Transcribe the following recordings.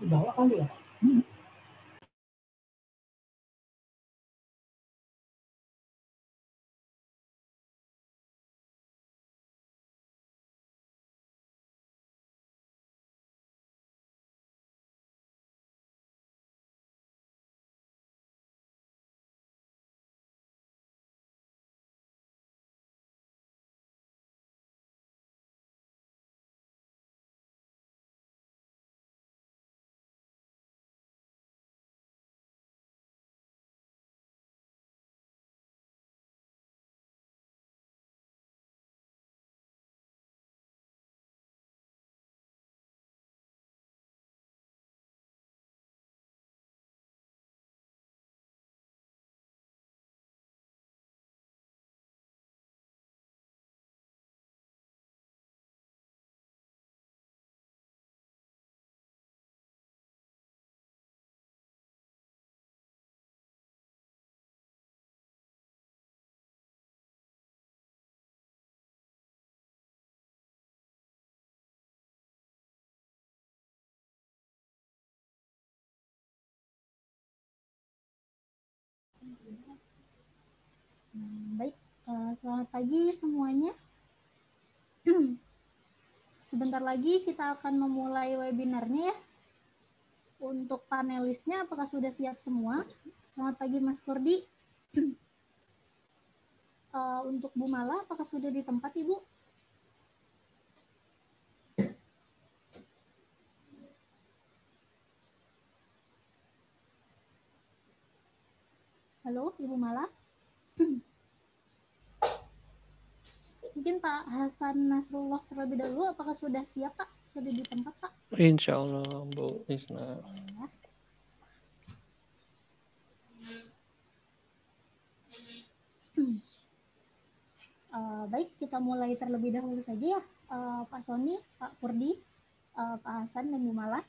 聊了阿里吧。Hmm, baik, eh, selamat pagi semuanya. Sebentar lagi kita akan memulai webinarnya ya. Untuk panelisnya apakah sudah siap semua? Selamat pagi Mas Kurdi. Eh, untuk Bu Mala apakah sudah di tempat Ibu? Halo, Ibu Mala? Mungkin Pak Hasan Nasrullah terlebih dahulu, apakah sudah siap Pak? Sudah di tempat Pak? Insya Allah, Bu Isna. Uh, baik, kita mulai terlebih dahulu saja ya. Uh, Pak Sony, Pak Purdi, uh, eh, Pak Hasan, dan Bu Mala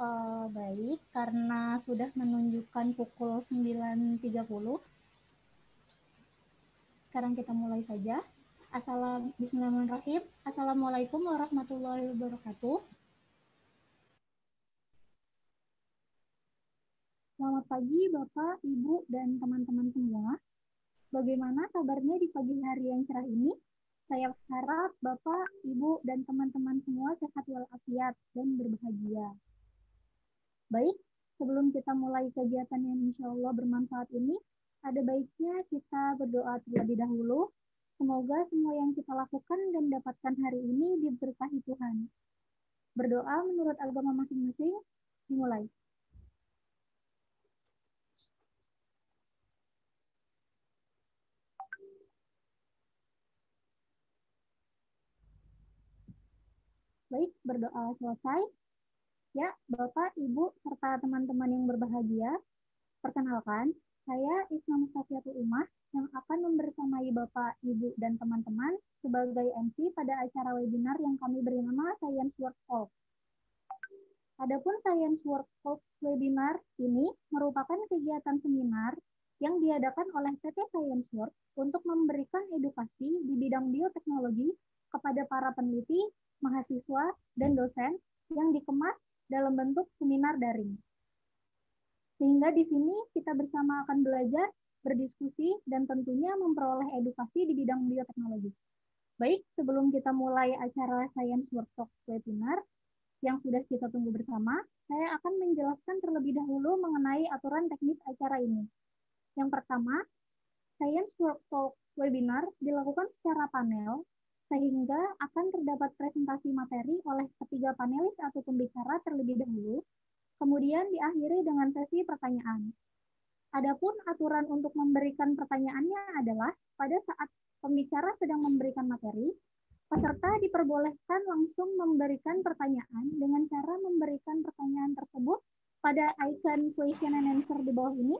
uh, baik karena sudah menunjukkan pukul 9.30. Sekarang kita mulai saja. Assalam, Bismillahirrahmanirrahim. Assalamualaikum warahmatullahi wabarakatuh. Selamat pagi Bapak, Ibu, dan teman-teman semua. Bagaimana kabarnya di pagi hari yang cerah ini? Saya harap Bapak, Ibu, dan teman-teman semua sehat walafiat dan berbahagia. Baik, sebelum kita mulai kegiatan yang insya Allah bermanfaat ini, ada baiknya kita berdoa terlebih dahulu. Semoga semua yang kita lakukan dan dapatkan hari ini diberkahi Tuhan. Berdoa menurut agama masing-masing, dimulai. Baik, berdoa selesai. Ya, Bapak, Ibu, serta teman-teman yang berbahagia, perkenalkan, saya Isma Mustafiatul Umah yang akan membersamai Bapak, Ibu, dan teman-teman sebagai MC pada acara webinar yang kami beri nama Science Work Talk. Adapun Science Work Talk webinar ini merupakan kegiatan seminar yang diadakan oleh PT Science Work untuk memberikan edukasi di bidang bioteknologi kepada para peneliti, mahasiswa, dan dosen yang dikemas dalam bentuk seminar daring. Sehingga di sini kita bersama akan belajar, berdiskusi, dan tentunya memperoleh edukasi di bidang bioteknologi. Baik, sebelum kita mulai acara Science Workshop Webinar yang sudah kita tunggu bersama, saya akan menjelaskan terlebih dahulu mengenai aturan teknis acara ini. Yang pertama, Science Workshop Webinar dilakukan secara panel sehingga akan terdapat presentasi materi oleh ketiga panelis atau pembicara terlebih dahulu, kemudian diakhiri dengan sesi pertanyaan. Adapun aturan untuk memberikan pertanyaannya adalah pada saat pembicara sedang memberikan materi, peserta diperbolehkan langsung memberikan pertanyaan dengan cara memberikan pertanyaan tersebut pada icon question and answer di bawah ini.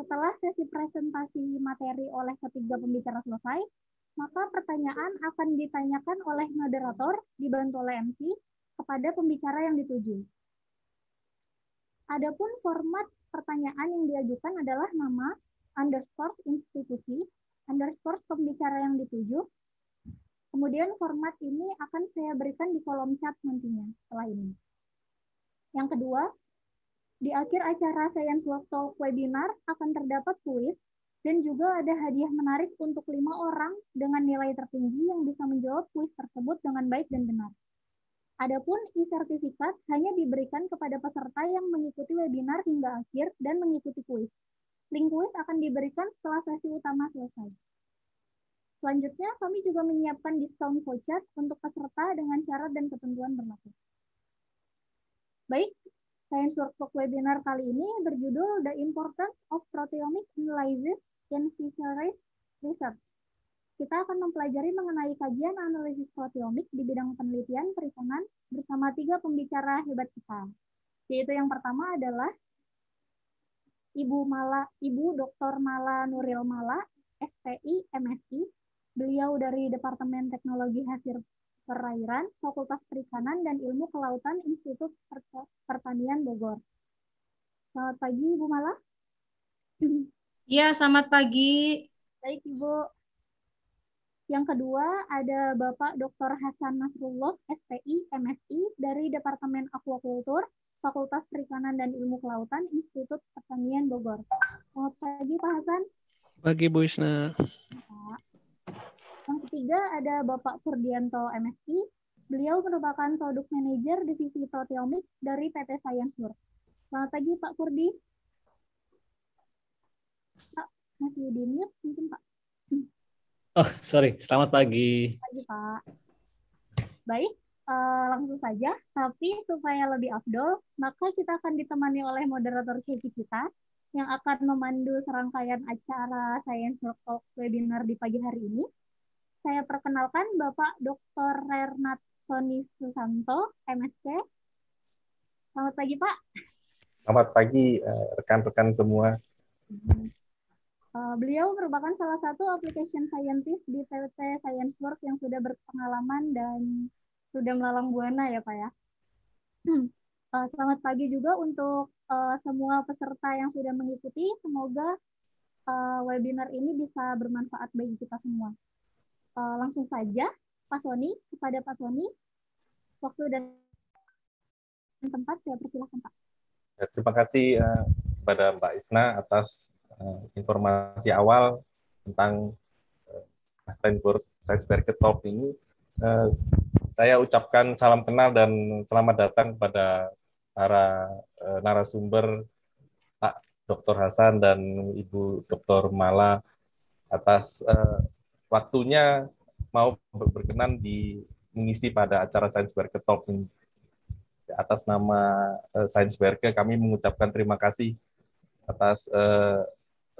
Setelah sesi presentasi materi oleh ketiga pembicara selesai, maka pertanyaan akan ditanyakan oleh moderator dibantu oleh MC kepada pembicara yang dituju. Adapun format pertanyaan yang diajukan adalah nama, underscore institusi, underscore pembicara yang dituju. Kemudian format ini akan saya berikan di kolom chat nantinya setelah ini. Yang kedua, di akhir acara Science workshop Talk webinar akan terdapat kuis dan juga ada hadiah menarik untuk lima orang dengan nilai tertinggi yang bisa menjawab kuis tersebut dengan baik dan benar. Adapun e-sertifikat hanya diberikan kepada peserta yang mengikuti webinar hingga akhir dan mengikuti kuis. Link kuis akan diberikan setelah sesi utama selesai. Selanjutnya, kami juga menyiapkan diskon voucher untuk peserta dengan syarat dan ketentuan berlaku. Baik, Science Workbook webinar kali ini berjudul The Importance of Proteomic Analysis Kajian Fisheries Research. Kita akan mempelajari mengenai kajian analisis proteomik di bidang penelitian perikanan bersama tiga pembicara hebat kita. Yaitu yang pertama adalah Ibu Mala, Ibu Dr. Mala Nuril Mala, STI, MSI. Beliau dari Departemen Teknologi Hasil Perairan, Fakultas Perikanan dan Ilmu Kelautan Institut Pertanian Bogor. Selamat pagi, Ibu Mala. Ya, selamat pagi. Baik, Ibu. Yang kedua ada Bapak Dr. Hasan Nasrullah, SPI, MSI, dari Departemen Aquakultur, Fakultas Perikanan dan Ilmu Kelautan, Institut Pertanian Bogor. Selamat pagi, Pak Hasan. Pagi, Bu Isna. Nah, yang ketiga ada Bapak Purdianto, MSI. Beliau merupakan Produk Manager Divisi Proteomik dari PT Sayensur. Selamat pagi, Pak Kurdi. Masih di mute mungkin Pak. Oh, sorry. Selamat pagi. Pagi, Pak. Baik, uh, langsung saja. Tapi supaya lebih afdol, maka kita akan ditemani oleh moderator kece kita yang akan memandu serangkaian acara Science Talk webinar di pagi hari ini. Saya perkenalkan Bapak Dr. Renat Soni Susanto, MSC. Selamat pagi, Pak. Selamat pagi, eh, rekan-rekan semua. Hmm. Eh, beliau merupakan salah satu application scientist di PT ScienceWork yang sudah berpengalaman dan sudah melalang buana ya Pak ya. Eh, selamat pagi juga untuk eh, semua peserta yang sudah mengikuti. Semoga webinar ini bisa bermanfaat bagi kita semua. langsung saja Pak Soni, kepada Pak Soni, waktu dan tempat saya persilahkan Pak. Ya, terima kasih kepada Mbak Isna atas uh, informasi awal tentang uh, Steinberg Science Talk ini, uh, saya ucapkan salam kenal dan selamat datang kepada para uh, narasumber Pak Dr. Hasan dan Ibu Dr. Mala atas uh, waktunya mau berkenan di mengisi pada acara Science Berke Talk ini atas nama uh, Science Berke kami mengucapkan terima kasih atas uh,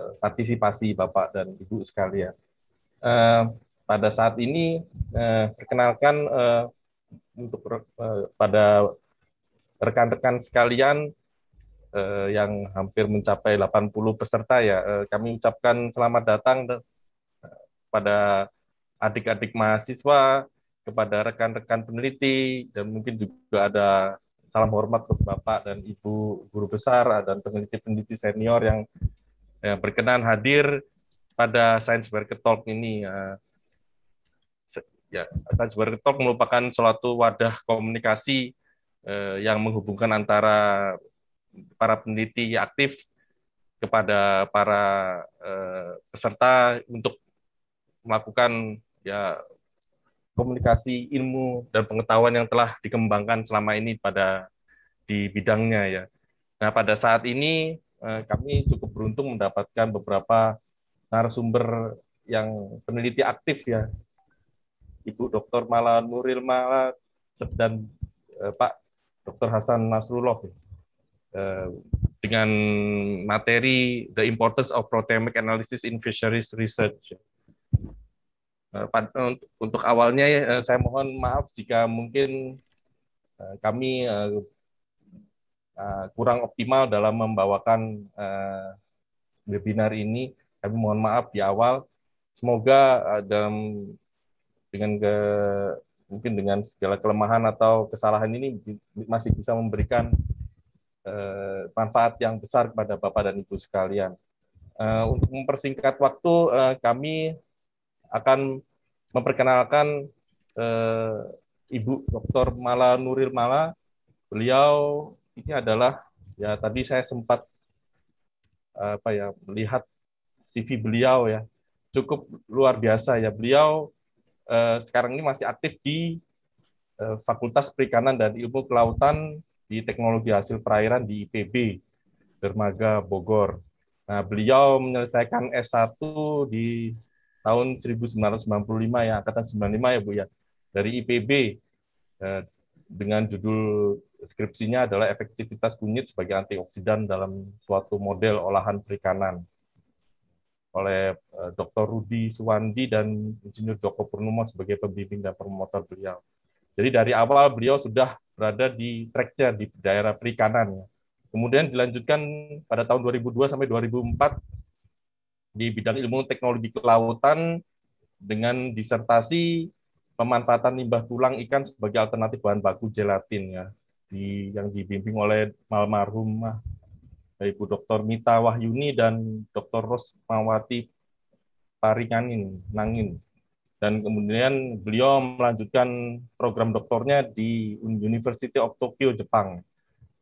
Eh, partisipasi Bapak dan Ibu sekalian. Eh, pada saat ini eh, perkenalkan eh, untuk eh, pada rekan-rekan sekalian eh, yang hampir mencapai 80 peserta ya, eh, kami ucapkan selamat datang pada adik-adik mahasiswa, kepada rekan-rekan peneliti, dan mungkin juga ada salam hormat ke Bapak dan Ibu Guru Besar dan peneliti-peneliti senior yang ya, berkenan hadir pada Science Market Talk ini. Ya, ya Science Market Talk merupakan suatu wadah komunikasi eh, yang menghubungkan antara para peneliti aktif kepada para eh, peserta untuk melakukan ya komunikasi ilmu dan pengetahuan yang telah dikembangkan selama ini pada di bidangnya ya. Nah, pada saat ini Eh, kami cukup beruntung mendapatkan beberapa narasumber yang peneliti aktif ya. Ibu Dr. Mala Muril Mala dan eh, Pak Dr. Hasan Nasrullah eh, dengan materi The Importance of Proteomic Analysis in Fisheries Research. untuk awalnya saya mohon maaf jika mungkin kami Eh, kurang optimal dalam membawakan uh, webinar ini. Kami mohon maaf di awal. Semoga uh, dalam dengan ke, mungkin dengan segala kelemahan atau kesalahan ini masih bisa memberikan uh, manfaat yang besar kepada Bapak dan Ibu sekalian. Uh, untuk mempersingkat waktu, uh, kami akan memperkenalkan uh, Ibu Dr. Mala Nuril Mala. Beliau ini adalah ya tadi saya sempat apa ya melihat CV beliau ya cukup luar biasa ya beliau eh, sekarang ini masih aktif di eh, Fakultas Perikanan dan Ilmu Kelautan di Teknologi Hasil Perairan di IPB Dermaga Bogor. Nah beliau menyelesaikan S1 di tahun 1995 ya angkatan 95 ya Bu ya dari IPB eh, dengan judul Deskripsinya adalah efektivitas kunyit sebagai antioksidan dalam suatu model olahan perikanan oleh eh, Dr. Rudi Suwandi dan Insinyur Joko Purnomo sebagai pembimbing dan promotor beliau. Jadi dari awal beliau sudah berada di tracknya di daerah perikanan. Kemudian dilanjutkan pada tahun 2002 sampai 2004 di bidang ilmu teknologi kelautan dengan disertasi pemanfaatan limbah tulang ikan sebagai alternatif bahan baku gelatin ya di yang dibimbing oleh almarhum ah, Ibu Dr. Mita Wahyuni dan Dr. Rosmawati Paringanin Nangin. Dan kemudian beliau melanjutkan program doktornya di University of Tokyo, Jepang,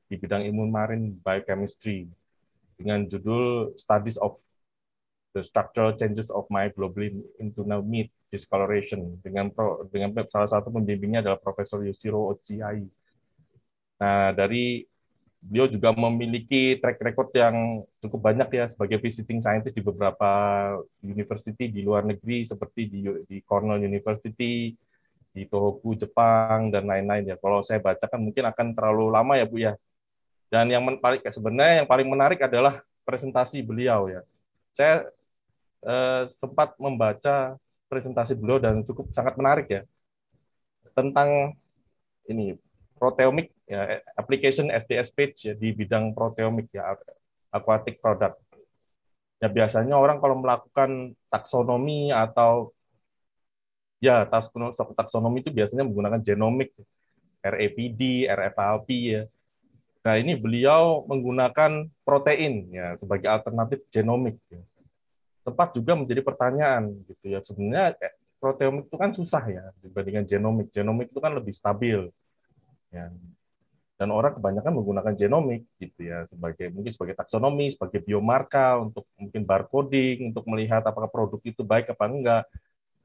di bidang ilmu marine biochemistry dengan judul Studies of the Structural Changes of Myoglobin into Meat Discoloration dengan pro, dengan salah satu pembimbingnya adalah Profesor Yoshiro Ochiai Nah, dari beliau juga memiliki track record yang cukup banyak ya sebagai visiting scientist di beberapa university di luar negeri seperti di, di Cornell University, di Tohoku Jepang dan lain-lain ya. Kalau saya baca kan mungkin akan terlalu lama ya Bu ya. Dan yang paling sebenarnya yang paling menarik adalah presentasi beliau ya. Saya eh, sempat membaca presentasi beliau dan cukup sangat menarik ya tentang ini proteomik ya, application SDS page ya, di bidang proteomik ya aquatic product. Ya biasanya orang kalau melakukan taksonomi atau ya taksonomi itu biasanya menggunakan genomik RAPD, RFLP ya. Nah, ini beliau menggunakan protein ya sebagai alternatif genomik ya. Tempat juga menjadi pertanyaan gitu ya. Sebenarnya eh, proteomik itu kan susah ya dibandingkan genomik. Genomik itu kan lebih stabil Ya. Dan orang kebanyakan menggunakan genomik gitu ya sebagai mungkin sebagai taksonomi, sebagai biomarka untuk mungkin barcoding untuk melihat apakah produk itu baik apa enggak.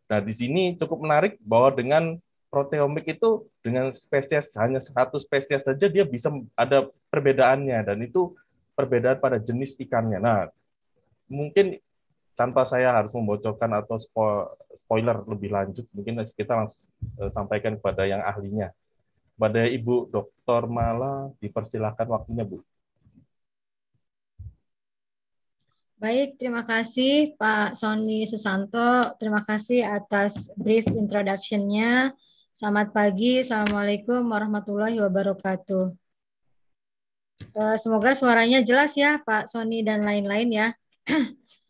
Nah, di sini cukup menarik bahwa dengan proteomik itu dengan spesies hanya satu spesies saja dia bisa ada perbedaannya dan itu perbedaan pada jenis ikannya. Nah, mungkin tanpa saya harus membocorkan atau spoiler lebih lanjut, mungkin kita langsung eh, sampaikan kepada yang ahlinya. Pada Ibu Dr. Mala, dipersilahkan waktunya, Bu. Baik, terima kasih Pak Sony Susanto. Terima kasih atas brief introduction-nya. Selamat pagi. Assalamualaikum warahmatullahi wabarakatuh. Eh, semoga suaranya jelas ya Pak Sony dan lain-lain ya.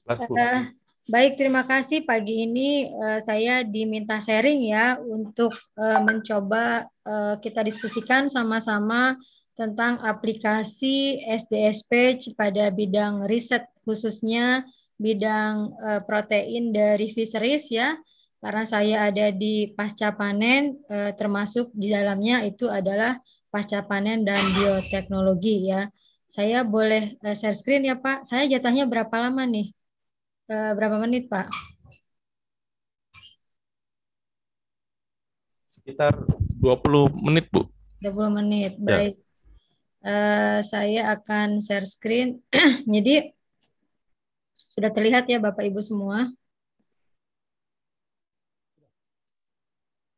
Jelas, Bu. Eh, Baik, terima kasih. Pagi ini uh, saya diminta sharing ya untuk uh, mencoba uh, kita diskusikan sama-sama tentang aplikasi SDSP pada bidang riset khususnya bidang uh, protein dari fisheries ya. Karena saya ada di pasca panen uh, termasuk di dalamnya itu adalah pasca panen dan bioteknologi ya. Saya boleh share screen ya Pak. Saya jatahnya berapa lama nih? Eh, berapa menit Pak? Sekitar 20 menit Bu. 20 menit, ya. baik. Ya. Uh, saya akan share screen. Jadi sudah terlihat ya Bapak Ibu semua.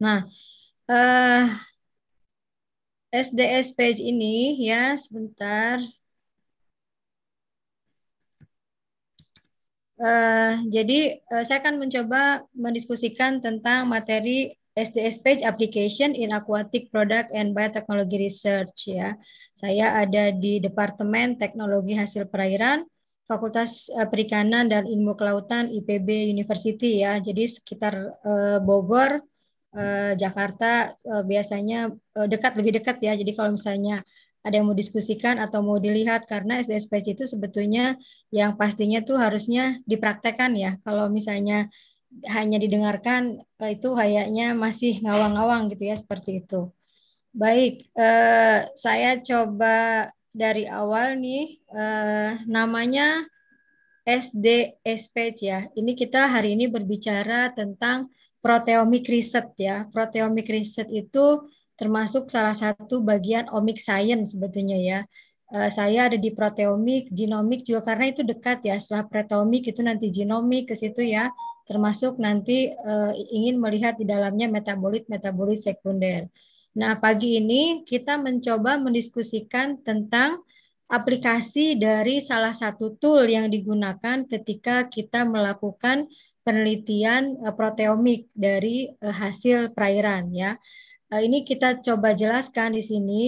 Nah, uh, eh, SDS page ini ya sebentar Uh, jadi uh, saya akan mencoba mendiskusikan tentang materi SDS Page Application in Aquatic Product and Biotechnology Research ya. Saya ada di Departemen Teknologi Hasil Perairan, Fakultas eh, Perikanan dan Ilmu Kelautan IPB University ya. Jadi sekitar uh, Bogor, uh, Jakarta uh, biasanya uh, dekat lebih dekat ya. Jadi kalau misalnya ada yang mau diskusikan atau mau dilihat karena SDSPC itu sebetulnya yang pastinya tuh harusnya dipraktekkan ya. Kalau misalnya hanya didengarkan eh, itu kayaknya masih ngawang-ngawang gitu ya seperti itu. Baik, eh, saya coba dari awal nih eh, namanya SDSPC ya. Ini kita hari ini berbicara tentang proteomik riset ya. Proteomik riset itu termasuk salah satu bagian omic science sebetulnya ya. Uh, saya ada di proteomik, genomik juga karena itu dekat ya. Setelah proteomik itu nanti genomik ke situ ya, termasuk nanti uh, ingin melihat di dalamnya metabolit metabolit sekunder. Nah, pagi ini kita mencoba mendiskusikan tentang aplikasi dari salah satu tool yang digunakan ketika kita melakukan penelitian eh, proteomik dari hasil perairan ya. Eh, ini kita coba jelaskan di sini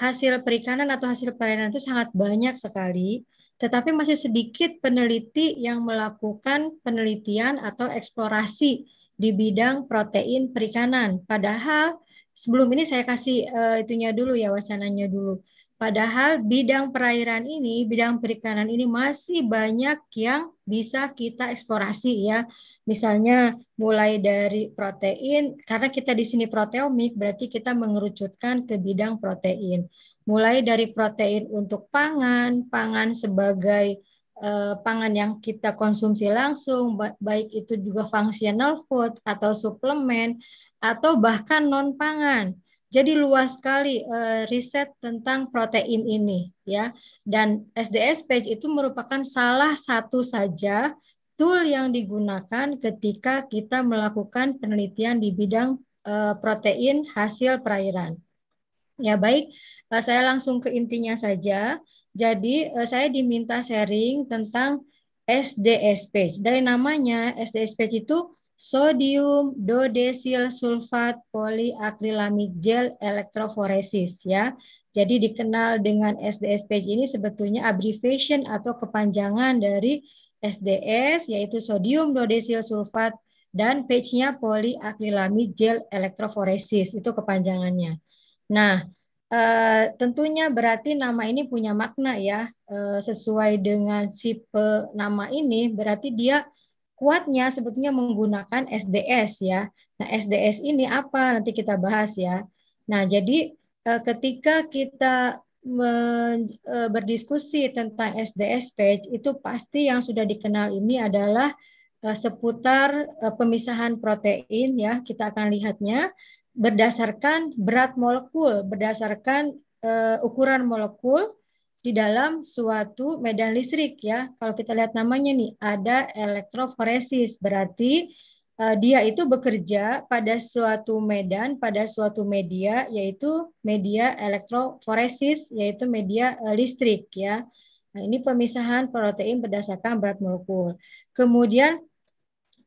hasil perikanan atau hasil perairan itu sangat banyak sekali, tetapi masih sedikit peneliti yang melakukan penelitian atau eksplorasi di bidang protein perikanan. Padahal sebelum ini saya kasih uh, itunya dulu ya wacananya dulu. Padahal bidang perairan ini, bidang perikanan ini masih banyak yang bisa kita eksplorasi ya. Misalnya mulai dari protein, karena kita di sini proteomik, berarti kita mengerucutkan ke bidang protein. Mulai dari protein untuk pangan, pangan sebagai eh, pangan yang kita konsumsi langsung, baik itu juga functional food atau suplemen, atau bahkan non-pangan jadi luas sekali uh, riset tentang protein ini ya. Dan SDS page itu merupakan salah satu saja tool yang digunakan ketika kita melakukan penelitian di bidang uh, protein hasil perairan. Ya baik, uh, saya langsung ke intinya saja. Jadi uh, saya diminta sharing tentang SDS page. Dari namanya SDS page itu sodium dodesil sulfat poliakrilamid gel elektroforesis ya. Jadi dikenal dengan SDS page ini sebetulnya abbreviation atau kepanjangan dari SDS yaitu sodium dodesil sulfat dan page nya poliakrilamid gel elektroforesis itu kepanjangannya. Nah, e, tentunya berarti nama ini punya makna ya. E, sesuai dengan si nama ini berarti dia kuatnya sebetulnya menggunakan SDS ya. Nah, SDS ini apa? Nanti kita bahas ya. Nah, jadi eh, ketika kita eh, berdiskusi tentang SDS page itu pasti yang sudah dikenal ini adalah eh, seputar pemisahan protein ya. Kita akan lihatnya berdasarkan berat molekul, berdasarkan ukuran molekul di dalam suatu medan listrik ya. Kalau kita lihat namanya nih, ada elektroforesis. Berarti uh, dia itu bekerja pada suatu medan, pada suatu media yaitu media elektroforesis yaitu media uh, listrik ya. Nah, ini pemisahan protein berdasarkan berat molekul. Kemudian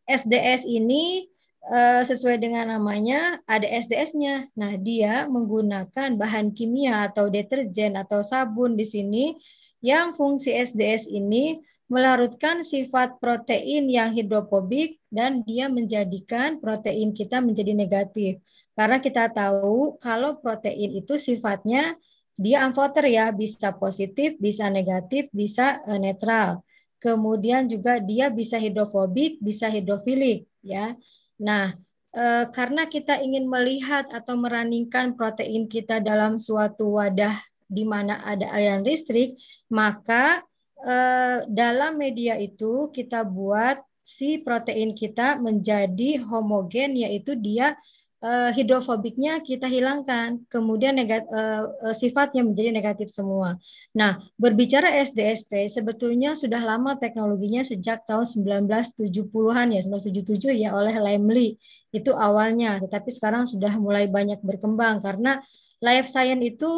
SDS ini Eh, sesuai dengan namanya ada SDS-nya. Nah, dia menggunakan bahan kimia atau deterjen atau sabun di sini yang fungsi SDS ini melarutkan sifat protein yang hidrofobik dan dia menjadikan protein kita menjadi negatif. Karena kita tahu kalau protein itu sifatnya dia amfoter ya, bisa positif, bisa negatif, bisa eh, netral. Kemudian juga dia bisa hidrofobik, bisa hidrofilik ya. Nah, eh, karena kita ingin melihat atau meraningkan protein kita dalam suatu wadah di mana ada aliran listrik, maka eh, dalam media itu kita buat si protein kita menjadi homogen yaitu dia uh, eh, hidrofobiknya kita hilangkan, kemudian negat, uh, eh, eh, sifatnya menjadi negatif semua. Nah, berbicara SDSP, sebetulnya sudah lama teknologinya sejak tahun 1970-an ya, 1977 ya oleh Lemley, itu awalnya, tetapi sekarang sudah mulai banyak berkembang karena life science itu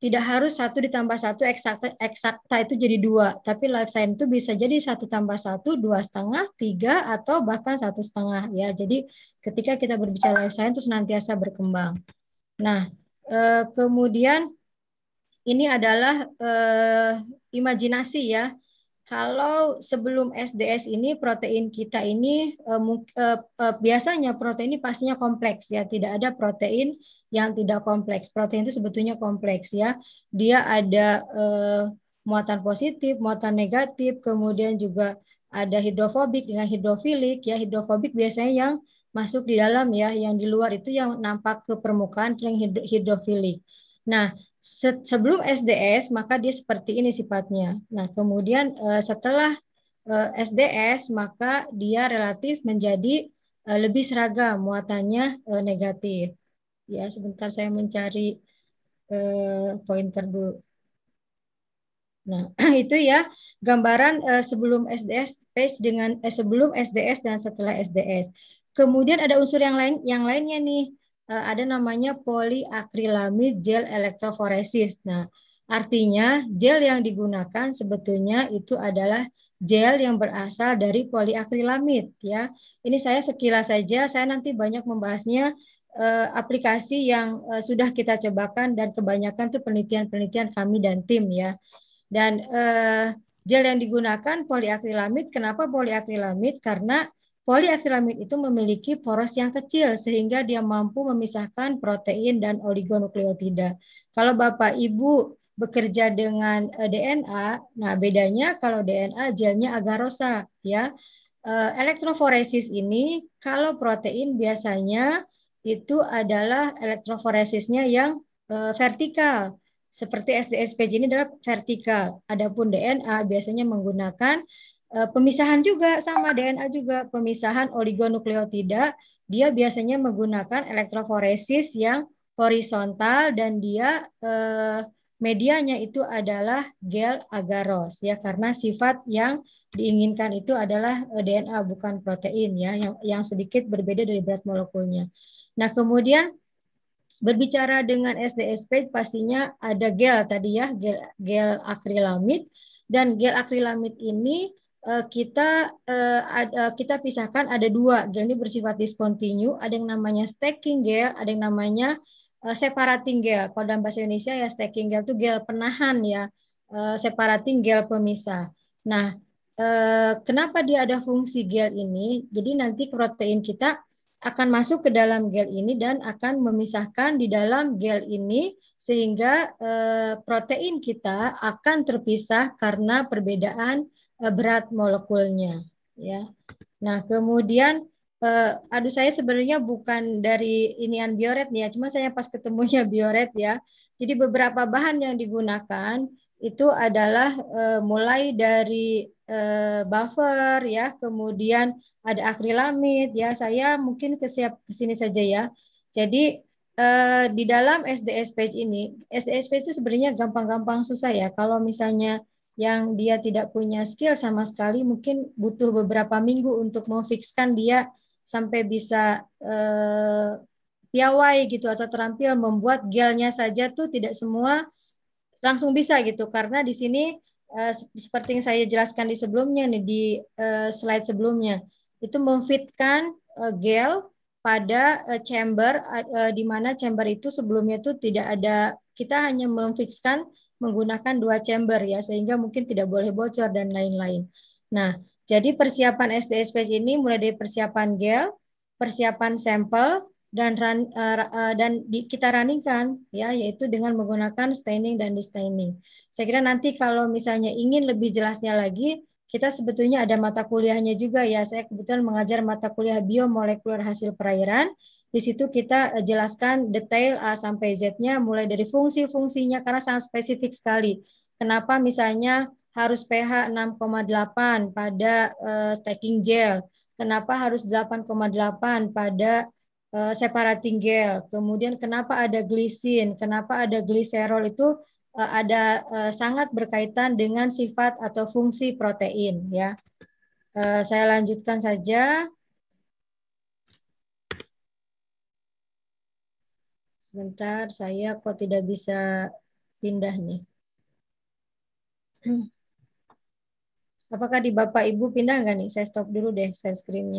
tidak harus satu ditambah satu eksakta, eksakta itu jadi dua, tapi life science itu bisa jadi satu tambah satu, dua setengah, tiga, atau bahkan satu setengah ya. Jadi ketika kita berbicara life science itu senantiasa berkembang. Nah, eh, kemudian ini adalah eh, imajinasi ya kalau sebelum SDS ini protein kita ini eh, eh, eh, biasanya protein ini pastinya kompleks ya, tidak ada protein yang tidak kompleks. Protein itu sebetulnya kompleks ya. Dia ada muatan positif, muatan negatif, kemudian juga ada hidrofobik dengan hidrofilik ya. Hidrofobik biasanya yang masuk di dalam ya, yang di luar itu yang nampak ke permukaan yang hidrofilik. Nah, sebelum SDS maka dia seperti ini sifatnya. Nah, kemudian eh, setelah SDS eh, maka dia relatif menjadi eh, lebih seragam muatannya negatif. Ya, sebentar saya mencari pointer dulu. Nah, itu ya gambaran sebelum SDS page dengan sebelum SDS dan setelah SDS. Kemudian ada unsur yang lain yang lainnya nih Eh, ada namanya poliakrilamid gel elektroforesis. Nah, artinya gel yang digunakan sebetulnya itu adalah gel yang berasal dari poliakrilamid ya. Ini saya sekilas saja, saya nanti banyak membahasnya eh, aplikasi yang eh, sudah kita cobakan dan kebanyakan itu penelitian-penelitian kami dan tim ya. Dan gel yang digunakan poliakrilamid, kenapa poliakrilamid? Karena Poliakrilamid itu memiliki poros yang kecil sehingga dia mampu memisahkan protein dan oligonukleotida. Kalau Bapak Ibu bekerja dengan eh, DNA, nah bedanya kalau DNA gelnya agak rosa ya. Eh, elektroforesis ini kalau protein biasanya itu adalah elektroforesisnya yang eh, vertikal seperti SDSPG ini adalah vertikal. Adapun DNA biasanya menggunakan Eh, pemisahan juga sama DNA juga pemisahan oligonukleotida dia biasanya menggunakan elektroforesis yang horizontal dan dia eh, medianya itu adalah gel agaros ya karena sifat yang diinginkan itu adalah eh, DNA bukan protein ya yang yang sedikit berbeda dari berat molekulnya. Nah, kemudian berbicara dengan SDSP pastinya ada gel tadi ya gel gel akrilamid dan gel akrilamid ini Eh, kita eh, eh, kita pisahkan ada dua gel ini bersifat diskontinu ada yang namanya stacking gel ada yang namanya separating gel kalau dalam bahasa Indonesia ya stacking gel itu gel penahan ya separating gel pemisah nah kenapa dia ada fungsi gel ini jadi nanti protein kita akan masuk ke dalam gel ini dan akan memisahkan di dalam gel ini sehingga protein kita akan terpisah karena perbedaan Eh, berat molekulnya ya. Nah, kemudian eh, aduh saya sebenarnya bukan dari inian bioret nih ya, cuma saya pas ketemunya bioret ya. Jadi beberapa bahan yang digunakan itu adalah eh, mulai dari eh, buffer ya, kemudian ada akrilamid ya. Saya mungkin ke sini saja ya. Jadi eh, di dalam SDS page ini, SDS page itu sebenarnya gampang-gampang susah ya. Kalau misalnya yang dia tidak punya skill sama sekali mungkin butuh beberapa minggu untuk memfixkan dia sampai bisa eh, piawai gitu atau terampil membuat gelnya saja tuh tidak semua langsung bisa gitu karena di sini eh, seperti yang saya jelaskan di sebelumnya nih di eh, slide sebelumnya itu memfitkan eh, gel pada eh, chamber eh, di mana chamber itu sebelumnya tuh tidak ada kita hanya memfixkan menggunakan dua chamber ya sehingga mungkin tidak boleh bocor dan lain-lain. Nah, jadi persiapan SDSP ini mulai dari persiapan gel, persiapan sampel dan run, uh, uh, dan di, kita runningkan ya yaitu dengan menggunakan staining dan destaining. Saya kira nanti kalau misalnya ingin lebih jelasnya lagi kita sebetulnya ada mata kuliahnya juga ya. Saya kebetulan mengajar mata kuliah biomolekuler hasil perairan di situ kita eh, jelaskan detail A eh, sampai Z-nya mulai dari fungsi-fungsinya karena sangat spesifik sekali. Kenapa misalnya harus pH 6,8 pada uh, stacking gel? Kenapa harus 8,8 pada uh, separating gel? Kemudian kenapa ada glisin? Kenapa ada gliserol itu uh, ada uh, sangat berkaitan dengan sifat atau fungsi protein ya. Uh, saya lanjutkan saja. Sebentar, saya kok tidak bisa pindah nih. Apakah di Bapak Ibu pindah nggak nih? Saya stop dulu deh share screen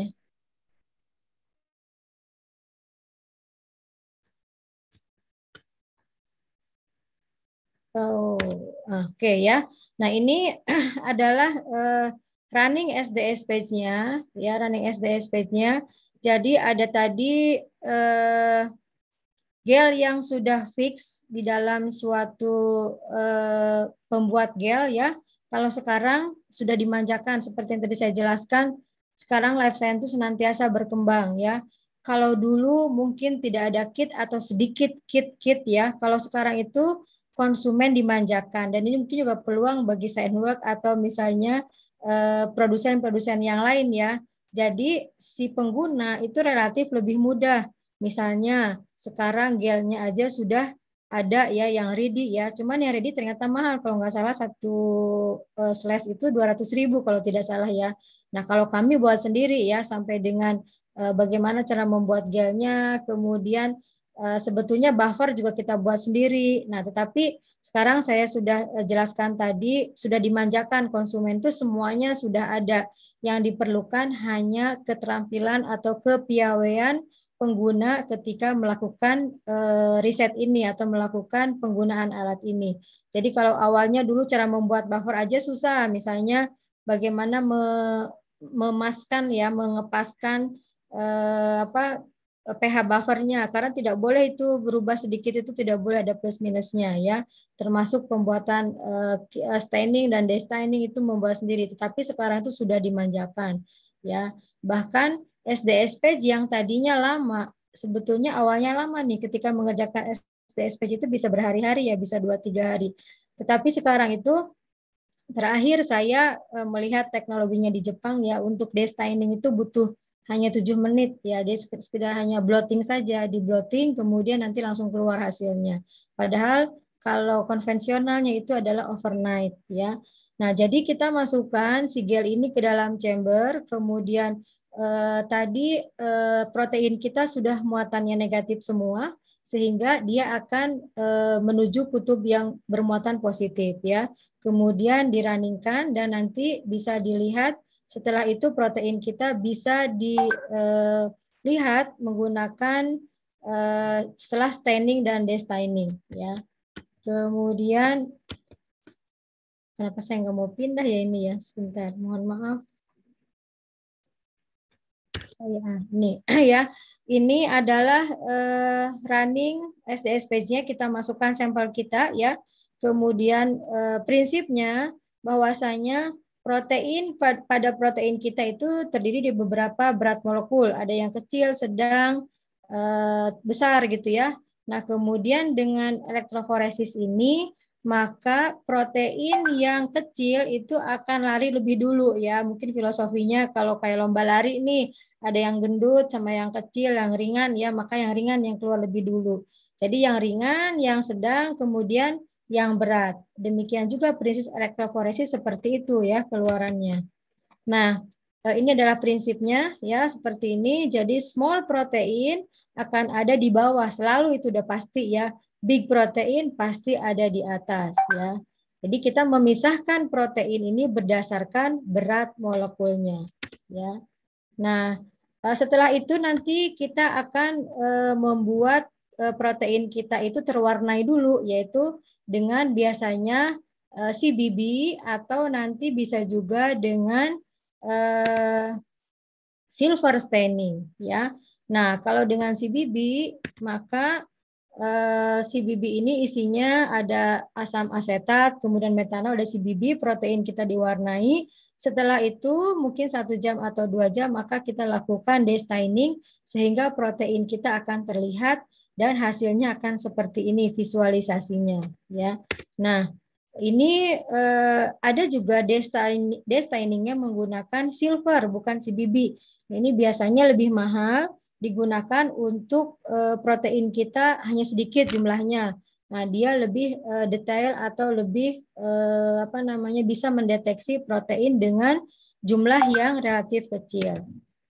Oh, oke okay ya. Nah ini adalah uh, running SDS page-nya, ya running SDS page-nya. Jadi ada tadi uh, gel yang sudah fix di dalam suatu eh, pembuat gel ya. Kalau sekarang sudah dimanjakan seperti yang tadi saya jelaskan, sekarang life science itu senantiasa berkembang ya. Kalau dulu mungkin tidak ada kit atau sedikit kit-kit ya. Kalau sekarang itu konsumen dimanjakan dan ini mungkin juga peluang bagi science work atau misalnya eh, produsen-produsen yang lain ya. Jadi si pengguna itu relatif lebih mudah. Misalnya sekarang gelnya aja sudah ada ya yang ready ya. Cuman yang ready ternyata mahal kalau nggak salah satu uh, slash itu 200 ribu kalau tidak salah ya. Nah kalau kami buat sendiri ya sampai dengan uh, bagaimana cara membuat gelnya, kemudian eh, sebetulnya buffer juga kita buat sendiri. Nah tetapi sekarang saya sudah jelaskan tadi sudah dimanjakan konsumen itu semuanya sudah ada. Yang diperlukan hanya keterampilan atau kepiawaian pengguna ketika melakukan eh, riset ini atau melakukan penggunaan alat ini. Jadi kalau awalnya dulu cara membuat buffer aja susah, misalnya bagaimana memaskan ya mengepaskan eh, apa pH buffernya karena tidak boleh itu berubah sedikit itu tidak boleh ada plus minusnya ya termasuk pembuatan eh, staining dan destaining itu membuat sendiri tetapi sekarang itu sudah dimanjakan ya bahkan SDSP yang tadinya lama, sebetulnya awalnya lama nih ketika mengerjakan SDSP itu bisa berhari-hari ya, bisa dua tiga hari. Tetapi sekarang itu terakhir saya eh, melihat teknologinya di Jepang ya untuk destining itu butuh hanya tujuh menit ya dia sekedar hanya blotting saja di blotting kemudian nanti langsung keluar hasilnya padahal kalau konvensionalnya itu adalah overnight ya nah jadi kita masukkan si ini ke dalam chamber kemudian eh, tadi eh, protein kita sudah muatannya negatif semua sehingga dia akan e, menuju kutub yang bermuatan positif ya. Kemudian dirunningkan dan nanti bisa dilihat setelah itu protein kita bisa dilihat eh, menggunakan e, setelah staining dan destaining ya. Kemudian kenapa saya nggak mau pindah ya ini ya sebentar mohon maaf saya ini ya. Ini adalah uh, running page nya kita masukkan sampel kita ya. Kemudian uh, prinsipnya bahwasanya protein pada protein kita itu terdiri di beberapa berat molekul, ada yang kecil, sedang, uh, besar gitu ya. Nah, kemudian dengan elektroforesis ini maka protein yang kecil itu akan lari lebih dulu ya. Mungkin filosofinya kalau kayak lomba lari nih ada yang gendut sama yang kecil, yang ringan ya, maka yang ringan yang keluar lebih dulu. Jadi yang ringan, yang sedang, kemudian yang berat. Demikian juga prinsip elektroforesis seperti itu ya keluarannya. Nah, eh, ini adalah prinsipnya ya seperti ini. Jadi small protein akan ada di bawah selalu itu udah pasti ya. Big protein pasti ada di atas ya. Jadi kita memisahkan protein ini berdasarkan berat molekulnya ya. Nah, eh, setelah itu nanti kita akan eh, membuat eh, protein kita itu terwarnai dulu, yaitu dengan biasanya CBB atau nanti bisa juga dengan silver staining, ya. Nah, kalau dengan CBB maka CBB ini isinya ada asam asetat, kemudian metanol, ada CBB, protein kita diwarnai, setelah itu mungkin satu jam atau dua jam maka kita lakukan destaining sehingga protein kita akan terlihat dan hasilnya akan seperti ini visualisasinya ya. Nah ini eh, ada juga destain, destainingnya menggunakan silver bukan CBB. Ini biasanya lebih mahal digunakan untuk eh, protein kita hanya sedikit jumlahnya Nah, dia lebih uh, detail atau lebih uh, apa namanya bisa mendeteksi protein dengan jumlah yang relatif kecil.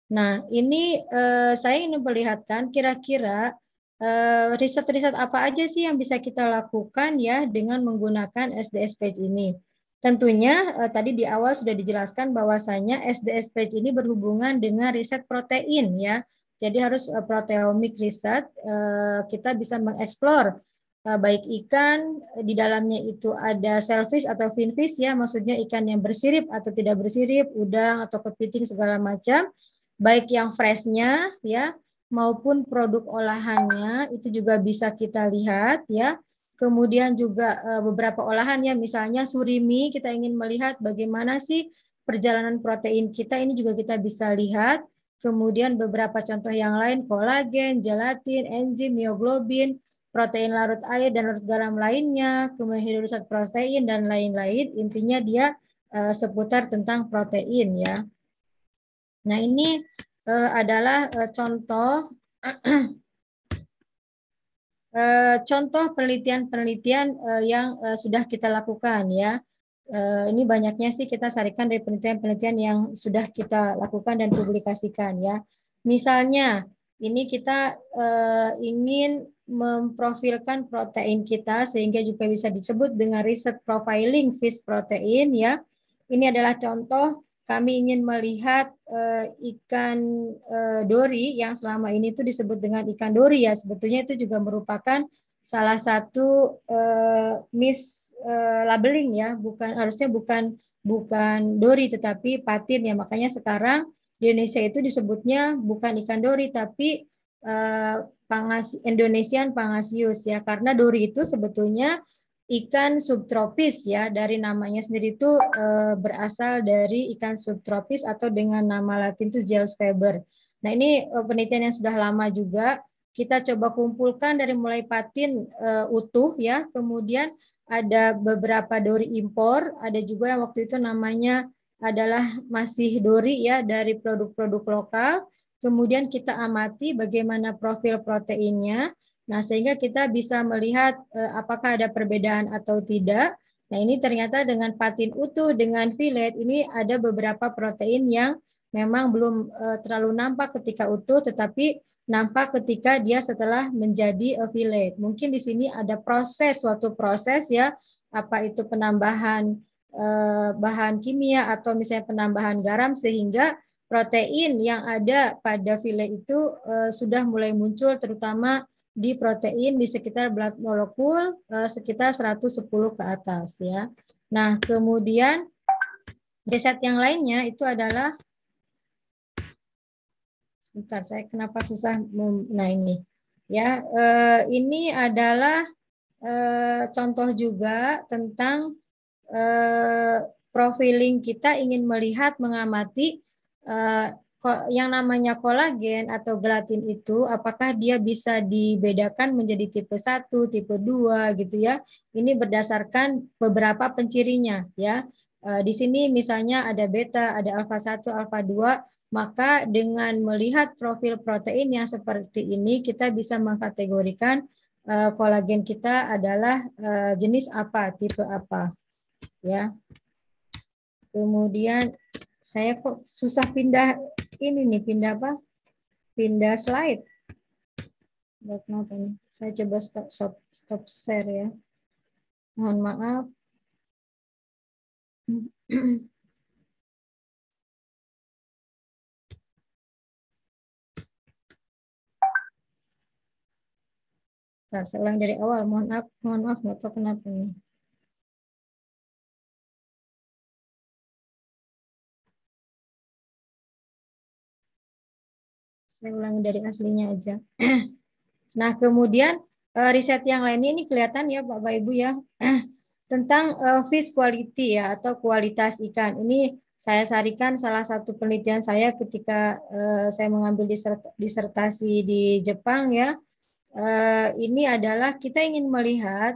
Nah, ini uh, saya ingin memperlihatkan kira-kira riset riset-riset apa aja sih yang bisa kita lakukan ya dengan menggunakan SDS Page ini. Tentunya uh, tadi di awal sudah dijelaskan bahwasanya SDS Page ini berhubungan dengan riset protein ya. Jadi harus uh, proteomic riset uh, kita bisa mengeksplor Eh, baik ikan eh, di dalamnya itu ada selfish atau finfish ya maksudnya ikan yang bersirip atau tidak bersirip udang atau kepiting segala macam baik yang freshnya ya maupun produk olahannya itu juga bisa kita lihat ya kemudian juga eh, beberapa olahan ya misalnya surimi kita ingin melihat bagaimana sih perjalanan protein kita ini juga kita bisa lihat kemudian beberapa contoh yang lain kolagen gelatin enzim mioglobin protein larut air dan larut garam lainnya, kemudian hidrolisat protein dan lain-lain. Intinya dia uh, seputar tentang protein ya. Nah ini uh, adalah uh, contoh contoh penelitian-penelitian yang sudah kita lakukan ya. ini banyaknya sih kita sarikan dari penelitian-penelitian yang sudah kita lakukan dan publikasikan ya. Misalnya ini kita ingin memprofilkan protein kita sehingga juga bisa disebut dengan riset profiling fish protein ya. Ini adalah contoh kami ingin melihat e, ikan e, dori yang selama ini itu disebut dengan ikan dori ya. Sebetulnya itu juga merupakan salah satu e, eh, mis labeling ya, bukan harusnya bukan bukan dori tetapi patin ya. Makanya sekarang di Indonesia itu disebutnya bukan ikan dori tapi Eh, pangas Indonesian pangasius ya karena duri itu sebetulnya ikan subtropis ya dari namanya sendiri itu e, berasal dari ikan subtropis atau dengan nama latin itu Zeus Faber. Nah ini eh, penelitian yang sudah lama juga kita coba kumpulkan dari mulai patin e, utuh ya, kemudian ada beberapa dori impor, ada juga yang waktu itu namanya adalah masih dori ya dari produk-produk lokal. Kemudian kita amati bagaimana profil proteinnya. Nah, sehingga kita bisa melihat eh, apakah ada perbedaan atau tidak. Nah, ini ternyata dengan patin utuh dengan fillet ini ada beberapa protein yang memang belum eh, terlalu nampak ketika utuh tetapi nampak ketika dia setelah menjadi eh, fillet. filet. Mungkin di sini ada proses suatu proses ya apa itu penambahan eh, bahan kimia atau misalnya penambahan garam sehingga protein yang ada pada file itu eh, sudah mulai muncul terutama di protein di sekitar blood molekul eh, sekitar 110 ke atas ya. Nah, kemudian riset yang lainnya itu adalah sebentar saya kenapa susah mem, nah ini ya eh, ini adalah eh, contoh juga tentang profiling kita ingin melihat mengamati Eh, yang namanya kolagen atau gelatin itu apakah dia bisa dibedakan menjadi tipe 1, tipe 2 gitu ya. Ini berdasarkan beberapa pencirinya ya. Eh, di sini misalnya ada beta, ada alfa 1, alfa 2, maka dengan melihat profil protein yang seperti ini kita bisa mengkategorikan eh, kolagen kita adalah jenis apa, tipe apa ya. Kemudian saya kok susah pindah ini nih, pindah apa? Pindah slide. Buat kenapa Saya coba stop, stop, stop share ya. Mohon maaf. saya ulang dari awal. Mohon maaf, mohon maaf nggak tahu kenapa nih. saya ulangi dari aslinya aja. nah, kemudian eh, riset yang lain ini kelihatan ya Bapak Ibu ya tentang eh, fish quality ya atau kualitas ikan. Ini saya sarikan salah satu penelitian saya ketika eh, saya mengambil disertasi di Jepang ya. Ini adalah kita ingin melihat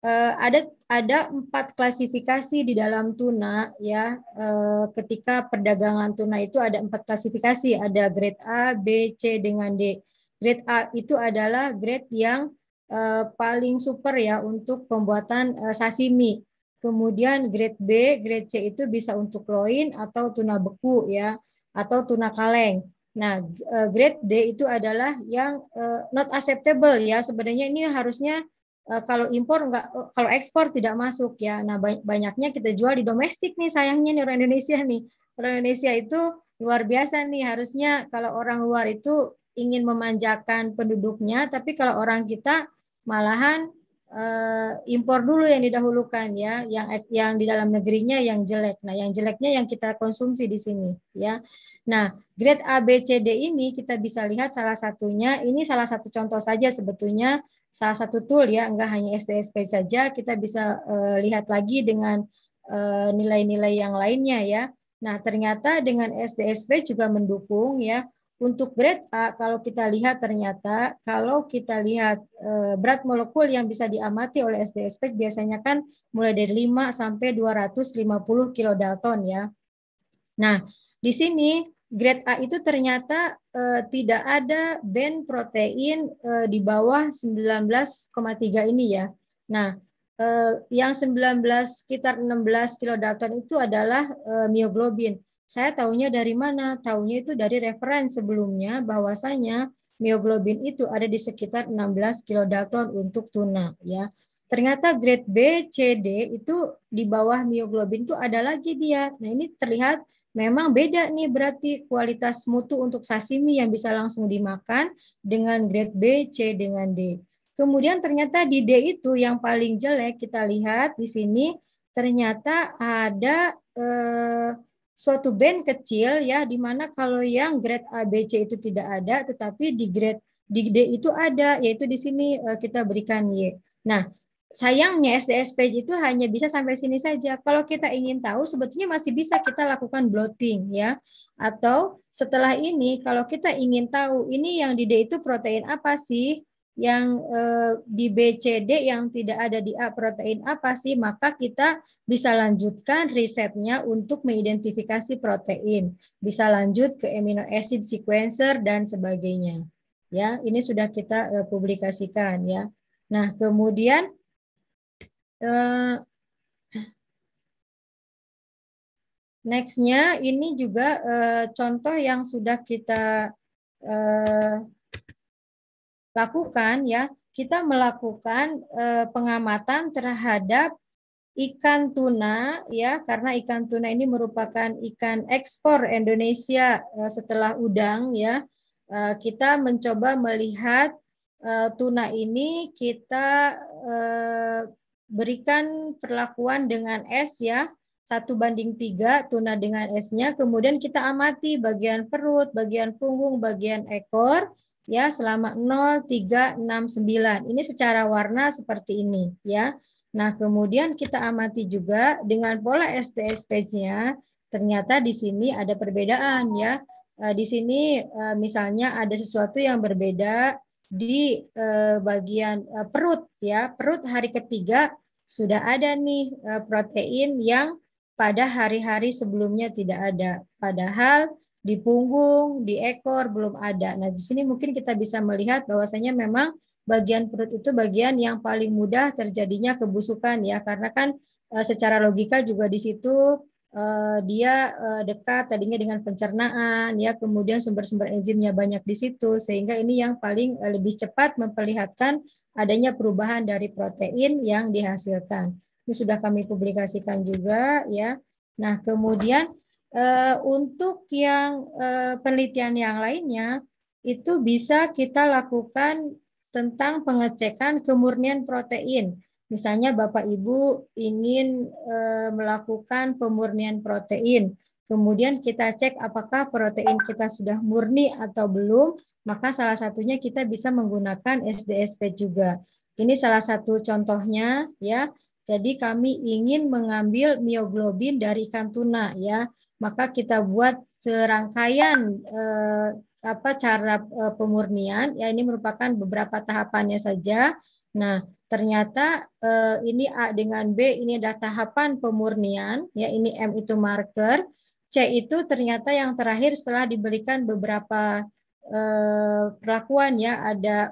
Uh, ada ada empat klasifikasi di dalam tuna ya. uh, ketika perdagangan tuna itu ada empat klasifikasi, ada grade A, B, C dengan D. Grade A itu adalah grade yang uh, paling super ya untuk pembuatan uh, sashimi. Kemudian grade B, grade C itu bisa untuk loin atau tuna beku ya atau tuna kaleng. Nah, grade D itu adalah yang not acceptable ya. Sebenarnya ini harusnya Eh, kalau impor enggak eh, kalau ekspor tidak masuk ya. Nah, banyaknya kita jual di domestik nih sayangnya nih orang Indonesia nih. Orang Indonesia itu luar biasa nih harusnya kalau orang luar itu ingin memanjakan penduduknya, tapi kalau orang kita malahan eh, impor dulu yang didahulukan ya, yang yang di dalam negerinya yang jelek. Nah, yang jeleknya yang kita konsumsi di sini ya. Nah, grade A B C D ini kita bisa lihat salah satunya ini salah satu contoh saja sebetulnya salah satu tool ya, enggak hanya STSP saja, kita bisa uh, lihat lagi dengan eh, nilai-nilai uh, yang lainnya ya. Nah, ternyata dengan STSP juga mendukung ya untuk grade A kalau kita lihat ternyata kalau kita lihat e, berat molekul yang bisa diamati oleh SDSP biasanya kan mulai dari 5 sampai 250 kilodalton ya. Nah, di sini grade A itu ternyata eh, tidak ada band protein eh, di bawah 19,3 ini ya. Nah, eh, yang 19 sekitar 16 kilodalton itu adalah eh, mioglobin. Saya tahunya dari mana? Tahunya itu dari referen sebelumnya bahwasanya mioglobin itu ada di sekitar 16 kilodalton untuk tuna ya. Ternyata grade B, C, D itu di bawah mioglobin itu ada lagi dia. Nah, ini terlihat memang beda nih berarti kualitas mutu untuk sashimi yang bisa langsung dimakan dengan grade B, C dengan D. Kemudian ternyata di D itu yang paling jelek kita lihat di sini ternyata ada eh, suatu band kecil ya di mana kalau yang grade A, B, C itu tidak ada tetapi di grade di D itu ada yaitu di sini eh, kita berikan Y. Nah, sayangnya SDSPJ itu hanya bisa sampai sini saja. Kalau kita ingin tahu, sebetulnya masih bisa kita lakukan bloating ya. Atau setelah ini, kalau kita ingin tahu ini yang di D itu protein apa sih, yang eh, di BCD yang tidak ada di A protein apa sih, maka kita bisa lanjutkan risetnya untuk mengidentifikasi protein. Bisa lanjut ke amino acid sequencer dan sebagainya. Ya, ini sudah kita eh, publikasikan ya. Nah, kemudian Eh, nextnya ini juga uh, contoh yang sudah kita uh, lakukan ya. Kita melakukan uh, pengamatan terhadap ikan tuna ya karena ikan tuna ini merupakan ikan ekspor Indonesia setelah udang ya. kita mencoba melihat tuna ini kita berikan perlakuan dengan es ya, satu banding tiga tuna dengan esnya. Kemudian kita amati bagian perut, bagian punggung, bagian ekor ya selama 0, 3, 6, 9. Ini secara warna seperti ini ya. Nah kemudian kita amati juga dengan pola page nya ternyata di sini ada perbedaan ya. Eh, di sini eh, misalnya ada sesuatu yang berbeda di eh, bagian eh, perut ya. Perut hari ketiga sudah ada nih eh, protein yang pada hari-hari sebelumnya tidak ada. Padahal di punggung, di ekor belum ada. Nah, di sini mungkin kita bisa melihat bahwasanya memang bagian perut itu bagian yang paling mudah terjadinya kebusukan ya karena kan eh, secara logika juga di situ Eh, dia eh, dekat tadinya dengan pencernaan ya kemudian sumber-sumber enzimnya banyak di situ sehingga ini yang paling eh, lebih cepat memperlihatkan adanya perubahan dari protein yang dihasilkan ini sudah kami publikasikan juga ya nah kemudian untuk yang penelitian yang lainnya itu bisa kita lakukan tentang pengecekan kemurnian protein Misalnya Bapak Ibu ingin e, melakukan pemurnian protein, kemudian kita cek apakah protein kita sudah murni atau belum, maka salah satunya kita bisa menggunakan SDSP juga. Ini salah satu contohnya ya. Jadi kami ingin mengambil mioglobin dari ikan tuna ya. Maka kita buat serangkaian e, apa cara e, pemurnian ya ini merupakan beberapa tahapannya saja. Nah, ternyata eh, ini A dengan B ini ada tahapan pemurnian ya ini M itu marker C itu ternyata yang terakhir setelah diberikan beberapa eh, perlakuan ya ada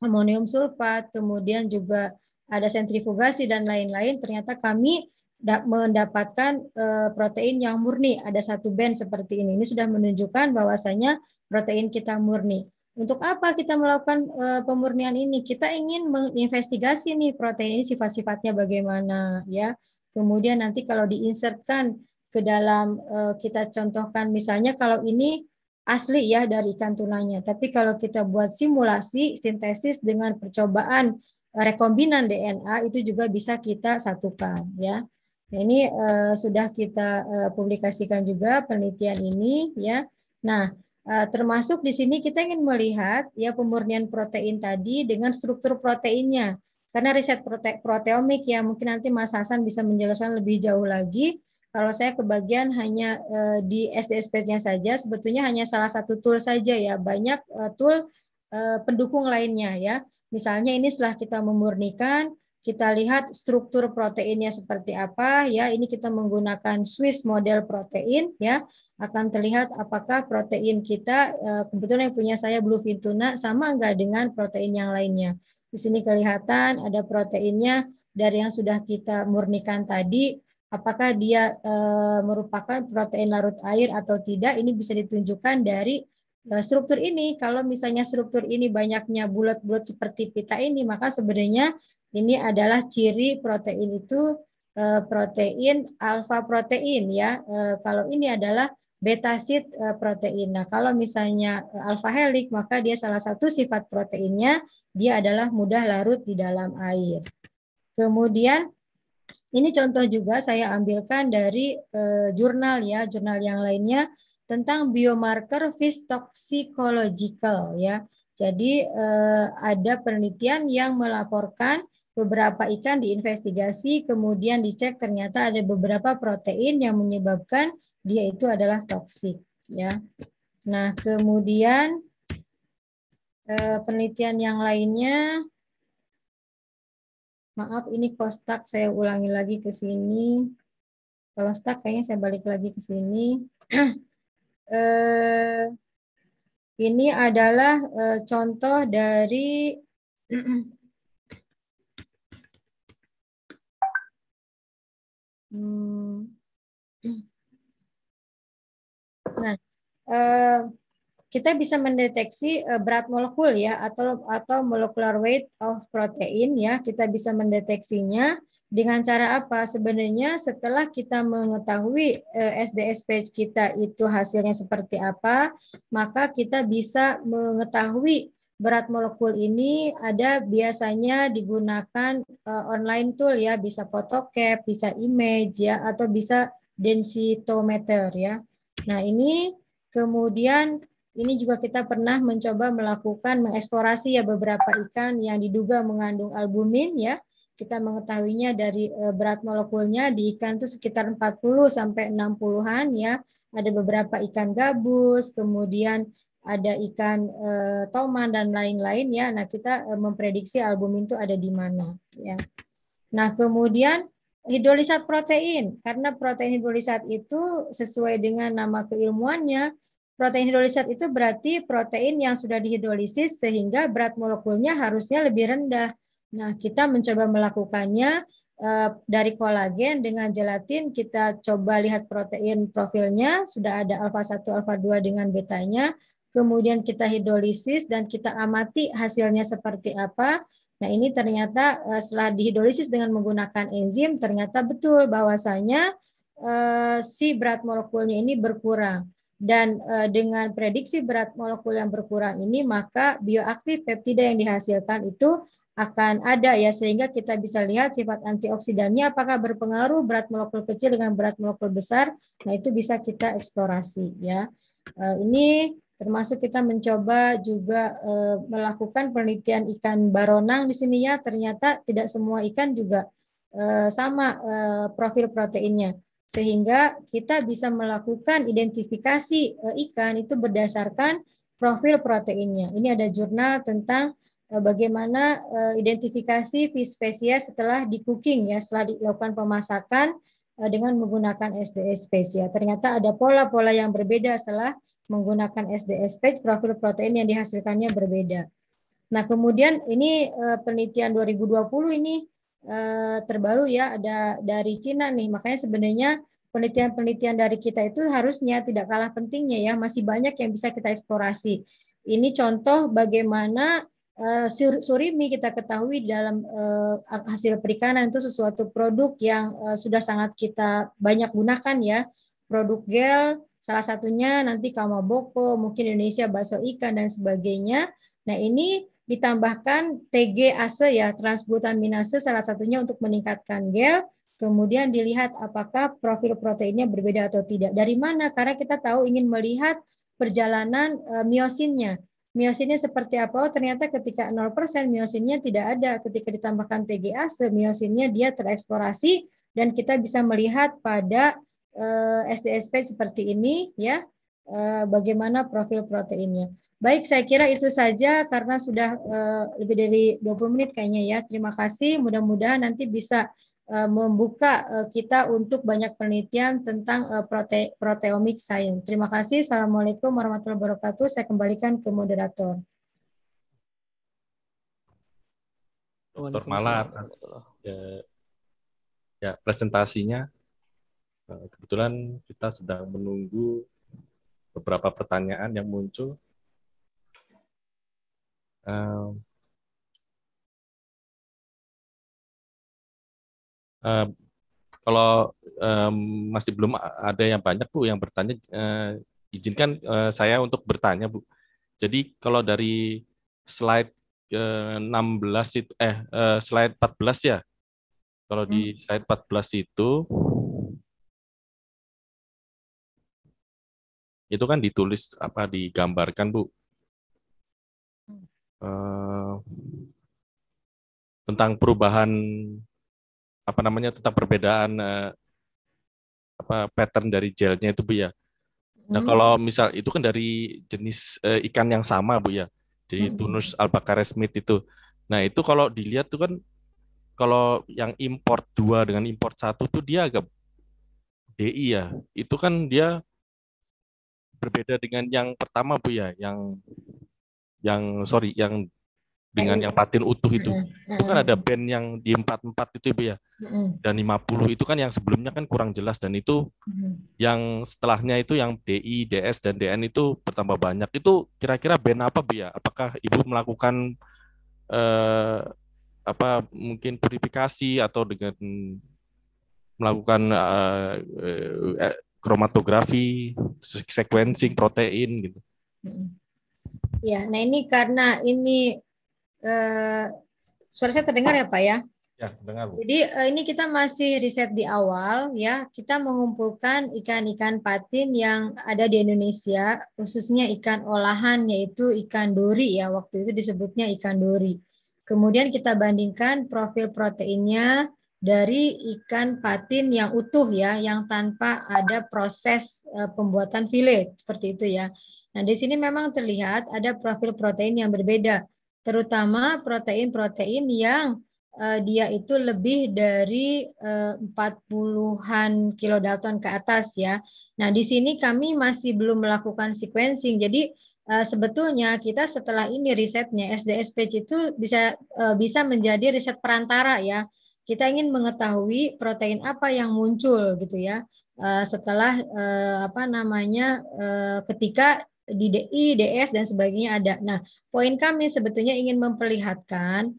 amonium sulfat kemudian juga ada sentrifugasi dan lain-lain ternyata kami mendapatkan eh, protein yang murni ada satu band seperti ini ini sudah menunjukkan bahwasanya protein kita murni untuk apa kita melakukan uh, pemurnian ini? Kita ingin menginvestigasi nih protein ini sifat-sifatnya bagaimana ya. Kemudian nanti kalau diinsertkan ke dalam uh, kita contohkan misalnya kalau ini asli ya dari ikan tunanya. Tapi kalau kita buat simulasi sintesis dengan percobaan eh, rekombinan DNA itu juga bisa kita satukan ya. Nah, ini uh, sudah kita uh, publikasikan juga penelitian ini ya. Nah, Eh, termasuk di sini kita ingin melihat ya pemurnian protein tadi dengan struktur proteinnya. Karena riset prote proteomik ya mungkin nanti Mas Hasan bisa menjelaskan lebih jauh lagi. Kalau saya kebagian hanya eh, di SDSP-nya saja, sebetulnya hanya salah satu tool saja ya. Banyak eh, tool eh, pendukung lainnya ya. Misalnya ini setelah kita memurnikan, kita lihat struktur proteinnya seperti apa ya ini kita menggunakan Swiss model protein ya akan terlihat apakah protein kita eh, kebetulan yang punya saya bluefin tuna sama enggak dengan protein yang lainnya di sini kelihatan ada proteinnya dari yang sudah kita murnikan tadi apakah dia eh, merupakan protein larut air atau tidak ini bisa ditunjukkan dari eh, struktur ini. Kalau misalnya struktur ini banyaknya bulat-bulat seperti pita ini, maka sebenarnya ini adalah ciri protein itu eh, protein alfa protein ya. Eh, kalau ini adalah beta seed eh, protein. Nah, kalau misalnya alfa helik maka dia salah satu sifat proteinnya dia adalah mudah larut di dalam air. Kemudian ini contoh juga saya ambilkan dari jurnal ya, jurnal yang lainnya tentang biomarker fish toxicological ya. Jadi ada penelitian yang melaporkan beberapa ikan diinvestigasi, kemudian dicek ternyata ada beberapa protein yang menyebabkan dia itu adalah toksik. Ya. Nah, kemudian eh, penelitian yang lainnya, maaf ini kostak saya ulangi lagi ke sini. Kalau stuck kayaknya saya balik lagi ke sini. Eh, ini adalah eh, contoh dari Hmm. Nah, eh, kita bisa mendeteksi eh, berat molekul ya atau atau molecular weight of protein ya kita bisa mendeteksinya dengan cara apa sebenarnya setelah kita mengetahui eh, SDS page kita itu hasilnya seperti apa maka kita bisa mengetahui berat molekul ini ada biasanya digunakan uh, online tool ya, bisa photocap, bisa image ya, atau bisa densitometer ya. Nah ini kemudian ini juga kita pernah mencoba melakukan mengeksplorasi ya beberapa ikan yang diduga mengandung albumin ya. Kita mengetahuinya dari eh, berat molekulnya di ikan itu sekitar 40 sampai 60-an ya. Ada beberapa ikan gabus, kemudian ada ikan e, toman dan lain-lain ya. Nah, kita e, memprediksi albumin itu ada di mana ya. Nah, kemudian hidrolisat protein karena protein hidrolisat itu sesuai dengan nama keilmuannya, protein hidrolisat itu berarti protein yang sudah dihidrolisis sehingga berat molekulnya harusnya lebih rendah. Nah, kita mencoba melakukannya e, dari kolagen dengan gelatin kita coba lihat protein profilnya sudah ada alfa 1 alfa 2 dengan betanya kemudian kita hidrolisis dan kita amati hasilnya seperti apa. Nah, ini ternyata eh, setelah dihidrolisis dengan menggunakan enzim ternyata betul bahwasanya eh, si berat molekulnya ini berkurang dan eh, dengan prediksi berat molekul yang berkurang ini maka bioaktif peptida yang dihasilkan itu akan ada ya sehingga kita bisa lihat sifat antioksidannya apakah berpengaruh berat molekul kecil dengan berat molekul besar nah itu bisa kita eksplorasi ya ini Termasuk kita mencoba juga e, melakukan penelitian ikan baronang di sini ya. Ternyata tidak semua ikan juga e, sama e, profil proteinnya. Sehingga kita bisa melakukan identifikasi e, ikan itu berdasarkan profil proteinnya. Ini ada jurnal tentang bagaimana identifikasi fish spesies setelah di cooking ya, setelah dilakukan pemasakan dengan menggunakan SDS spesies. Ternyata ada pola-pola yang berbeda setelah menggunakan SDS page profil protein yang dihasilkannya berbeda. Nah, kemudian ini eh, penelitian 2020 ini eh, terbaru ya ada dari Cina nih. Makanya sebenarnya penelitian-penelitian dari kita itu harusnya tidak kalah pentingnya ya, masih banyak yang bisa kita eksplorasi. Ini contoh bagaimana eh, surimi kita ketahui dalam hasil perikanan itu sesuatu produk yang sudah sangat kita banyak gunakan ya. Produk gel, Salah satunya nanti kamaboko, mungkin Indonesia bakso ikan dan sebagainya. Nah, ini ditambahkan TGase ya, transglutaminase salah satunya untuk meningkatkan gel, kemudian dilihat apakah profil proteinnya berbeda atau tidak. Dari mana? Karena kita tahu ingin melihat perjalanan e, miosinnya. Miosinnya seperti apa? Oh, ternyata ketika 0% miosinnya tidak ada. Ketika ditambahkan TGA, miosinnya dia tereksplorasi dan kita bisa melihat pada Eh, SDSP seperti ini ya eh, bagaimana profil proteinnya. Baik, saya kira itu saja karena sudah eh, lebih dari 20 menit kayaknya ya. Terima kasih, mudah-mudahan nanti bisa membuka kita untuk banyak penelitian tentang prote proteomic science. Terima kasih. Assalamualaikum warahmatullahi wabarakatuh. Saya kembalikan ke moderator. Dr. Malar, ya, ya presentasinya. Eh, kebetulan kita sedang menunggu beberapa pertanyaan yang muncul. Uh, uh, kalau um, masih belum ada yang banyak Bu yang bertanya, uh, izinkan uh, saya untuk bertanya Bu. Jadi kalau dari slide uh, 16 itu eh uh, slide 14 ya. Kalau hmm. di slide 14 itu itu kan ditulis apa digambarkan bu uh, tentang perubahan apa namanya tentang perbedaan uh, apa pattern dari gelnya itu bu ya nah hmm. kalau misal itu kan dari jenis uh, ikan yang sama bu ya jadi hmm. tunus albacore itu nah itu kalau dilihat tuh kan kalau yang import dua dengan import satu tuh dia agak DI ya itu kan dia berbeda dengan yang pertama Bu ya, yang yang sorry, yang dengan yang patin utuh itu. mm Itu kan ada band yang di empat itu bu ya. Mm-hmm. Dan 50 itu kan yang sebelumnya kan kurang jelas dan itu yang setelahnya itu yang DI, DS dan DN itu bertambah banyak. Itu kira-kira band apa Bu ya? Apakah Ibu melakukan eh, apa mungkin purifikasi atau dengan melakukan eh, eh, kromatografi, sequencing protein gitu. Ya, nah ini karena ini uh, suara saya terdengar ya Pak ya? Ya, dengar Bu. Jadi uh, ini kita masih riset di awal ya, kita mengumpulkan ikan-ikan patin yang ada di Indonesia, khususnya ikan olahan yaitu ikan dori ya, waktu itu disebutnya ikan dori. Kemudian kita bandingkan profil proteinnya, dari ikan patin yang utuh ya, yang tanpa ada proses eh, pembuatan filet seperti itu ya. Nah, di sini memang terlihat ada profil protein yang berbeda, terutama protein-protein yang uh, dia itu lebih dari eh, empat puluhan an kilo ke atas ya. Nah, di sini kami masih belum melakukan sequencing. Jadi Uh, sebetulnya kita setelah ini risetnya SDSPC itu bisa uh, bisa menjadi riset perantara ya kita ingin mengetahui protein apa yang muncul gitu ya eh, setelah eh, apa namanya eh, ketika di DI, DS dan sebagainya ada. Nah, poin kami sebetulnya ingin memperlihatkan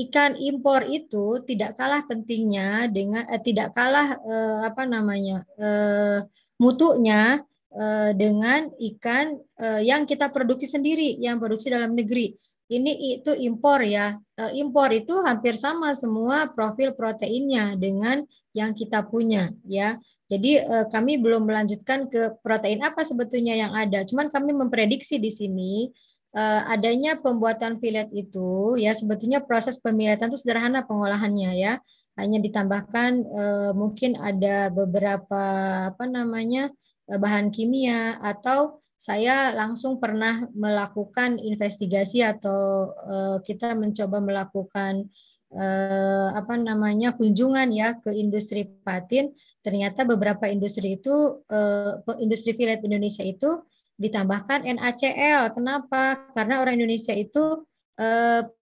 ikan impor itu tidak kalah pentingnya dengan eh, tidak kalah eh, apa namanya eh, mutunya eh, dengan ikan eh, yang kita produksi sendiri, yang produksi dalam negeri ini itu impor ya. Eh, impor itu hampir sama semua profil proteinnya dengan yang kita punya ya. Jadi eh, kami belum melanjutkan ke protein apa sebetulnya yang ada. Cuman kami memprediksi di sini eh, adanya pembuatan filet itu ya sebetulnya proses pemilihan itu sederhana pengolahannya ya. Hanya ditambahkan mungkin ada beberapa apa namanya bahan kimia atau saya langsung pernah melakukan investigasi atau eh, kita mencoba melakukan eh, apa namanya kunjungan ya ke industri patin ternyata beberapa industri itu eh, industri filet Indonesia itu ditambahkan NaCl kenapa karena orang Indonesia itu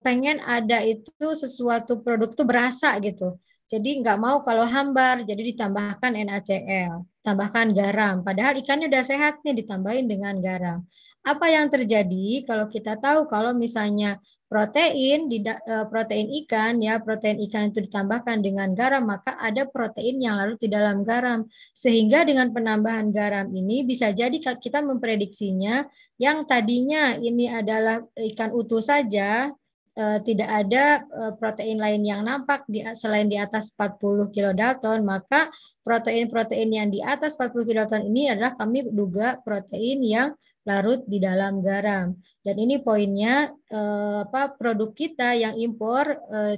pengen ada itu sesuatu produk tuh berasa gitu jadi nggak mau kalau hambar, jadi ditambahkan NaCl, tambahkan garam. Padahal ikannya udah sehat nih, ditambahin dengan garam. Apa yang terjadi kalau kita tahu kalau misalnya protein di e, protein ikan ya protein ikan itu ditambahkan dengan garam maka ada protein yang larut di dalam garam sehingga dengan penambahan garam ini bisa jadi kita memprediksinya yang tadinya ini adalah ikan utuh saja Eh, tidak ada eh, protein lain yang nampak di, selain di atas 40 kilodalton, maka protein-protein yang di atas 40 kilodalton ini adalah kami duga protein yang larut di dalam garam. Dan ini poinnya eh, apa produk kita yang impor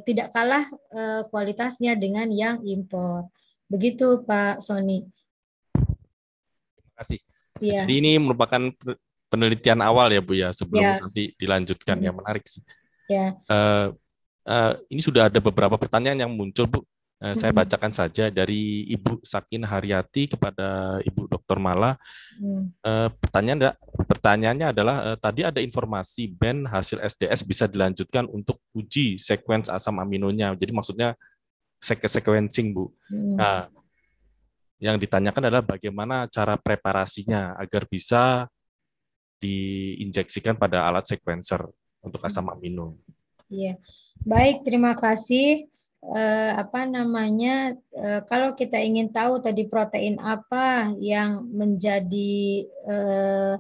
tidak kalah kualitasnya dengan yang impor. Begitu Pak Sony. Terima kasih. Ya. Jadi ini merupakan penelitian awal ya Bu ya sebelum ya. nanti dilanjutkan ya menarik sih. Yeah. Ya. Uh, eh, uh, ini sudah ada beberapa pertanyaan yang muncul, Bu. Uh, hmm. Saya bacakan saja dari Ibu Sakin Haryati kepada Ibu Dr. Mala. Mm. Uh, pertanyaan pertanyaannya adalah uh, tadi ada informasi band hasil SDS bisa dilanjutkan untuk uji sekuens asam aminonya. Jadi maksudnya sek sequencing, Bu. Mm. Nah, yang ditanyakan adalah bagaimana cara preparasinya agar bisa diinjeksikan pada alat sequencer untuk hmm. asam amino. Iya, baik terima kasih. Eh, apa namanya? Eh, kalau kita ingin tahu tadi protein apa yang menjadi eh,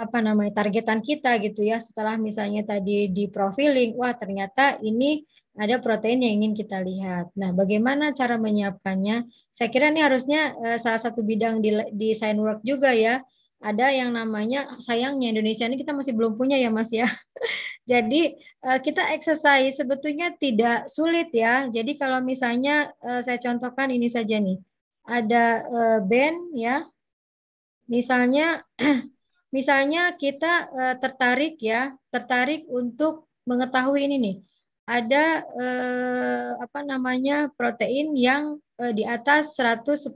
apa namanya targetan kita gitu ya setelah misalnya tadi di profiling wah ternyata ini ada protein yang ingin kita lihat. Nah, bagaimana cara menyiapkannya? Saya kira ini harusnya eh, salah satu bidang di desain work juga ya ada yang namanya sayangnya Indonesia ini kita masih belum punya ya Mas ya. Jadi eh, kita exercise sebetulnya tidak sulit ya. Jadi kalau misalnya eh, saya contohkan ini saja nih. Ada eh, band ya. Misalnya misalnya kita tertarik ya, tertarik untuk mengetahui ini nih. Ada apa namanya protein yang di atas 110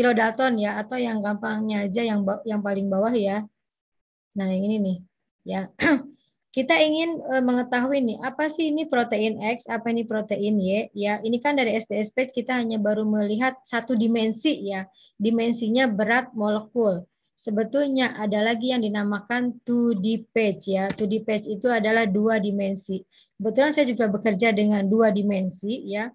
kilodalton ya atau yang gampangnya aja yang yang paling bawah ya. Nah, ini nih ya. Kita ingin e, mengetahui nih apa sih ini protein X, apa ini protein Y ya. Ini kan dari STSP kita hanya baru melihat satu dimensi ya. Dimensinya berat molekul. Sebetulnya ada lagi yang dinamakan 2D page ya. 2D page itu adalah dua dimensi. Kebetulan saya juga bekerja dengan dua dimensi ya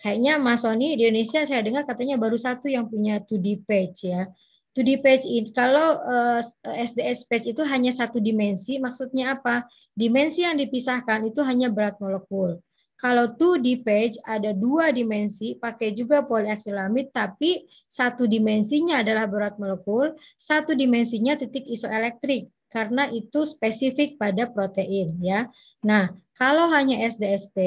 Kayaknya Mas Sony di Indonesia saya dengar katanya baru satu yang punya 2D page ya. 2D page ini kalau uh, eh, SDS page itu hanya satu dimensi, maksudnya apa? Dimensi yang dipisahkan itu hanya berat molekul. Kalau 2D page ada dua dimensi, pakai juga poliakrilamid, tapi satu dimensinya adalah berat molekul, satu dimensinya titik isoelektrik karena itu spesifik pada protein ya. Nah, kalau hanya SDSP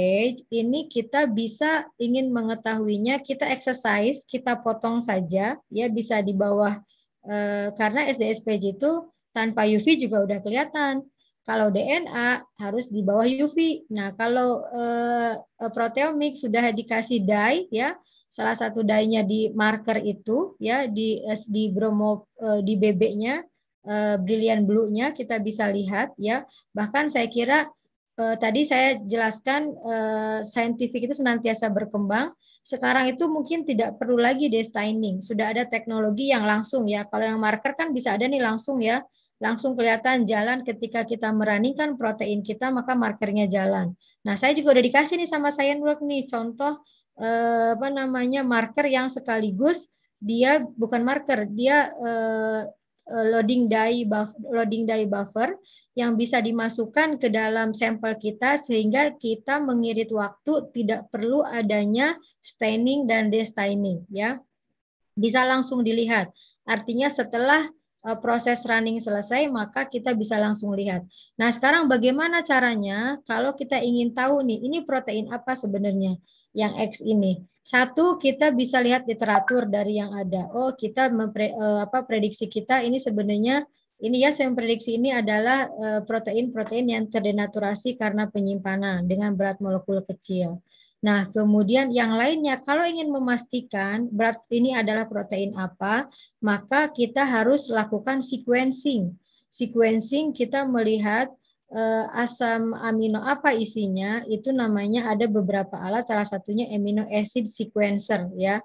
ini kita bisa ingin mengetahuinya kita exercise, kita potong saja ya bisa di bawah eh, karena SDSP itu tanpa UV juga udah kelihatan. Kalau DNA harus di bawah UV. Nah, kalau eh, proteomik sudah dikasih dye ya, salah satu dye di marker itu ya di di bromo eh, di BB-nya uh, brilian blue-nya kita bisa lihat ya. Bahkan saya kira uh, tadi saya jelaskan uh, scientific itu senantiasa berkembang. Sekarang itu mungkin tidak perlu lagi destining. Sudah ada teknologi yang langsung ya. Kalau yang marker kan bisa ada nih langsung ya. Langsung kelihatan jalan ketika kita meraningkan protein kita maka markernya jalan. Nah, saya juga udah dikasih nih sama Science Work nih contoh eh, apa namanya marker yang sekaligus dia bukan marker, dia eh, Eh, loading die buffer, loading die buffer yang bisa dimasukkan ke dalam sampel kita sehingga kita mengirit waktu tidak perlu adanya staining dan destaining ya. Bisa langsung dilihat. Artinya setelah Eh, proses running selesai, maka kita bisa langsung lihat. Nah, sekarang bagaimana caranya kalau kita ingin tahu nih, ini protein apa sebenarnya yang X ini? Satu, kita bisa lihat literatur dari yang ada. Oh, kita mempre, eh, apa prediksi kita ini sebenarnya ini ya saya memprediksi ini adalah eh, protein-protein yang terdenaturasi karena penyimpanan dengan berat molekul kecil. Nah, kemudian yang lainnya, kalau ingin memastikan berat ini adalah protein apa, maka kita harus lakukan sequencing. Sequencing kita melihat eh, asam amino apa isinya, itu namanya ada beberapa alat, salah satunya amino acid sequencer ya.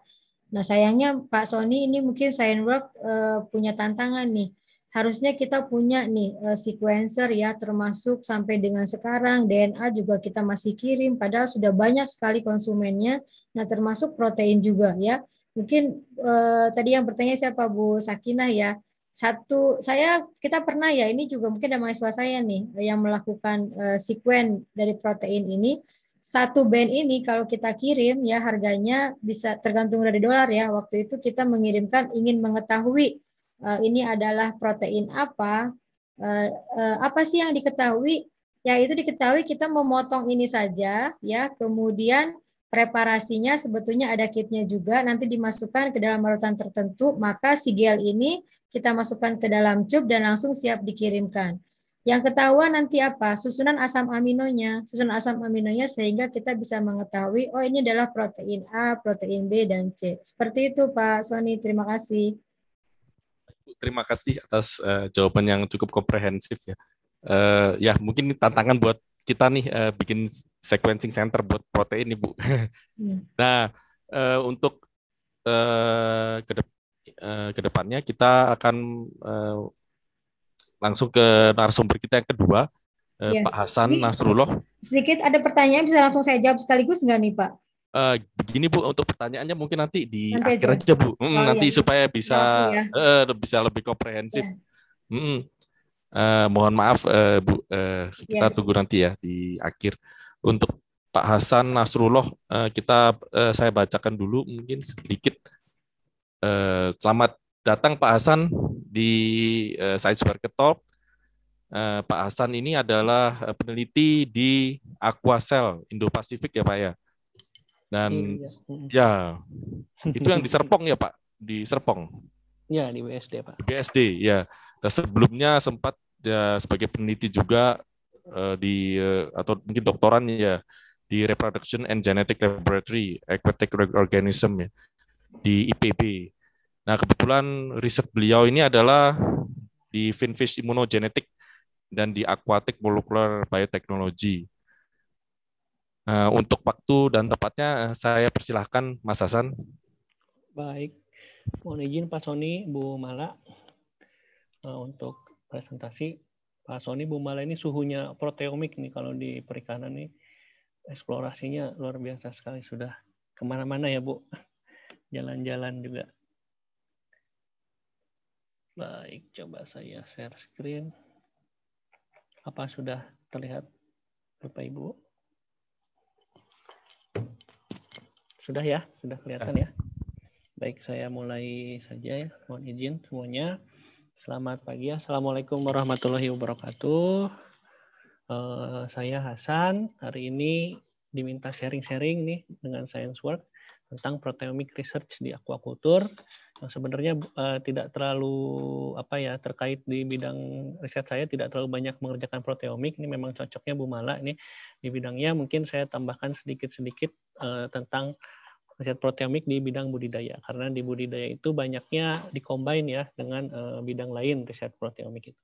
Nah, sayangnya Pak Sony ini mungkin Sciencework eh, punya tantangan nih harusnya kita punya nih eh, sequencer ya termasuk sampai dengan sekarang DNA juga kita masih kirim padahal sudah banyak sekali konsumennya nah termasuk protein juga ya mungkin eh, tadi yang bertanya siapa Bu Sakina ya satu saya kita pernah ya ini juga mungkin ada mahasiswa saya nih yang melakukan eh, sequen dari protein ini satu band ini kalau kita kirim ya harganya bisa tergantung dari dolar ya waktu itu kita mengirimkan ingin mengetahui Eh, ini adalah protein apa, eh, eh, apa sih yang diketahui? Yaitu diketahui kita memotong ini saja, ya. Kemudian preparasinya sebetulnya ada kitnya juga nanti dimasukkan ke dalam larutan tertentu maka si gel ini kita masukkan ke dalam cup dan langsung siap dikirimkan. Yang ketahuan nanti apa? Susunan asam aminonya, susunan asam aminonya sehingga kita bisa mengetahui oh ini adalah protein A, protein B dan C. Seperti itu Pak Soni, terima kasih terima kasih atas uh, jawaban yang cukup komprehensif ya. Uh, ya mungkin ini tantangan buat kita nih uh, bikin sequencing center buat protein ibu. Iya. Nah uh, untuk uh, ke kedep uh, kedepannya kita akan uh, langsung ke narasumber kita yang kedua uh, Pak Hasan Nasrullah. Sedikit ada pertanyaan bisa langsung saya jawab sekaligus nggak nih Pak? Eh, begini Bu untuk pertanyaannya mungkin nanti di nanti akhir aja, aja Bu. Hmm, oh, nanti iya. supaya bisa ya, ya. Uh, bisa lebih komprehensif. Ya. Hmm. Uh, mohon maaf uh, Bu uh, kita ya. tunggu nanti ya di akhir untuk Pak Hasan Nasrullah uh, kita uh, saya bacakan dulu mungkin sedikit uh, selamat datang Pak Hasan di uh, Science Market Talk. Uh, Pak Hasan ini adalah peneliti di Cell Indo Pasifik ya Pak ya. Dan iya, iya. ya itu yang di Serpong ya Pak, di Serpong. Ya di BSD Pak. Di BSD ya. Dan sebelumnya sempat ya, sebagai peneliti juga uh, di uh, atau mungkin doktoran ya di Reproduction and Genetic Laboratory Aquatic Organism ya, di IPB. Nah kebetulan riset beliau ini adalah di finfish Immunogenetic dan di aquatic molecular biotechnology. Uh, untuk waktu dan tepatnya eh, saya persilahkan Mas Hasan. Baik, mohon izin Pak Sony, Bu Mala uh, untuk presentasi. Pak Sony, Bu Mala ini suhunya proteomik nih kalau di perikanan ini eksplorasinya luar biasa sekali sudah kemana-mana ya Bu, jalan-jalan juga. Baik, coba saya share screen. Apa sudah terlihat Bapak Ibu? Sudah ya, sudah kelihatan ya. Baik, saya mulai saja ya. Mohon izin semuanya. Selamat pagi. ya, Assalamualaikum warahmatullahi wabarakatuh. Eh, saya Hasan. Hari ini diminta sharing-sharing nih dengan Science Work tentang proteomic research di aquaculture yang sebenarnya uh, tidak terlalu apa ya terkait di bidang riset saya tidak terlalu banyak mengerjakan proteomik ini memang cocoknya Bu Mala ini di bidangnya mungkin saya tambahkan sedikit-sedikit uh, tentang riset proteomik di bidang budidaya karena di budidaya itu banyaknya dikombin ya dengan uh, bidang lain riset proteomik itu.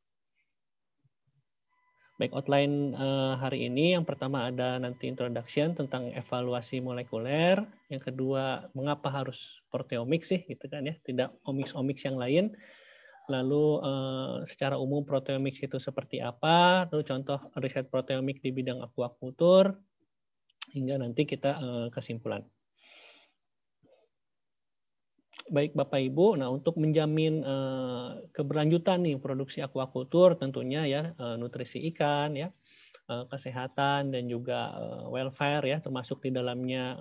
Baik outline uh, hari ini yang pertama ada nanti introduction tentang evaluasi molekuler, yang kedua mengapa harus proteomik sih gitu kan ya, tidak omics-omics yang lain. Lalu eh, secara umum proteomik itu seperti apa, lalu contoh riset proteomik di bidang aquakultur hingga nanti kita kesimpulan baik Bapak Ibu, nah untuk menjamin eh, keberlanjutan nih produksi akuakultur tentunya ya eh, nutrisi ikan ya eh, kesehatan dan juga welfare ya termasuk di dalamnya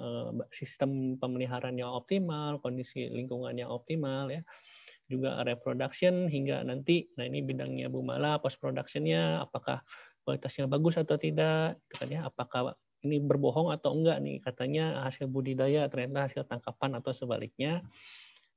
sistem pemeliharaan yang optimal, kondisi lingkungan yang optimal ya juga reproduction hingga nanti nah ini bidangnya Bu Mala post productionnya apakah kualitasnya bagus atau tidak gitu kan ya apakah ini berbohong atau enggak nih katanya hasil budidaya ternyata hasil tangkapan atau sebaliknya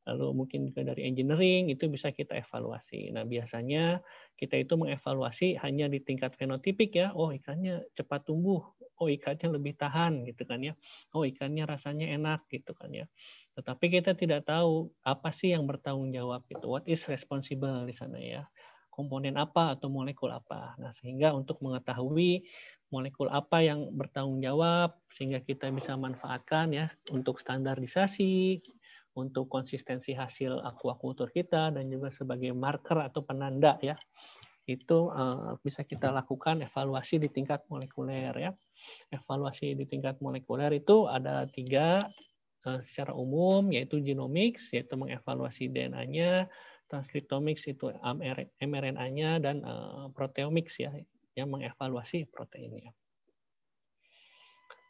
lalu mungkin juga dari engineering itu bisa kita evaluasi. Nah, biasanya kita itu mengevaluasi hanya di tingkat fenotipik ya. Oh, ikannya cepat tumbuh. Oh, ikannya lebih tahan gitu kan ya. Oh, ikannya rasanya enak gitu kan ya. Tetapi kita tidak tahu apa sih yang bertanggung jawab itu. What is responsible di sana ya? Komponen apa atau molekul apa? Nah, sehingga untuk mengetahui molekul apa yang bertanggung jawab sehingga kita bisa manfaatkan ya untuk standarisasi untuk konsistensi hasil akuakultur kita dan juga sebagai marker atau penanda ya itu eh, bisa kita lakukan evaluasi di tingkat molekuler ya evaluasi di tingkat molekuler itu ada tiga eh, secara umum yaitu genomics yaitu mengevaluasi DNA-nya transcriptomics itu mRNA-nya dan eh, proteomics ya yang mengevaluasi proteinnya.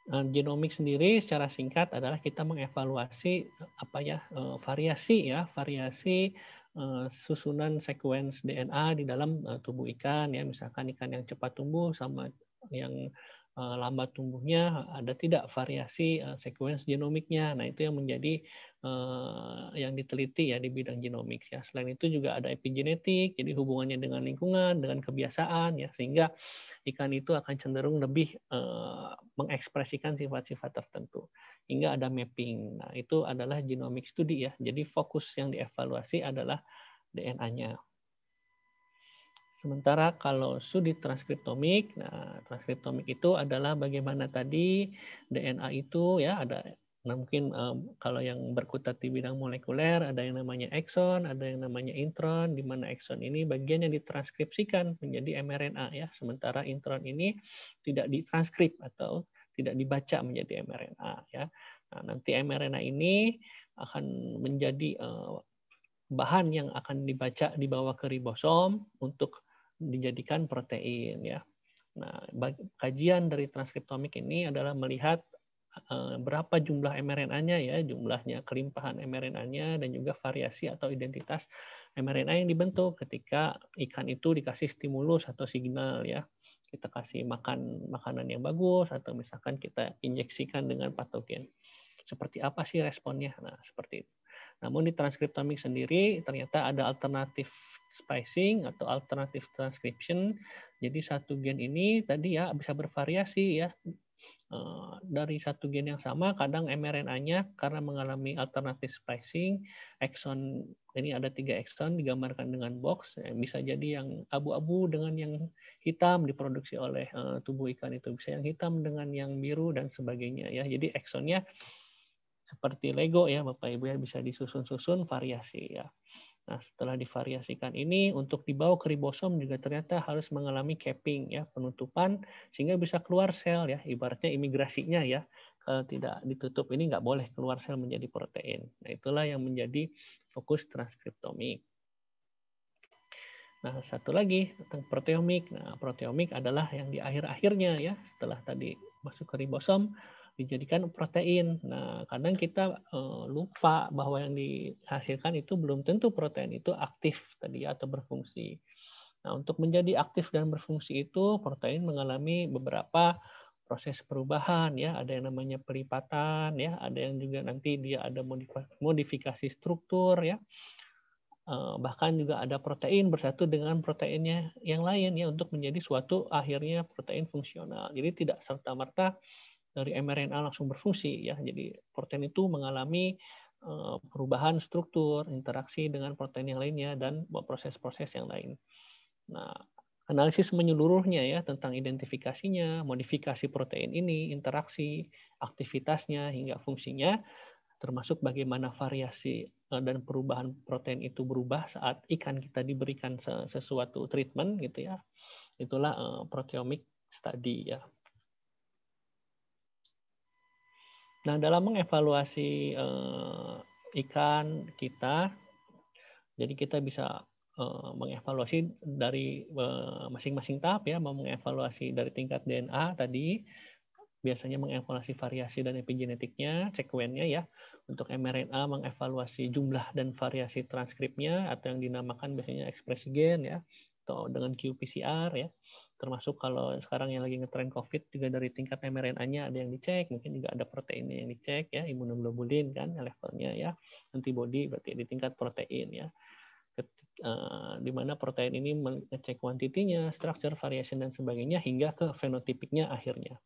Eh, genomik sendiri secara singkat adalah kita mengevaluasi apa ya eh, variasi ya variasi eh, susunan sekuens DNA di dalam tubuh ikan ya misalkan ikan yang cepat tumbuh sama yang Eh, lambat tumbuhnya, ada tidak variasi eh, sekuens genomiknya. Nah, itu yang menjadi eh, yang diteliti ya di bidang genomik ya. Selain itu juga ada epigenetik, jadi hubungannya dengan lingkungan, dengan kebiasaan ya sehingga ikan itu akan cenderung lebih mengekspresikan sifat-sifat tertentu. Hingga ada mapping. Nah, itu adalah genomic study ya. Jadi fokus yang dievaluasi adalah DNA-nya. Sementara kalau studi transkriptomik, nah transkriptomik itu adalah bagaimana tadi DNA itu ya ada nah mungkin um, kalau yang berkutat di bidang molekuler ada yang namanya exon, ada yang namanya intron di mana exon ini bagian yang ditranskripsikan menjadi mRNA ya, sementara intron ini tidak ditranskrip atau tidak dibaca menjadi mRNA ya. Nah, nanti mRNA ini akan menjadi uh, bahan yang akan dibaca dibawa ke ribosom untuk dijadikan protein ya. Nah, kajian dari transkriptomik ini adalah melihat eh, berapa jumlah mRNA-nya ya, jumlahnya kelimpahan mRNA-nya dan juga variasi atau identitas mRNA yang dibentuk ketika ikan itu dikasih stimulus atau signal ya. Kita kasih makan makanan yang bagus atau misalkan kita injeksikan dengan patogen. Seperti apa sih responnya? Nah, seperti itu. Namun di transkriptomik sendiri ternyata ada alternatif spicing atau alternative transcription. Jadi satu gen ini tadi ya bisa bervariasi ya. Eh, dari satu gen yang sama, kadang mRNA-nya karena mengalami alternatif spicing, exon ini ada tiga exon digambarkan dengan box, bisa jadi yang abu-abu dengan yang hitam diproduksi oleh eh, tubuh ikan itu, bisa yang hitam dengan yang biru dan sebagainya ya. Jadi exonnya seperti Lego ya Bapak Ibu ya bisa disusun-susun variasi ya. Nah, setelah divariasikan ini untuk dibawa ke ribosom juga ternyata harus mengalami capping ya, penutupan sehingga bisa keluar sel ya, ibaratnya imigrasinya ya. Kalau eh, tidak ditutup ini nggak boleh keluar sel menjadi protein. Nah, itulah yang menjadi fokus transkriptomik. Nah, satu lagi tentang proteomik. Nah, proteomik adalah yang di akhir-akhirnya ya, setelah tadi masuk ke ribosom, dijadikan protein. Nah, kadang kita uh, lupa bahwa yang dihasilkan itu belum tentu protein itu aktif tadi atau berfungsi. Nah, untuk menjadi aktif dan berfungsi itu protein mengalami beberapa proses perubahan ya, ada yang namanya pelipatan ya, ada yang juga nanti dia ada modifikasi struktur ya. Eh, bahkan juga ada protein bersatu dengan proteinnya yang lain ya untuk menjadi suatu akhirnya protein fungsional. Jadi tidak serta-merta dari mRNA langsung berfungsi ya. Jadi protein itu mengalami eh, perubahan struktur, interaksi dengan protein yang lainnya dan proses-proses yang lain. Nah, analisis menyeluruhnya ya tentang identifikasinya, modifikasi protein ini, interaksi, aktivitasnya hingga fungsinya termasuk bagaimana variasi eh, dan perubahan protein itu berubah saat ikan kita diberikan sesuatu treatment gitu ya. Itulah eh, proteomic study ya. Nah, dalam mengevaluasi uh, ikan kita, jadi kita bisa uh, mengevaluasi dari eh, masing-masing uh, tahap ya, mengevaluasi dari tingkat DNA tadi, biasanya mengevaluasi variasi dan epigenetiknya, sekuennya ya. Untuk mRNA mengevaluasi jumlah dan variasi transkripnya atau yang dinamakan biasanya ekspresi gen ya, atau dengan qPCR ya termasuk kalau sekarang yang lagi ngetren COVID juga dari tingkat mRNA-nya ada yang dicek, mungkin juga ada proteinnya yang dicek ya, imunoglobulin kan levelnya ya, antibody berarti di tingkat protein ya. Uh, di mana protein ini mengecek kuantitinya, structure, variation dan sebagainya hingga ke fenotipiknya akhirnya.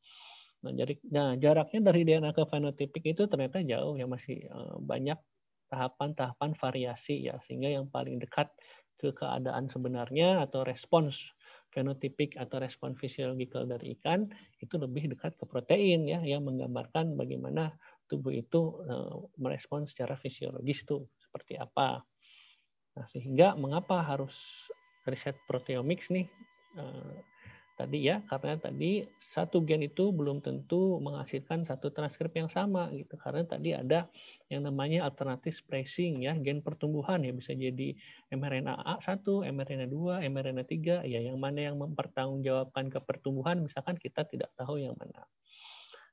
Nah, jadi nah jaraknya dari DNA ke fenotipik itu ternyata jauh ya masih eh, banyak tahapan-tahapan variasi ya sehingga yang paling dekat ke keadaan sebenarnya atau respons fenotipik atau respon fisiologikal dari ikan itu lebih dekat ke protein ya yang menggambarkan bagaimana tubuh itu eh, merespon secara fisiologis tuh seperti apa. Nah, sehingga mengapa harus riset proteomics nih eh, tadi ya karena tadi satu gen itu belum tentu menghasilkan satu transkrip yang sama gitu karena tadi ada yang namanya alternatif spacing ya gen pertumbuhan ya bisa jadi mRNA A1, mRNA 2, mRNA 3 ya yang mana yang mempertanggungjawabkan ke pertumbuhan misalkan kita tidak tahu yang mana.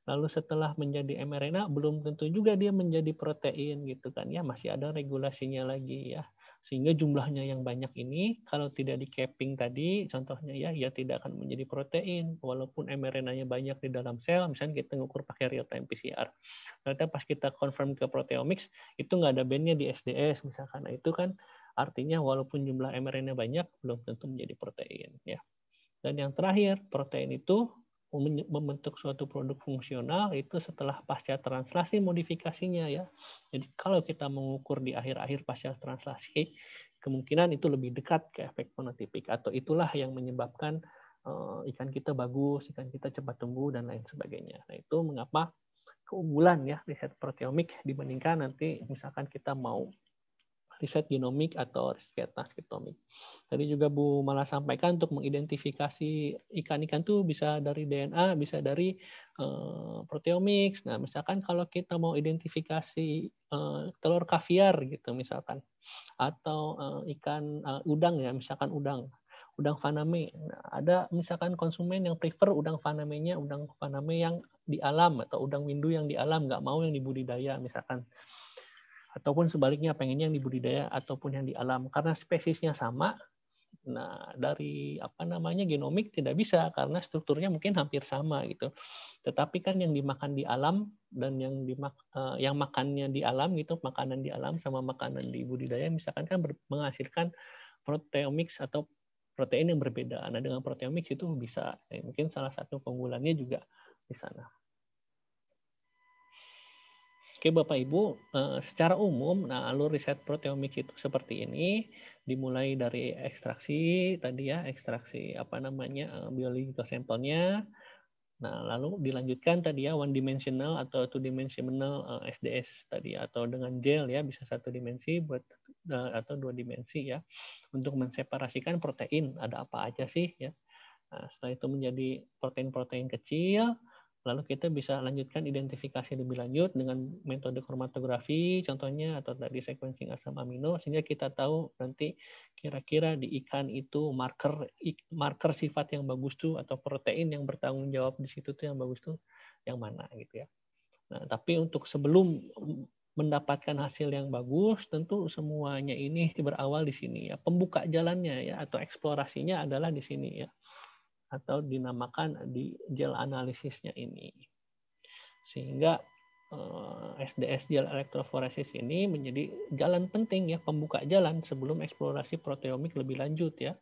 Lalu setelah menjadi mRNA belum tentu juga dia menjadi protein gitu kan ya masih ada regulasinya lagi ya sehingga jumlahnya yang banyak ini kalau tidak di capping tadi, contohnya ya, ya tidak akan menjadi protein walaupun mRNA-nya banyak di dalam sel, misalnya kita ngukur pakai real time PCR. Ternyata pas kita confirm ke proteomics, itu nggak ada bandnya di SDS misalkan. Nah, itu kan artinya walaupun jumlah mRNA banyak, belum tentu menjadi protein. ya. Dan yang terakhir, protein itu membentuk suatu produk fungsional itu setelah pasca translasi modifikasinya ya. Jadi kalau kita mengukur di akhir-akhir pasca translasi, kemungkinan itu lebih dekat ke efek fenotipik atau itulah yang menyebabkan uh, ikan kita bagus, ikan kita cepat tumbuh dan lain sebagainya. Nah, itu mengapa keunggulan ya riset proteomik dibandingkan nanti misalkan kita mau riset genomik atau riset transkriptomik. Tadi juga Bu malah sampaikan untuk mengidentifikasi ikan-ikan tuh bisa dari DNA, bisa dari uh, proteomics. Nah, misalkan kalau kita mau identifikasi uh, telur kaviar gitu misalkan atau uh, ikan uh, udang ya, misalkan udang udang faname. Nah, ada misalkan konsumen yang prefer udang fanamenya, udang faname yang di alam atau udang windu yang di alam, nggak mau yang dibudidaya misalkan ataupun sebaliknya pengennya yang dibudidaya ataupun yang di alam karena spesiesnya sama nah dari apa namanya genomik tidak bisa karena strukturnya mungkin hampir sama gitu tetapi kan yang dimakan di alam dan yang dimak eh, yang makannya di alam gitu makanan di alam sama makanan di budidaya misalkan kan menghasilkan proteomics atau protein yang berbeda nah dengan proteomics itu bisa ya, mungkin salah satu keunggulannya juga di sana Oke Bapak Ibu, eh, secara umum nah alur riset proteomik itu seperti ini dimulai dari ekstraksi tadi ya, ekstraksi apa namanya eh, biological sampelnya. Nah, lalu dilanjutkan tadi ya one dimensional atau two dimensional SDS eh, tadi atau dengan gel ya bisa satu dimensi buat atau dua dimensi ya untuk menseparasikan protein ada apa aja sih ya. Nah, setelah itu menjadi protein-protein kecil Lalu kita bisa lanjutkan identifikasi lebih lanjut dengan metode kromatografi, contohnya atau tadi sequencing asam amino, sehingga kita tahu nanti kira-kira di ikan itu marker marker sifat yang bagus tuh atau protein yang bertanggung jawab di situ tuh yang bagus tuh yang mana gitu ya. Nah, tapi untuk sebelum mendapatkan hasil yang bagus, tentu semuanya ini berawal di sini ya. Pembuka jalannya ya atau eksplorasinya adalah di sini ya atau dinamakan di gel analisisnya ini. Sehingga SDS eh, gel elektroforesis ini menjadi jalan penting ya pembuka jalan sebelum eksplorasi proteomik lebih lanjut ya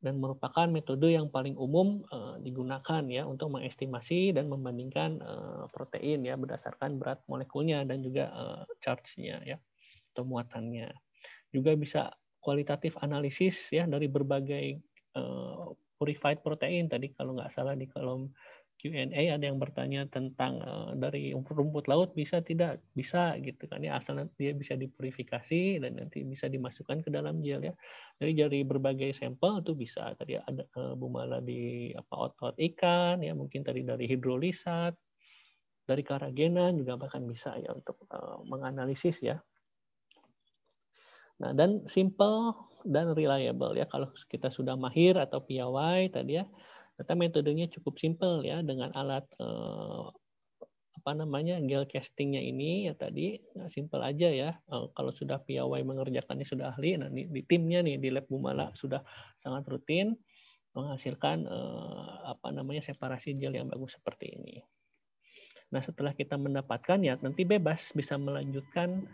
dan merupakan metode yang paling umum eh, digunakan ya untuk mengestimasi dan membandingkan eh, protein ya berdasarkan berat molekulnya dan juga charge-nya ya atau muatannya juga bisa kualitatif analisis ya dari berbagai purified protein tadi kalau nggak salah di kolom Q&A ada yang bertanya tentang eh, dari rumput laut bisa tidak bisa gitu kan ya asal dia bisa dipurifikasi dan nanti bisa dimasukkan ke dalam gel ya Jadi dari berbagai sampel itu bisa tadi ada uh, eh, bumala di apa otot ikan ya mungkin tadi dari hidrolisat dari karagenan juga bahkan bisa ya untuk eh, menganalisis ya Nah, dan simple dan reliable ya kalau kita sudah mahir atau piawai tadi ya. Ternyata metodenya cukup simple ya dengan alat eh, apa namanya gel castingnya ini ya tadi nah, simple aja ya eh, kalau sudah piawai mengerjakannya sudah ahli nah di, di timnya nih di lab Bumala sudah sangat rutin menghasilkan eh, apa namanya separasi gel yang bagus seperti ini. Nah setelah kita mendapatkan ya nanti bebas bisa melanjutkan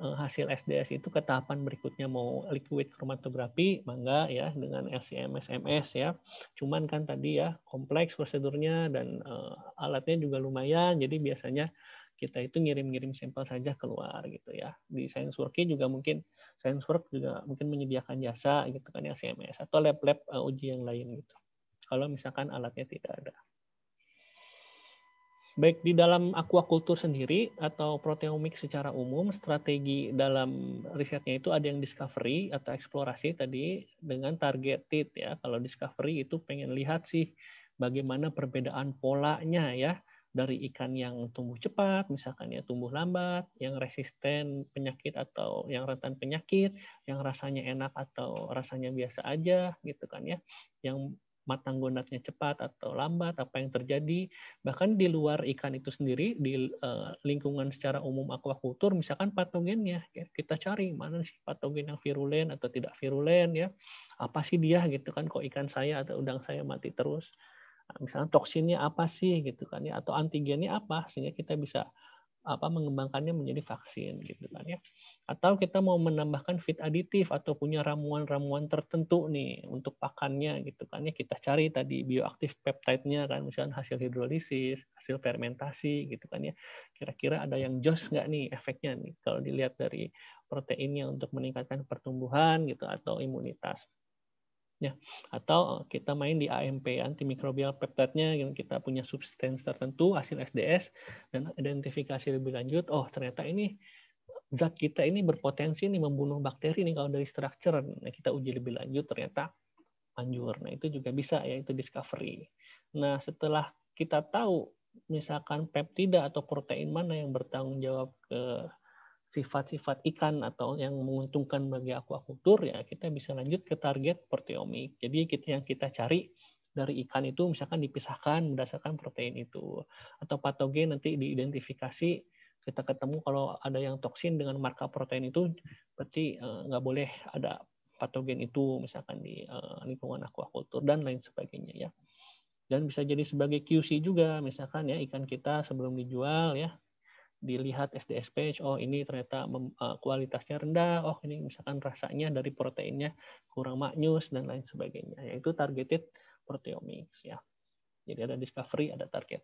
Eh, hasil SDS itu ke tahapan berikutnya mau liquid chromatography, mangga ya dengan LCM SMS ya. Cuman kan tadi ya kompleks prosedurnya dan uh, alatnya juga lumayan jadi biasanya kita itu ngirim-ngirim sampel saja keluar gitu ya. Di Science Worky juga mungkin Science juga mungkin menyediakan jasa gitu kan ya SMS atau lab-lab uh, uji yang lain gitu. Kalau misalkan alatnya tidak ada baik di dalam aquaculture sendiri atau proteomik secara umum, strategi dalam risetnya itu ada yang discovery atau eksplorasi tadi dengan targeted ya. Kalau discovery itu pengen lihat sih bagaimana perbedaan polanya ya dari ikan yang tumbuh cepat, misalkan ya tumbuh lambat, yang resisten penyakit atau yang rentan penyakit, yang rasanya enak atau rasanya biasa aja gitu kan ya. Yang matang gondaknya cepat atau lambat, apa yang terjadi. Bahkan di luar ikan itu sendiri, di eh, lingkungan secara umum akuakultur misalkan patogennya, ya, kita cari mana sih patogen yang virulen atau tidak virulen, ya apa sih dia gitu kan, kok ikan saya atau udang saya mati terus. Nah, misalnya toksinnya apa sih gitu kan ya, atau antigennya apa, sehingga kita bisa apa mengembangkannya menjadi vaksin gitu kan ya. Atau kita mau menambahkan fit aditif atau punya ramuan-ramuan tertentu nih untuk pakannya gitu kan ya kita cari tadi bioaktif peptide-nya kan misalnya hasil hidrolisis, hasil fermentasi gitu kan ya. Kira-kira ada yang jos nggak nih efeknya nih kalau dilihat dari proteinnya untuk meningkatkan pertumbuhan gitu atau imunitas. Ya, atau kita main di AMP antimikrobial peptidenya yang kita punya substansi tertentu hasil SDS dan identifikasi lebih lanjut oh ternyata ini zat kita ini berpotensi nih membunuh bakteri nih kalau dari structure. Nah, kita uji lebih lanjut ternyata anjur. Nah, itu juga bisa ya itu discovery. Nah, setelah kita tahu misalkan peptida atau protein mana yang bertanggung jawab ke sifat-sifat ikan atau yang menguntungkan bagi akuakultur ya kita bisa lanjut ke target proteomik. Jadi kita yang kita cari dari ikan itu misalkan dipisahkan berdasarkan protein itu atau patogen nanti diidentifikasi kita ketemu kalau ada yang toksin dengan marka protein itu berarti eh, nggak boleh ada patogen itu misalkan di eh, lingkungan akuakultur dan lain sebagainya ya dan bisa jadi sebagai QC juga misalkan ya ikan kita sebelum dijual ya dilihat SDSP oh ini ternyata eh, kualitasnya rendah oh ini misalkan rasanya dari proteinnya kurang maknyus dan lain sebagainya yaitu targeted proteomics ya jadi ada discovery ada target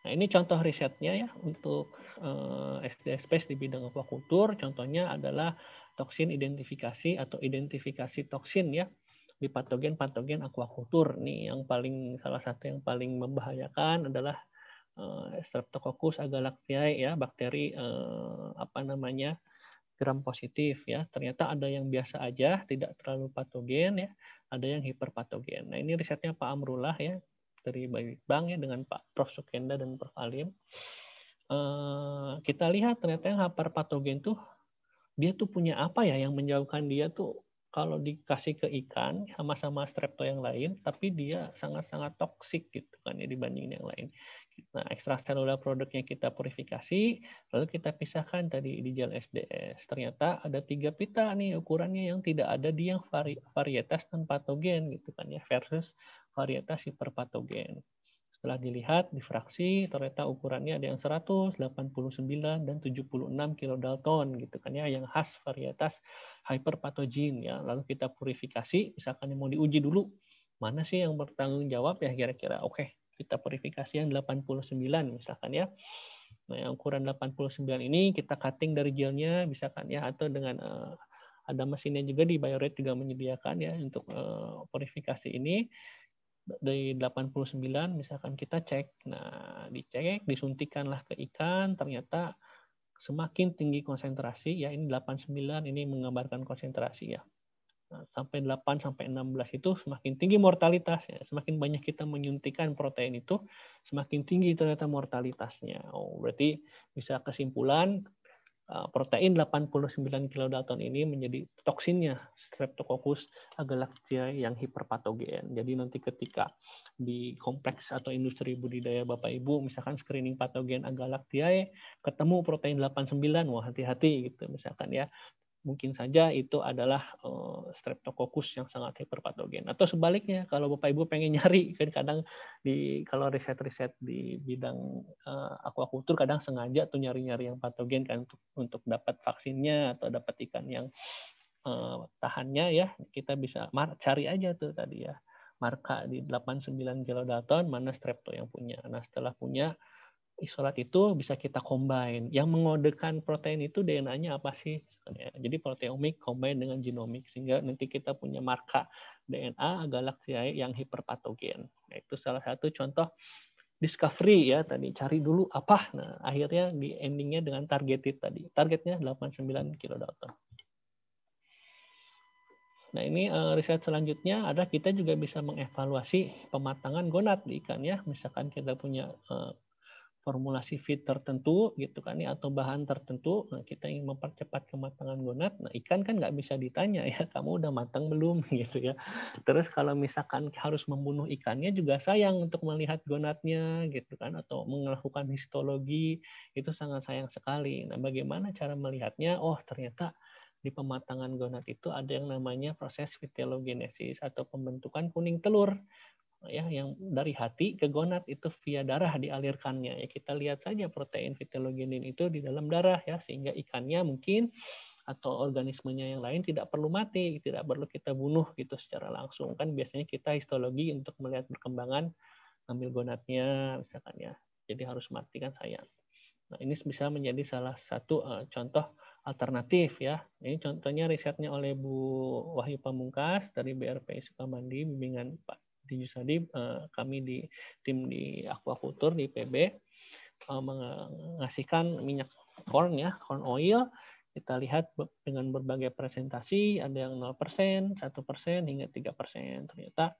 Nah, ini contoh risetnya ya untuk uh, di bidang aquaculture. Contohnya adalah toksin identifikasi atau identifikasi toksin ya di patogen-patogen aquaculture nih yang paling salah satu yang paling membahayakan adalah uh, Streptococcus agalactiae ya bakteri uh, apa namanya gram positif ya ternyata ada yang biasa aja tidak terlalu patogen ya ada yang hiperpatogen nah ini risetnya Pak Amrullah ya dari baik bank ya dengan Pak Prof Sukenda dan Prof Alim uh, kita lihat ternyata yang patogen tuh dia tuh punya apa ya yang menjauhkan dia tuh kalau dikasih ke ikan sama-sama strepto yang lain tapi dia sangat-sangat toksik gitu kan ya dibanding yang lain Nah, ekstraselular produknya kita purifikasi, lalu kita pisahkan tadi di gel SDS. Ternyata ada tiga pita nih ukurannya yang tidak ada di yang varietas dan patogen gitu kan ya versus varietas hiperpatogen. Setelah dilihat difraksi ternyata ukurannya ada yang 189 dan 76 kilodalton gitu kan ya yang khas varietas hiperpatogen ya. Lalu kita purifikasi misalkan yang mau diuji dulu mana sih yang bertanggung jawab ya kira-kira. Oke, kita purifikasi yang 89 misalkan ya. Nah, yang ukuran 89 ini kita cutting dari gelnya misalkan ya atau dengan eh, ada mesinnya juga di Biorate juga menyediakan ya untuk uh, purifikasi ini dari 89 misalkan kita cek. Nah, dicek, disuntikanlah ke ikan, ternyata semakin tinggi konsentrasi ya ini 89 ini menggambarkan konsentrasi ya. Nah, sampai 8 sampai 16 itu semakin tinggi mortalitas ya. Semakin banyak kita menyuntikkan protein itu, semakin tinggi ternyata mortalitasnya. Oh, berarti bisa kesimpulan Eh, protein 89 kilodalton ini menjadi toksinnya Streptococcus agalactiae yang hiperpatogen. Jadi nanti ketika di kompleks atau industri budidaya Bapak Ibu misalkan screening patogen agalactiae ketemu protein 89 wah hati-hati gitu misalkan ya mungkin saja itu adalah uh, streptococcus yang sangat hiperpatogen. Atau sebaliknya, kalau Bapak Ibu pengen nyari, kan kadang di kalau riset-riset di bidang uh, eh, aquaculture kadang sengaja tuh nyari-nyari yang patogen kan untuk untuk dapat vaksinnya atau dapat ikan yang uh, tahannya ya, kita bisa cari aja tuh tadi ya marka di 89 kilodalton mana strepto yang punya. Nah, setelah punya isolat itu bisa kita combine. Yang mengodekan protein itu DNA-nya apa sih? Jadi proteomik combine dengan genomik sehingga nanti kita punya marka DNA galaksi yang hiperpatogen. Nah, itu salah satu contoh discovery ya tadi cari dulu apa. Nah, akhirnya di endingnya dengan targeted tadi. Targetnya 89 kilodalton. Nah, ini eh, riset selanjutnya adalah kita juga bisa mengevaluasi pematangan gonad di ikan ya. Misalkan kita punya eh, formulasi feed tertentu gitu kan ya atau bahan tertentu nah kita ingin mempercepat kematangan gonad nah ikan kan nggak bisa ditanya ya kamu udah matang belum gitu ya terus kalau misalkan harus membunuh ikannya juga sayang untuk melihat gonadnya gitu kan atau melakukan histologi itu sangat sayang sekali nah bagaimana cara melihatnya oh ternyata di pematangan gonad itu ada yang namanya proses vitelogenesis atau pembentukan kuning telur ya yang dari hati ke gonad itu via darah dialirkannya ya kita lihat saja protein vitellogenin itu di dalam darah ya sehingga ikannya mungkin atau organismenya yang lain tidak perlu mati tidak perlu kita bunuh gitu secara langsung kan biasanya kita histologi untuk melihat perkembangan ambil gonadnya misalkan ya jadi harus mati kan sayang nah ini bisa menjadi salah satu uh, contoh alternatif ya. Ini contohnya risetnya oleh Bu Wahyu Pamungkas dari BRP Sukamandi bimbingan Pak di Jusadi eh, kami di tim di aquaculture di PB eh, mengasihkan minyak corn ya corn oil kita lihat dengan berbagai presentasi ada yang 0%, 1%, hingga 3%. Ternyata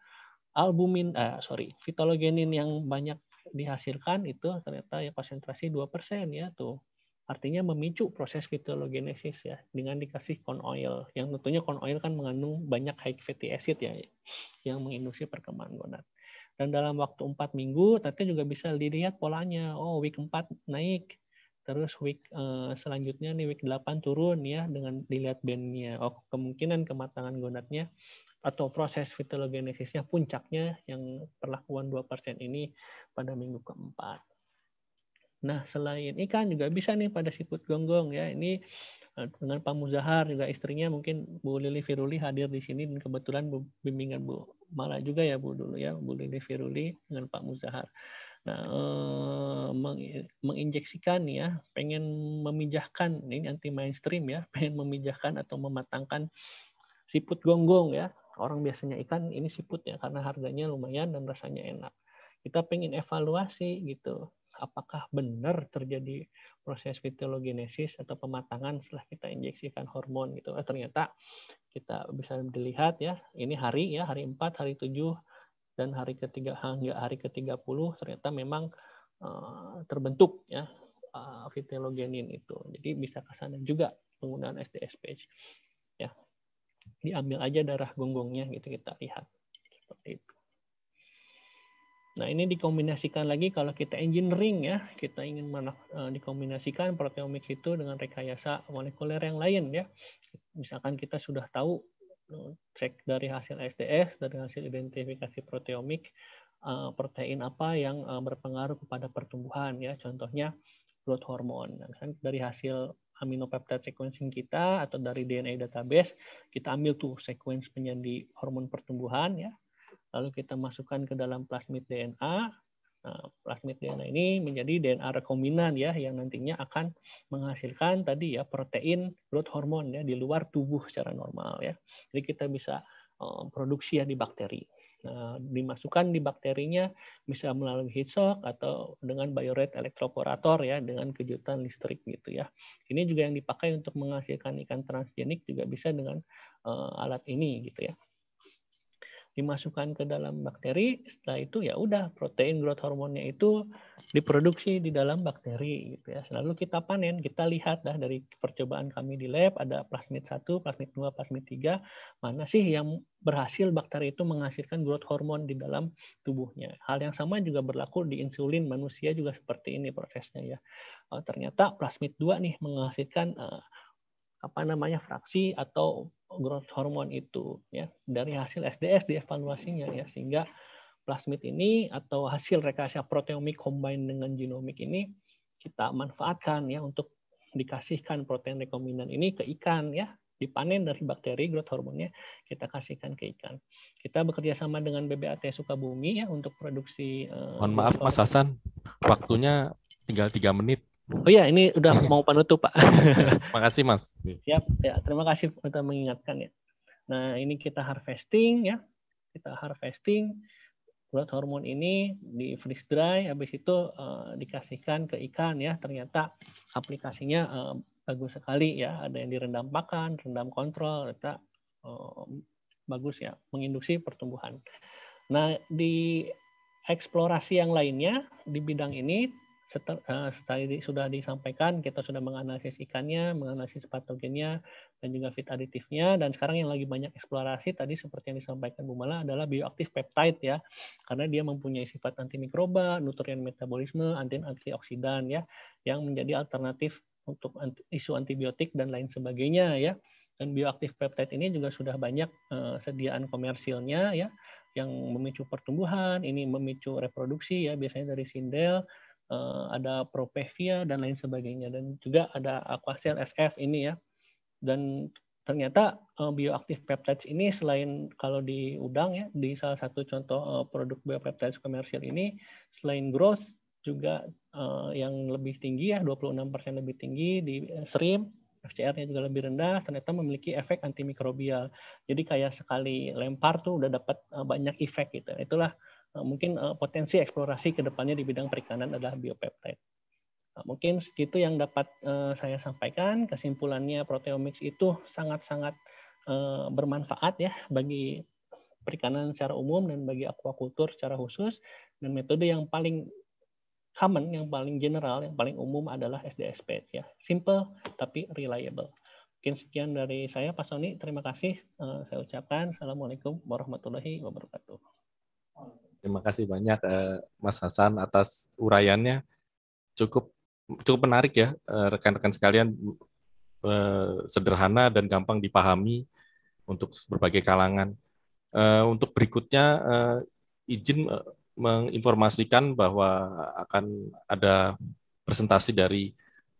albumin eh, sorry, fitologenin yang banyak dihasilkan itu ternyata ya konsentrasi 2% ya tuh artinya memicu proses fitologenesis ya dengan dikasih corn oil yang tentunya corn oil kan mengandung banyak high fatty acid ya yang menginduksi perkembangan gonad dan dalam waktu empat minggu tadi juga bisa dilihat polanya oh week 4 naik terus week eh, selanjutnya nih week 8 turun ya dengan dilihat bandnya oh kemungkinan kematangan gonadnya atau proses fitologenesisnya puncaknya yang perlakuan 2% ini pada minggu keempat Nah, selain ikan juga bisa nih pada siput gonggong ya. Ini eh, dengan Pak Muzahar juga istrinya mungkin Bu Lili Firuli hadir di sini dan kebetulan Bu, bimbingan Bu Mala juga ya Bu dulu ya Bu Lili Firuli dengan Pak Muzahar. Nah, eh, meng, menginjeksikan ya, pengen memijahkan ini anti mainstream ya, pengen memijahkan atau mematangkan siput gonggong ya. Orang biasanya ikan ini siput ya karena harganya lumayan dan rasanya enak. Kita pengen evaluasi gitu apakah benar terjadi proses fitulogenesis atau pematangan setelah kita injeksikan hormon gitu. Eh, ternyata kita bisa dilihat ya, ini hari ya, hari 4, hari 7 dan hari ketiga hingga hari ke-30 ternyata memang uh, terbentuk ya uh, eh, vitelogenin itu. Jadi bisa ke sana juga penggunaan SDSPH. Ya. Diambil aja darah gonggongnya gitu kita lihat. Seperti itu. Nah, ini dikombinasikan lagi kalau kita engineering ya, kita ingin mana, eh, dikombinasikan proteomik itu dengan rekayasa molekuler yang lain ya. Misalkan kita sudah tahu eh, cek dari hasil STS dari hasil identifikasi proteomik eh, protein apa yang berpengaruh kepada pertumbuhan ya, contohnya growth hormone. Nah, kan dari hasil aminopeptide sequencing kita atau dari DNA database, kita ambil tuh sequence penyendi hormon pertumbuhan ya lalu kita masukkan ke dalam plasmid DNA. Nah, plasmid DNA ini menjadi DNA rekombinan ya yang nantinya akan menghasilkan tadi ya protein growth hormon ya di luar tubuh secara normal ya. Jadi kita bisa um, produksi ya di bakteri. Nah, dimasukkan di bakterinya bisa melalui heat shock atau dengan biorate elektroporator ya dengan kejutan listrik gitu ya. Ini juga yang dipakai untuk menghasilkan ikan transgenik juga bisa dengan uh, alat ini gitu ya dimasukkan ke dalam bakteri setelah itu ya udah protein growth hormonnya itu diproduksi di dalam bakteri gitu ya selalu kita panen kita lihat dah dari percobaan kami di lab ada plasmid 1 plasmid 2 plasmid 3 mana sih yang berhasil bakteri itu menghasilkan growth hormon di dalam tubuhnya hal yang sama juga berlaku di insulin manusia juga seperti ini prosesnya ya oh, ternyata plasmid 2 nih menghasilkan eh, apa namanya fraksi atau growth hormon itu ya dari hasil SDS dievaluasinya ya sehingga plasmid ini atau hasil rekayasa proteomik combine dengan genomik ini kita manfaatkan ya untuk dikasihkan protein rekombinan ini ke ikan ya dipanen dari bakteri growth hormonnya kita kasihkan ke ikan. Kita bekerja sama dengan BBAT Sukabumi ya untuk produksi. Eh, Mohon uh, maaf Mas Hasan, waktunya tinggal tiga menit. Oh iya, ini udah mau penutup Pak. terima kasih Mas. Siap, ya terima kasih untuk mengingatkan ya. Nah ini kita harvesting ya, kita harvesting buat hormon ini di freeze dry, habis itu uh, dikasihkan ke ikan ya. Ternyata aplikasinya uh, bagus sekali ya. Ada yang direndam pakan, rendam kontrol, ternyata uh, bagus ya, menginduksi pertumbuhan. Nah di eksplorasi yang lainnya di bidang ini setel, uh, eh, sudah disampaikan, kita sudah menganalisis ikannya, menganalisis patogennya, dan juga fit aditifnya. Dan sekarang yang lagi banyak eksplorasi tadi seperti yang disampaikan Bu Mala adalah bioaktif peptide ya, karena dia mempunyai sifat antimikroba, nutrien metabolisme, anti antioksidan ya, yang menjadi alternatif untuk anti, isu antibiotik dan lain sebagainya ya. Dan bioaktif peptide ini juga sudah banyak uh, sediaan komersilnya ya, yang memicu pertumbuhan, ini memicu reproduksi ya, biasanya dari sindel, Eh, ada Propevia dan lain sebagainya dan juga ada Aquacel SF ini ya. Dan ternyata eh, bioaktif peptides ini selain kalau di udang ya di salah satu contoh eh, produk biopeptides komersial ini selain growth juga yang lebih tinggi ya 26% lebih tinggi di shrimp FCR-nya juga lebih rendah, ternyata memiliki efek antimikrobial. Jadi kayak sekali lempar tuh udah dapat banyak efek gitu. Itulah Eh, mungkin eh, potensi eksplorasi kedepannya di bidang perikanan adalah biopeptide. Nah, mungkin segitu yang dapat eh, saya sampaikan. Kesimpulannya proteomics itu sangat-sangat bermanfaat ya bagi perikanan secara umum dan bagi aquaculture secara khusus. Dan metode yang paling common, yang paling general, yang paling umum adalah SDSP ya. Simple tapi reliable. Mungkin sekian dari saya Pak Soni. Terima kasih saya ucapkan. Assalamualaikum warahmatullahi wabarakatuh. Terima kasih banyak eh, Mas Hasan atas uraiannya. Cukup cukup menarik ya eh, rekan-rekan sekalian eh, sederhana dan gampang dipahami untuk berbagai kalangan. untuk berikutnya izin menginformasikan bahwa akan ada presentasi dari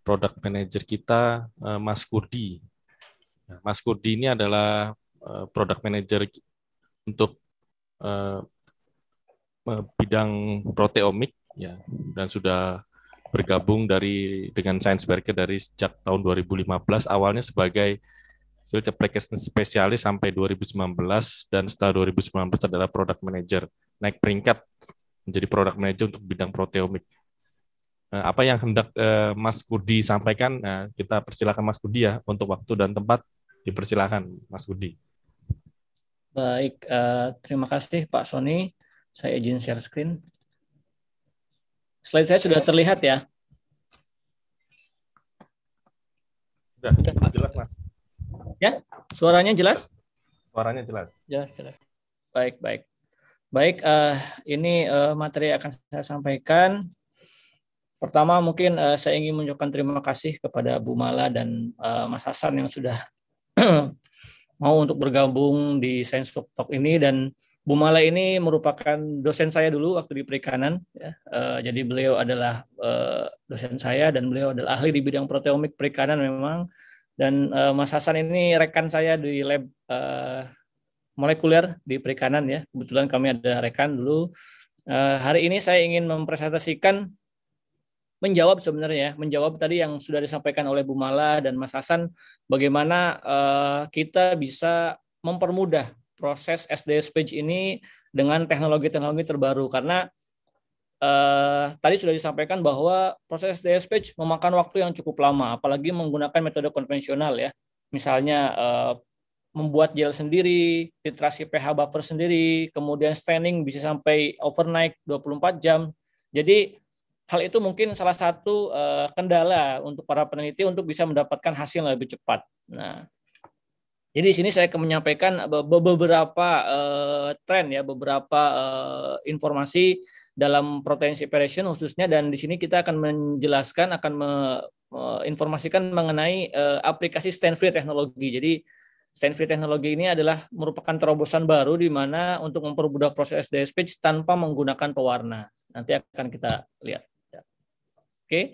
product manager kita Mas Kurdi. Nah, Mas Kurdi ini adalah uh, product manager untuk bidang proteomik ya dan sudah bergabung dari dengan Science Berkeley dari sejak tahun 2015 awalnya sebagai field application spesialis sampai 2019 dan setelah 2019 adalah product manager naik peringkat menjadi product manager untuk bidang proteomik. Eh, apa yang hendak eh, Mas Kudi sampaikan, nah, kita persilakan Mas Kudi ya untuk waktu dan tempat dipersilakan Mas Kudi. Baik, eh, terima kasih Pak Sony saya izin share screen. Slide saya sudah terlihat ya? Sudah, sudah jelas Mas. Ya, suaranya jelas? Suaranya jelas. Jelas, ya, jelas. Baik, baik. Baik, uh, ini uh, materi akan saya sampaikan. Pertama mungkin uh, saya ingin menunjukkan terima kasih kepada Bu Mala dan uh, Mas Hasan yang sudah mau untuk bergabung di Science Talk, Talk ini dan Bu Mala ini merupakan dosen saya dulu waktu di perikanan. Ya. Uh, jadi beliau adalah uh, dosen saya dan beliau adalah ahli di bidang proteomik perikanan memang. Dan uh, Mas Hasan ini rekan saya di lab uh, molekuler di perikanan ya. Kebetulan kami ada rekan dulu. Uh, hari ini saya ingin mempresentasikan menjawab sebenarnya menjawab tadi yang sudah disampaikan oleh Bu Mala dan Mas Hasan bagaimana uh, kita bisa mempermudah proses SDS page ini dengan teknologi-teknologi terbaru karena eh, tadi sudah disampaikan bahwa proses SDS page memakan waktu yang cukup lama apalagi menggunakan metode konvensional ya misalnya eh, membuat gel sendiri, filtrasi pH buffer sendiri, kemudian staining bisa sampai overnight 24 jam. Jadi hal itu mungkin salah satu eh, kendala untuk para peneliti untuk bisa mendapatkan hasil yang lebih cepat. Nah, jadi di sini saya akan menyampaikan eh, beberapa uh, tren ya, beberapa uh, informasi dalam protein separation khususnya dan di sini kita akan menjelaskan akan me, informasikan mengenai uh, aplikasi free teknologi. Jadi stand free teknologi ini adalah merupakan terobosan baru di mana untuk mempermudah proses DSP tanpa menggunakan pewarna. Nanti akan kita lihat. Ya. Oke. Okay.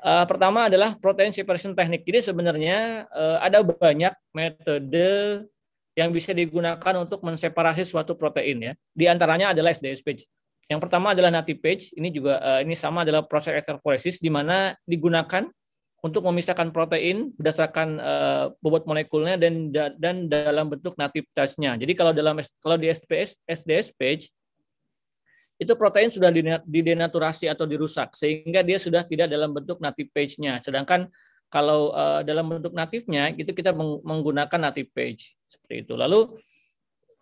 Uh, pertama adalah protein separation teknik. Jadi sebenarnya uh, ada banyak metode yang bisa digunakan untuk menseparasi suatu protein ya. Di antaranya adalah SDS page. Yang pertama adalah native page. Ini juga uh, ini sama adalah proses electrophoresis di mana digunakan untuk memisahkan protein berdasarkan uh, bobot molekulnya dan dan dalam bentuk native page nya Jadi kalau dalam kalau di SPS SDS page itu protein sudah didenaturasi atau dirusak sehingga dia sudah tidak dalam bentuk native page-nya. Sedangkan kalau uh, dalam bentuk native-nya, itu kita menggunakan native page seperti itu. Lalu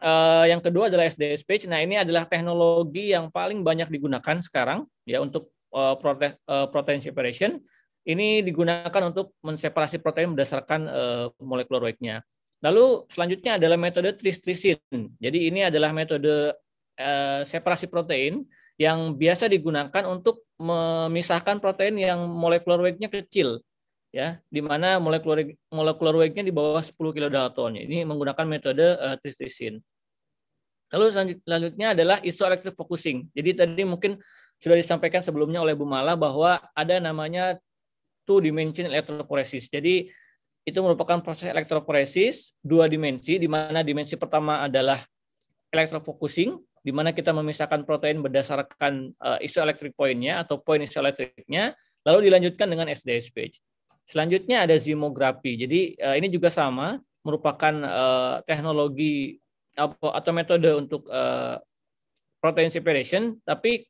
uh, yang kedua adalah SDS page. Nah, ini adalah teknologi yang paling banyak digunakan sekarang ya untuk uh, prote uh, protein separation. Ini digunakan untuk menseparasi protein berdasarkan uh, molecular weight-nya. Lalu selanjutnya adalah metode tristrisin. Jadi ini adalah metode Eh, separasi protein yang biasa digunakan untuk memisahkan protein yang molekular weight-nya kecil ya di mana molekular molekular nya di bawah 10 kilodalton ini menggunakan metode uh, tristisin lalu selanjutnya adalah isoelectric focusing jadi tadi mungkin sudah disampaikan sebelumnya oleh Bu Mala bahwa ada namanya two dimension electrophoresis jadi itu merupakan proses elektroforesis dua dimensi di mana dimensi pertama adalah elektrofocusing di mana kita memisahkan protein berdasarkan uh, eh, isoelectric point-nya atau point isoelectric-nya, lalu dilanjutkan dengan SDS page. Selanjutnya ada zimografi. Jadi uh, ini juga sama, merupakan uh, teknologi atau, atau metode untuk uh, protein separation, tapi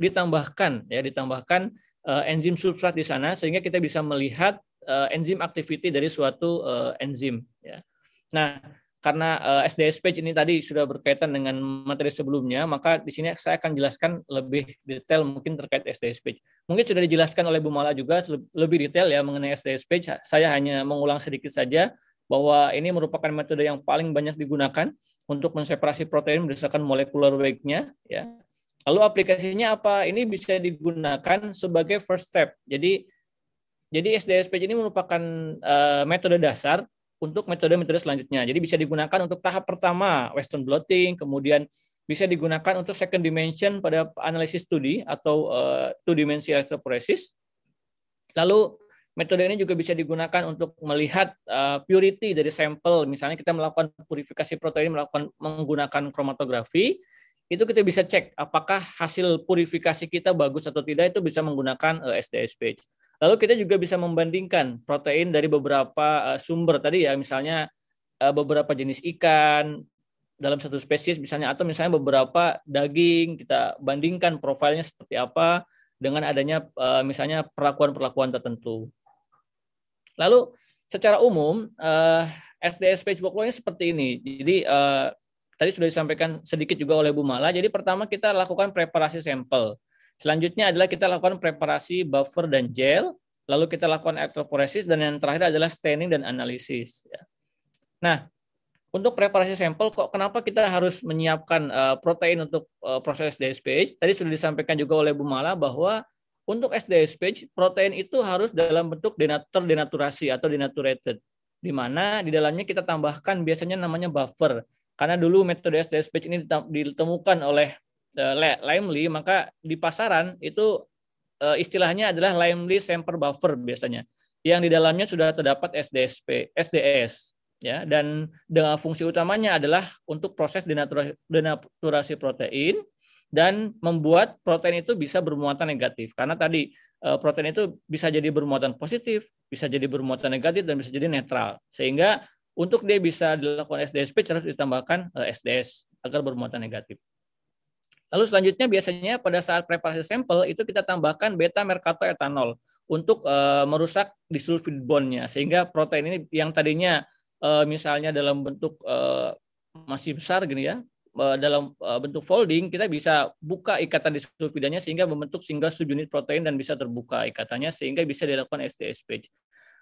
ditambahkan ya ditambahkan uh, enzim substrat di sana sehingga kita bisa melihat uh, enzim activity dari suatu uh, enzim. Ya. Nah karena uh, eh, SDS page ini tadi sudah berkaitan dengan materi sebelumnya, maka di sini saya akan jelaskan lebih detail mungkin terkait SDS page. Mungkin sudah dijelaskan oleh Bu Mala juga lebih detail ya mengenai SDS page. Saya hanya mengulang sedikit saja bahwa ini merupakan metode yang paling banyak digunakan untuk menseparasi protein berdasarkan molekuler weight-nya ya. Lalu aplikasinya apa? Ini bisa digunakan sebagai first step. Jadi jadi SDS page ini merupakan uh, metode dasar untuk metode-metode selanjutnya. Jadi bisa digunakan untuk tahap pertama Western blotting, kemudian bisa digunakan untuk second dimension pada analisis 2 atau uh, eh, two dimensi electrophoresis. Lalu metode ini juga bisa digunakan untuk melihat uh, purity dari sampel. Misalnya kita melakukan purifikasi protein melakukan menggunakan kromatografi, itu kita bisa cek apakah hasil purifikasi kita bagus atau tidak itu bisa menggunakan uh, eh, page. Lalu kita juga bisa membandingkan protein dari beberapa eh, sumber tadi ya, misalnya eh, beberapa jenis ikan dalam satu spesies misalnya atau misalnya beberapa daging kita bandingkan profilnya seperti apa dengan adanya eh, misalnya perlakuan-perlakuan tertentu. Lalu secara umum uh, SDS page workflow-nya seperti ini. Jadi tadi sudah disampaikan sedikit juga oleh Bu Mala. Jadi pertama kita lakukan preparasi sampel Selanjutnya adalah kita lakukan preparasi buffer dan gel, lalu kita lakukan elektroporesis dan yang terakhir adalah staining dan analisis. Ya. Nah, untuk preparasi sampel kok kenapa kita harus menyiapkan eh, protein untuk uh, proses DSPH? Tadi sudah disampaikan juga oleh Bu Mala bahwa untuk SDSPH protein itu harus dalam bentuk denatur denaturasi atau denaturated di mana di dalamnya kita tambahkan biasanya namanya buffer karena dulu metode SDS ini ditemukan oleh Eh, Limely, maka di pasaran itu eh, istilahnya adalah Limely Sample Buffer biasanya, yang di dalamnya sudah terdapat SDSP, SDS, ya, dan dengan fungsi utamanya adalah untuk proses denaturasi, protein dan membuat protein itu bisa bermuatan negatif. Karena tadi eh, protein itu bisa jadi bermuatan positif, bisa jadi bermuatan negatif, dan bisa jadi netral. Sehingga untuk dia bisa dilakukan SDSP harus ditambahkan SDS agar bermuatan negatif. Lalu selanjutnya biasanya pada saat preparasi sampel itu kita tambahkan beta mercato etanol untuk e, merusak disulfid bondnya sehingga protein ini yang tadinya e, misalnya dalam bentuk e, masih besar gini ya e, dalam e, bentuk folding kita bisa buka ikatan disulfidanya sehingga membentuk single subunit protein dan bisa terbuka ikatannya sehingga bisa dilakukan page.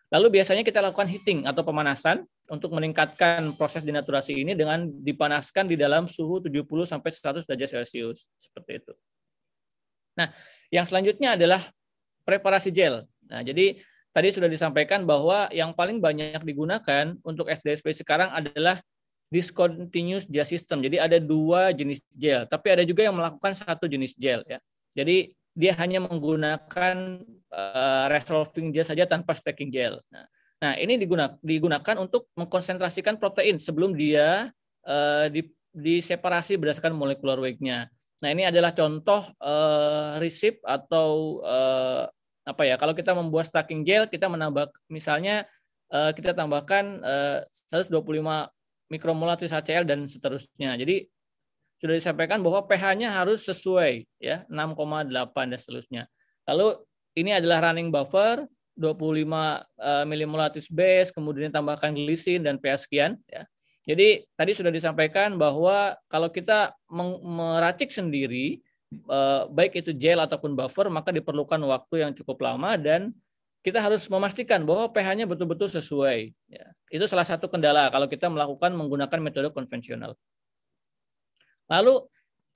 Lalu biasanya kita lakukan heating atau pemanasan untuk meningkatkan proses denaturasi ini dengan dipanaskan di dalam suhu 70 sampai 100 derajat Celcius seperti itu. Nah, yang selanjutnya adalah preparasi gel. Nah, jadi tadi sudah disampaikan bahwa yang paling banyak digunakan untuk SDSP sekarang adalah discontinuous gel system. Jadi ada dua jenis gel, tapi ada juga yang melakukan satu jenis gel ya. Jadi dia hanya menggunakan uh, resolving gel saja tanpa stacking gel. Nah, nah ini digunakan, digunakan untuk mengkonsentrasikan protein sebelum dia uh, di, diseparasi berdasarkan molecular weight-nya. Nah, ini adalah contoh uh, resip atau uh, apa ya? Kalau kita membuat stacking gel, kita menambah misalnya uh, kita tambahkan uh, 125 mikromolar HCl dan seterusnya. Jadi sudah disampaikan bahwa pH-nya harus sesuai ya 6,8 dan seterusnya. Lalu ini adalah running buffer 25 uh, eh, milimolatis base, kemudian tambahkan glisin dan pH sekian ya. Jadi tadi sudah disampaikan bahwa kalau kita meracik sendiri eh, baik itu gel ataupun buffer maka diperlukan waktu yang cukup lama dan kita harus memastikan bahwa pH-nya betul-betul sesuai. Ya. Itu salah satu kendala kalau kita melakukan menggunakan metode konvensional. Lalu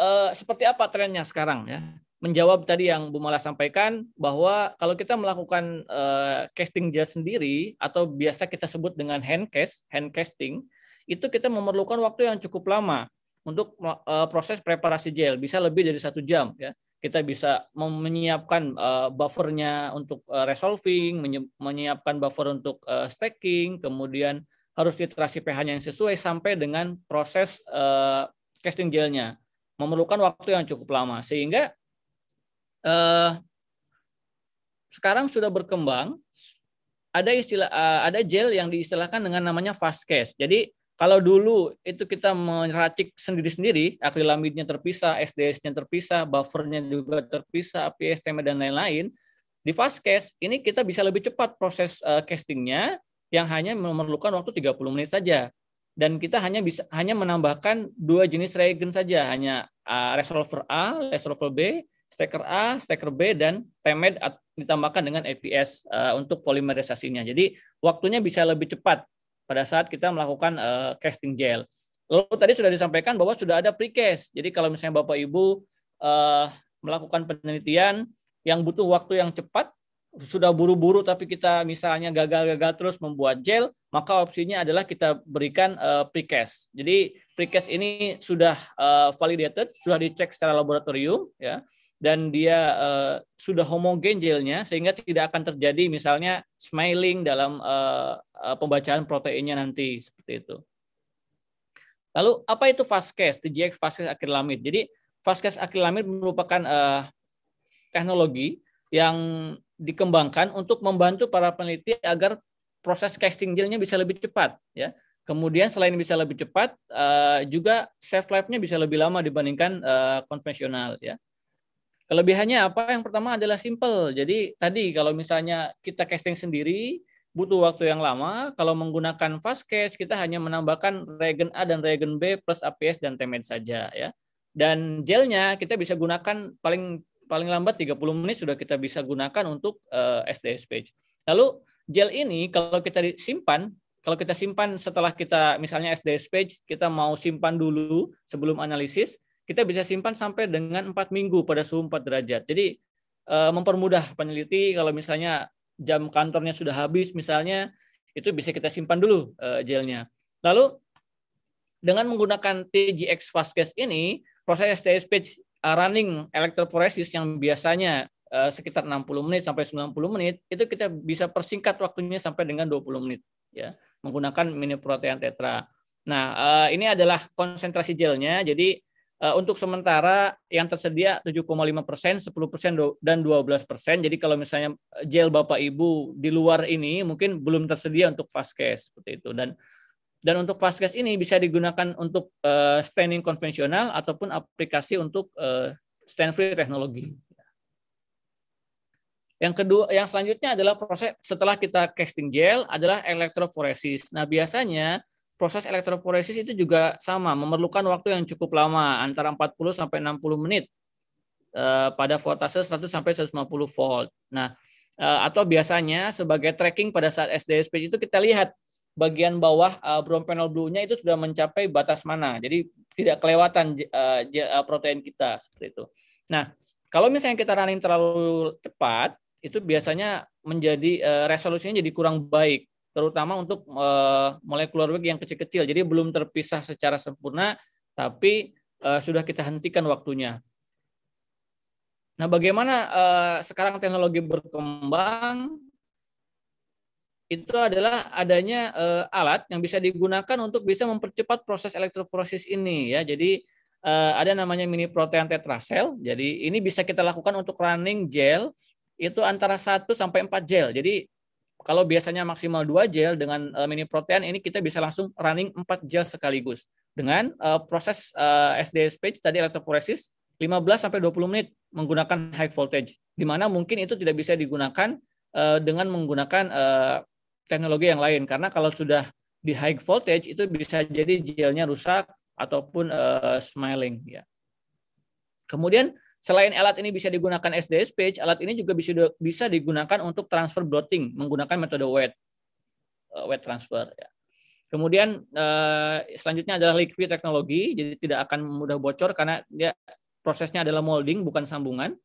eh, seperti apa trennya sekarang ya? Menjawab tadi yang Bu Mala sampaikan bahwa kalau kita melakukan eh, casting jazz sendiri atau biasa kita sebut dengan hand cast, hand casting, itu kita memerlukan waktu yang cukup lama untuk eh, proses preparasi gel, bisa lebih dari satu jam ya kita bisa menyiapkan uh, buffernya untuk uh, resolving, menyiapkan buffer untuk uh, stacking, kemudian harus literasi pH-nya yang sesuai sampai dengan proses uh, casting gelnya memerlukan waktu yang cukup lama sehingga eh, sekarang sudah berkembang ada istilah eh, ada gel yang diistilahkan dengan namanya fast cast. Jadi kalau dulu itu kita meracik sendiri-sendiri, akrilamidnya terpisah, SDS-nya terpisah, buffernya juga terpisah, tema dan lain-lain. Di fast cast ini kita bisa lebih cepat proses uh, castingnya yang hanya memerlukan waktu 30 menit saja dan kita hanya bisa hanya menambahkan dua jenis reagen saja hanya uh, resolver A, resolver B, steker A, steker B dan temed ditambahkan dengan APS uh, e, untuk polimerisasinya. Jadi waktunya bisa lebih cepat pada saat kita melakukan uh, casting gel. Lalu tadi sudah disampaikan bahwa sudah ada precast. Jadi kalau misalnya Bapak Ibu uh, melakukan penelitian yang butuh waktu yang cepat, sudah buru-buru tapi kita misalnya gagal-gagal terus membuat gel, maka opsinya adalah kita berikan uh, precast. Jadi precast ini sudah uh, validated, sudah dicek secara laboratorium ya dan dia uh, sudah homogen gelnya sehingga tidak akan terjadi misalnya smiling dalam uh, uh, pembacaan proteinnya nanti seperti itu. Lalu apa itu fastcast? TGX fastcast akrilamid? Jadi fastcast akrilamid merupakan uh, teknologi yang dikembangkan untuk membantu para peneliti agar proses casting gelnya bisa lebih cepat ya. Kemudian selain bisa lebih cepat eh, juga shelf life-nya bisa lebih lama dibandingkan eh, konvensional ya. Kelebihannya apa? Yang pertama adalah simple. Jadi tadi kalau misalnya kita casting sendiri butuh waktu yang lama. Kalau menggunakan fast case kita hanya menambahkan reagen A dan reagen B plus APS dan temen saja ya. Dan gelnya kita bisa gunakan paling paling lambat 30 menit sudah kita bisa gunakan untuk uh, eh, SDS page. Lalu gel ini kalau kita simpan, kalau kita simpan setelah kita misalnya SDS page, kita mau simpan dulu sebelum analisis, kita bisa simpan sampai dengan 4 minggu pada suhu 4 derajat. Jadi eh, mempermudah peneliti kalau misalnya jam kantornya sudah habis misalnya, itu bisa kita simpan dulu eh, gelnya. Lalu dengan menggunakan TGX Fastcase ini, proses SDS page ah, running elektroforesis yang biasanya Eh, sekitar 60 menit sampai 90 menit itu kita bisa persingkat waktunya sampai dengan 20 menit ya menggunakan mini protein tetra. Nah, eh, ini adalah konsentrasi gelnya. Jadi eh, untuk sementara yang tersedia 7,5 persen, 10 persen, dan 12 persen. Jadi kalau misalnya gel Bapak Ibu di luar ini mungkin belum tersedia untuk fast case seperti itu. Dan dan untuk fast case ini bisa digunakan untuk standing konvensional ataupun aplikasi untuk stand free teknologi. Yang kedua, yang selanjutnya adalah proses setelah kita casting gel adalah elektroforesis. Nah, biasanya proses elektroforesis itu juga sama, memerlukan waktu yang cukup lama, antara 40 sampai 60 menit eh, pada voltase 100 sampai 150 volt. Nah, eh, atau biasanya sebagai tracking pada saat SDSP itu kita lihat bagian bawah eh, brown panel blue-nya itu sudah mencapai batas mana. Jadi tidak kelewatan eh, eh, protein kita seperti itu. Nah, kalau misalnya kita running terlalu cepat, itu biasanya menjadi uh, resolusinya jadi kurang baik terutama untuk uh, molekular yang kecil-kecil. Jadi belum terpisah secara sempurna, tapi uh, sudah kita hentikan waktunya. Nah, bagaimana uh, sekarang teknologi berkembang? Itu adalah adanya uh, alat yang bisa digunakan untuk bisa mempercepat proses elektroporosis ini ya. Jadi uh, ada namanya mini protein tetrasel. Jadi ini bisa kita lakukan untuk running gel itu antara 1 sampai 4 gel. Jadi kalau biasanya maksimal 2 gel dengan uh, mini protein ini kita bisa langsung running 4 gel sekaligus dengan uh, proses uh, eh, SDSP tadi elektroporesis 15 sampai 20 menit menggunakan high voltage di mana mungkin itu tidak bisa digunakan uh, dengan menggunakan uh, teknologi yang lain karena kalau sudah di high voltage itu bisa jadi gelnya rusak ataupun uh, smiling ya. Kemudian Selain alat ini bisa digunakan SDS page, alat ini juga bisa digunakan untuk transfer blotting menggunakan metode wet, eh, wet transfer. Ya. Kemudian eh, selanjutnya adalah liquid teknologi, jadi tidak akan mudah bocor karena dia prosesnya adalah molding bukan sambungan.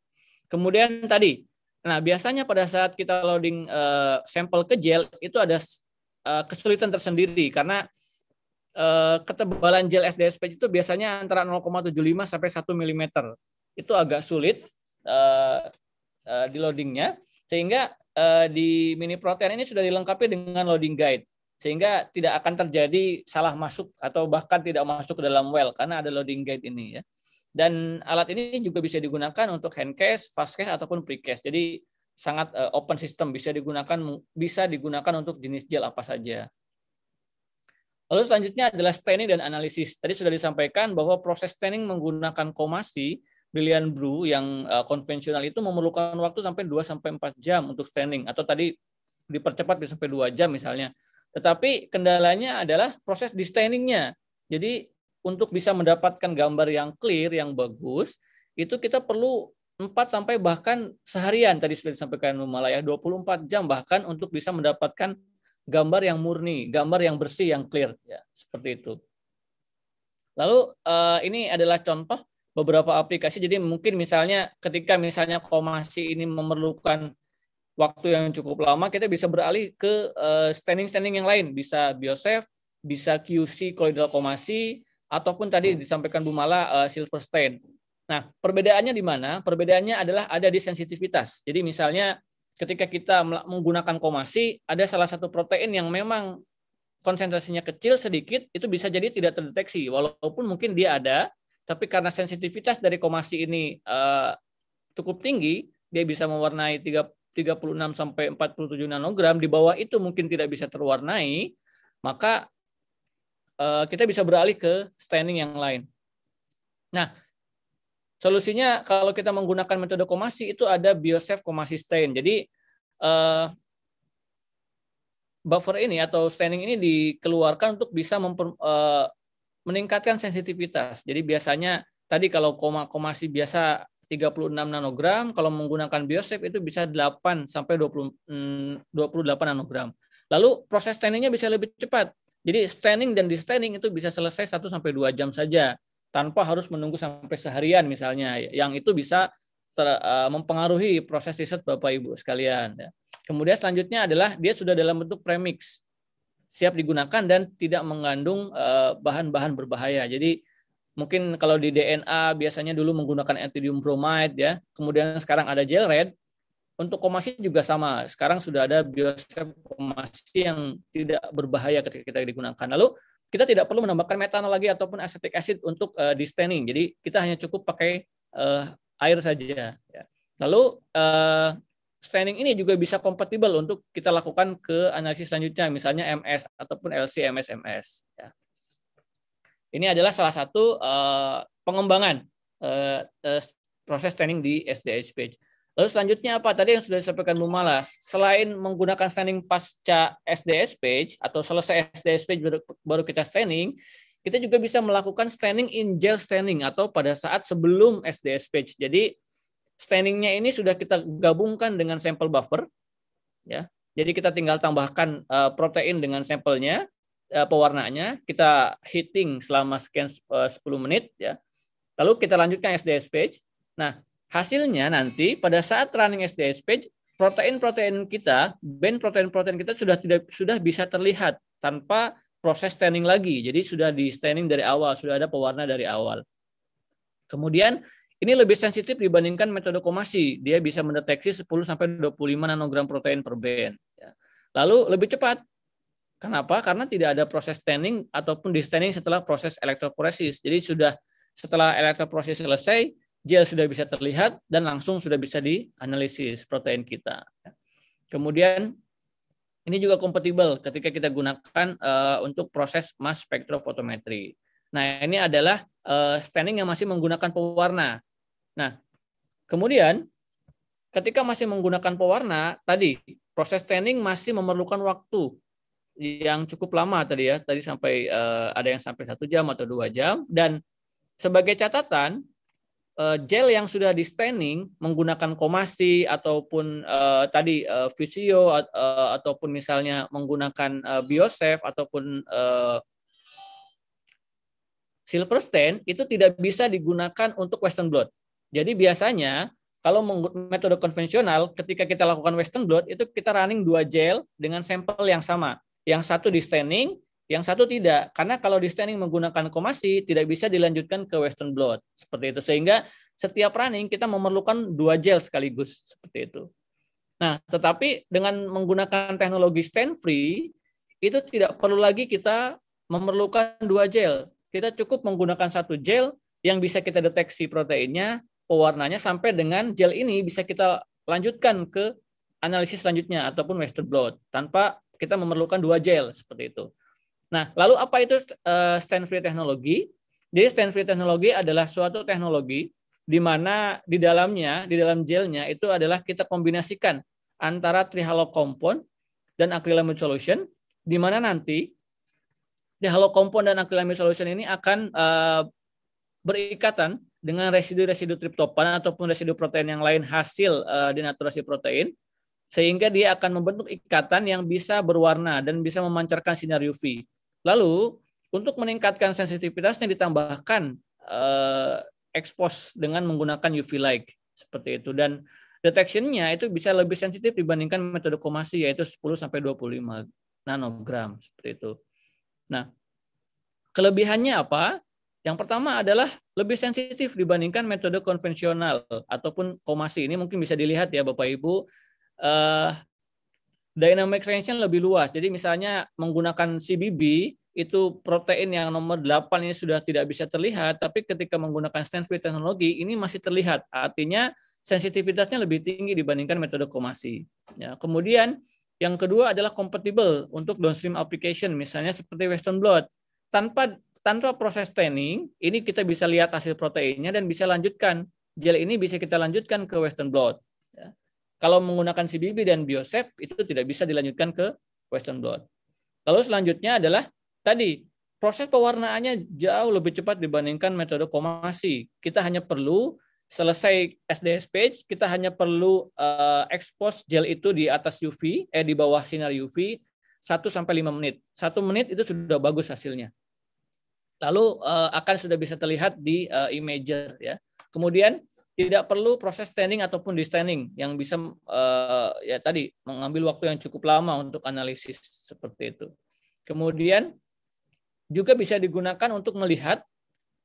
Kemudian tadi, nah biasanya pada saat kita loading eh, sampel ke gel itu ada kesulitan tersendiri karena ketebalan gel SDS page itu biasanya antara 0,75 sampai 1 mm itu agak sulit uh, uh, di loadingnya sehingga uh, di mini protein ini sudah dilengkapi dengan loading guide sehingga tidak akan terjadi salah masuk atau bahkan tidak masuk ke dalam well karena ada loading guide ini ya dan alat ini juga bisa digunakan untuk hand case, fast case ataupun pre case jadi sangat uh, open system bisa digunakan bisa digunakan untuk jenis gel apa saja Lalu selanjutnya adalah staining dan analisis. Tadi sudah disampaikan bahwa proses staining menggunakan komasi Brilliant Brew yang uh, konvensional itu memerlukan waktu sampai 2 sampai 4 jam untuk standing atau tadi dipercepat bisa sampai 2 jam misalnya. Tetapi kendalanya adalah proses di standingnya. Jadi untuk bisa mendapatkan gambar yang clear, yang bagus, itu kita perlu 4 sampai bahkan seharian tadi sudah disampaikan Mumala ya, 24 jam bahkan untuk bisa mendapatkan gambar yang murni, gambar yang bersih, yang clear ya, seperti itu. Lalu eh, ini adalah contoh beberapa aplikasi. Jadi mungkin misalnya ketika misalnya komasi ini memerlukan waktu yang cukup lama, kita bisa beralih ke eh, standing-standing yang lain. Bisa biosef, bisa QC kolidal komasi, ataupun tadi disampaikan Bu Mala uh, silver stain. Nah, perbedaannya di mana? Perbedaannya adalah ada di sensitivitas. Jadi misalnya ketika kita menggunakan komasi, ada salah satu protein yang memang konsentrasinya kecil sedikit, itu bisa jadi tidak terdeteksi. Walaupun mungkin dia ada, tapi karena sensitivitas dari komasi ini uh, cukup tinggi, dia bisa mewarnai 3, 36 sampai 47 nanogram, di bawah itu mungkin tidak bisa terwarnai, maka uh, kita bisa beralih ke staining yang lain. Nah, solusinya kalau kita menggunakan metode komasi itu ada BioSafe komasi stain. Jadi uh, buffer ini atau staining ini dikeluarkan untuk bisa memper, uh, meningkatkan sensitivitas. Jadi biasanya tadi kalau koma-komasi biasa 36 nanogram, kalau menggunakan biosafe itu bisa 8 sampai 20, 28 mm, nanogram. Lalu proses stainingnya bisa lebih cepat. Jadi staining dan distaining itu bisa selesai 1 sampai 2 jam saja tanpa harus menunggu sampai seharian misalnya. Yang itu bisa ter, uh, mempengaruhi proses riset Bapak Ibu sekalian. Ya. Kemudian selanjutnya adalah dia sudah dalam bentuk premix siap digunakan dan tidak mengandung eh, bahan-bahan berbahaya. Jadi mungkin kalau di DNA biasanya dulu menggunakan etidium bromide ya, kemudian sekarang ada gel red. Untuk komasi juga sama. Sekarang sudah ada bioskop komasi yang tidak berbahaya ketika kita digunakan. Lalu kita tidak perlu menambahkan metanol lagi ataupun acetic acid untuk uh, eh, di Jadi kita hanya cukup pakai uh, air saja. Ya. Lalu uh, training ini juga bisa kompatibel untuk kita lakukan ke analisis selanjutnya, misalnya MS ataupun LC MS MS. Ya. Ini adalah salah satu uh, pengembangan uh, uh, proses training di SDS-PAGE. Lalu selanjutnya apa? Tadi yang sudah disampaikan Bu Malas, selain menggunakan standing pasca SDS page atau selesai SDS page baru, kita standing, kita juga bisa melakukan standing in gel standing atau pada saat sebelum SDS page. Jadi standingnya ini sudah kita gabungkan dengan sampel buffer, ya. Jadi kita tinggal tambahkan uh, protein dengan sampelnya, uh, eh, pewarnaannya, kita heating selama scan uh, 10 menit, ya. Lalu kita lanjutkan SDS page. Nah, hasilnya nanti pada saat running SDS page, protein-protein kita, band protein-protein kita sudah tidak sudah bisa terlihat tanpa proses staining lagi. Jadi sudah di staining dari awal, sudah ada pewarna dari awal. Kemudian ini lebih sensitif dibandingkan metode komasi. Dia bisa mendeteksi 10 sampai 25 nanogram protein per band. Ya. Lalu lebih cepat. Kenapa? Karena tidak ada proses staining ataupun di staining setelah proses elektroporesis. Jadi sudah setelah elektroporesis selesai, gel sudah bisa terlihat dan langsung sudah bisa dianalisis protein kita. Kemudian ini juga kompatibel ketika kita gunakan uh, untuk proses mass spectrophotometry. Nah, ini adalah uh, eh, staining yang masih menggunakan pewarna. Nah, kemudian ketika masih menggunakan pewarna tadi proses tanning masih memerlukan waktu yang cukup lama tadi ya tadi sampai uh, ada yang sampai satu jam atau dua jam dan sebagai catatan uh, gel yang sudah di staining menggunakan komasi ataupun uh, tadi uh, visio uh, ataupun misalnya menggunakan uh, biosef ataupun uh, silver stain itu tidak bisa digunakan untuk western blot jadi biasanya kalau metode konvensional, ketika kita lakukan Western blot, itu kita running dua gel dengan sampel yang sama. Yang satu di staining, yang satu tidak. Karena kalau di staining menggunakan komasi, tidak bisa dilanjutkan ke Western blot. Seperti itu. Sehingga setiap running kita memerlukan dua gel sekaligus. Seperti itu. Nah, tetapi dengan menggunakan teknologi stain free, itu tidak perlu lagi kita memerlukan dua gel. Kita cukup menggunakan satu gel yang bisa kita deteksi proteinnya, pewarnanya sampai dengan gel ini bisa kita lanjutkan ke analisis selanjutnya ataupun blot tanpa kita memerlukan dua gel seperti itu. Nah, lalu apa itu eh, stain free teknologi? Jadi stain free teknologi adalah suatu teknologi di mana di dalamnya, di dalam gelnya itu adalah kita kombinasikan antara trihalokompon dan acrylamide solution di mana nanti trihalokompon dan acrylamide solution ini akan eh, berikatan dengan residu-residu triptofan ataupun residu protein yang lain hasil uh, denaturasi protein sehingga dia akan membentuk ikatan yang bisa berwarna dan bisa memancarkan sinar UV. Lalu untuk meningkatkan sensitivitasnya ditambahkan uh, expose dengan menggunakan UV light seperti itu dan detectionnya itu bisa lebih sensitif dibandingkan metode komasi yaitu 10 sampai 25 nanogram seperti itu. Nah, kelebihannya apa? Yang pertama adalah lebih sensitif dibandingkan metode konvensional ataupun komasi. Ini mungkin bisa dilihat ya Bapak Ibu. Uh, dynamic range-nya lebih luas. Jadi misalnya menggunakan CBB itu protein yang nomor 8 ini sudah tidak bisa terlihat, tapi ketika menggunakan Stanford teknologi ini masih terlihat. Artinya sensitivitasnya lebih tinggi dibandingkan metode komasi. Ya, kemudian yang kedua adalah compatible untuk downstream application misalnya seperti western blot tanpa tanpa proses tanning, ini kita bisa lihat hasil proteinnya dan bisa lanjutkan. Gel ini bisa kita lanjutkan ke Western blot. Ya. Kalau menggunakan CBB dan Biosep, itu tidak bisa dilanjutkan ke Western blot. Lalu selanjutnya adalah tadi, proses pewarnaannya jauh lebih cepat dibandingkan metode komasi. Kita hanya perlu selesai SDS page, kita hanya perlu uh, expose gel itu di atas UV, eh di bawah sinar UV, 1 5 menit. 1 menit itu sudah bagus hasilnya lalu uh, akan sudah bisa terlihat di uh, eh, imager ya. Kemudian tidak perlu proses standing ataupun distanding yang bisa uh, ya tadi mengambil waktu yang cukup lama untuk analisis seperti itu. Kemudian juga bisa digunakan untuk melihat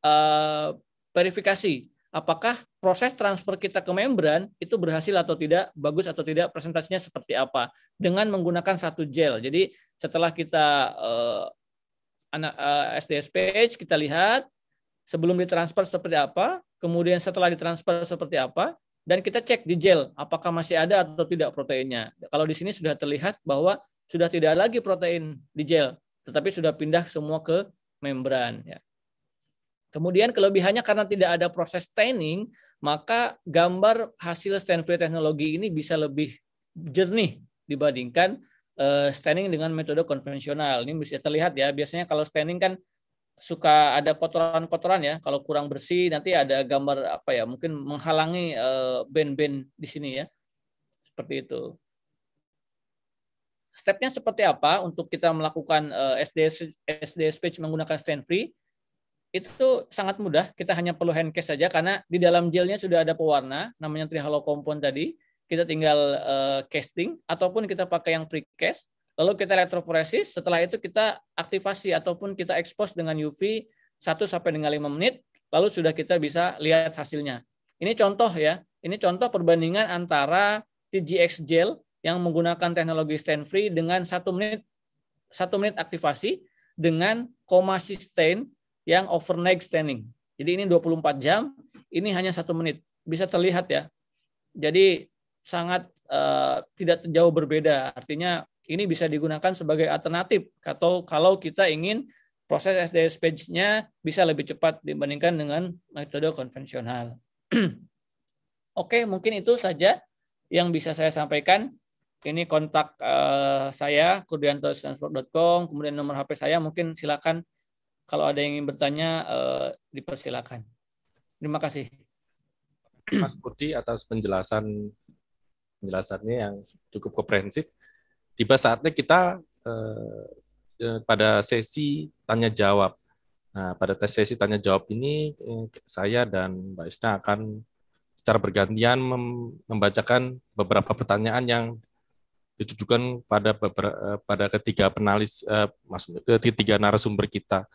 uh, verifikasi apakah proses transfer kita ke membran itu berhasil atau tidak, bagus atau tidak, presentasinya seperti apa dengan menggunakan satu gel. Jadi setelah kita uh, anak uh, eh, SDSPH kita lihat sebelum ditransfer seperti apa, kemudian setelah ditransfer seperti apa, dan kita cek di gel apakah masih ada atau tidak proteinnya. Kalau di sini sudah terlihat bahwa sudah tidak lagi protein di gel, tetapi sudah pindah semua ke membran. Ya. Kemudian kelebihannya karena tidak ada proses staining, maka gambar hasil stain free teknologi ini bisa lebih jernih dibandingkan Eh, standing dengan metode konvensional. Ini bisa terlihat ya, biasanya kalau standing kan suka ada kotoran-kotoran ya. Kalau kurang bersih nanti ada gambar apa ya, mungkin menghalangi eh, band-band di sini ya. Seperti itu. Stepnya seperti apa untuk kita melakukan sds eh, SD speech menggunakan stand free? Itu sangat mudah, kita hanya perlu hand case saja karena di dalam gelnya sudah ada pewarna namanya trihalokompon tadi kita tinggal uh, casting ataupun kita pakai yang precast lalu kita elektroforesis setelah itu kita aktivasi ataupun kita expose dengan UV 1 sampai dengan 5 menit lalu sudah kita bisa lihat hasilnya ini contoh ya ini contoh perbandingan antara TGX gel yang menggunakan teknologi stain free dengan satu menit satu menit aktivasi dengan koma stain yang overnight staining. Jadi ini 24 jam, ini hanya satu menit. Bisa terlihat ya. Jadi sangat uh, tidak jauh berbeda. Artinya ini bisa digunakan sebagai alternatif atau kalau kita ingin proses page nya bisa lebih cepat dibandingkan dengan metode konvensional. Oke, mungkin itu saja yang bisa saya sampaikan. Ini kontak uh, saya kurdianto.com, kemudian nomor HP saya mungkin silakan kalau ada yang ingin bertanya uh, dipersilakan. Terima kasih. Mas Budi atas penjelasan penjelasannya yang cukup komprehensif. Tiba saatnya kita eh, eh, pada sesi tanya jawab. Nah, pada tes sesi tanya jawab ini eh, saya dan Mbak Isna akan secara bergantian membacakan beberapa pertanyaan yang ditujukan pada eh, pada ketiga penalis eh, ketiga narasumber kita.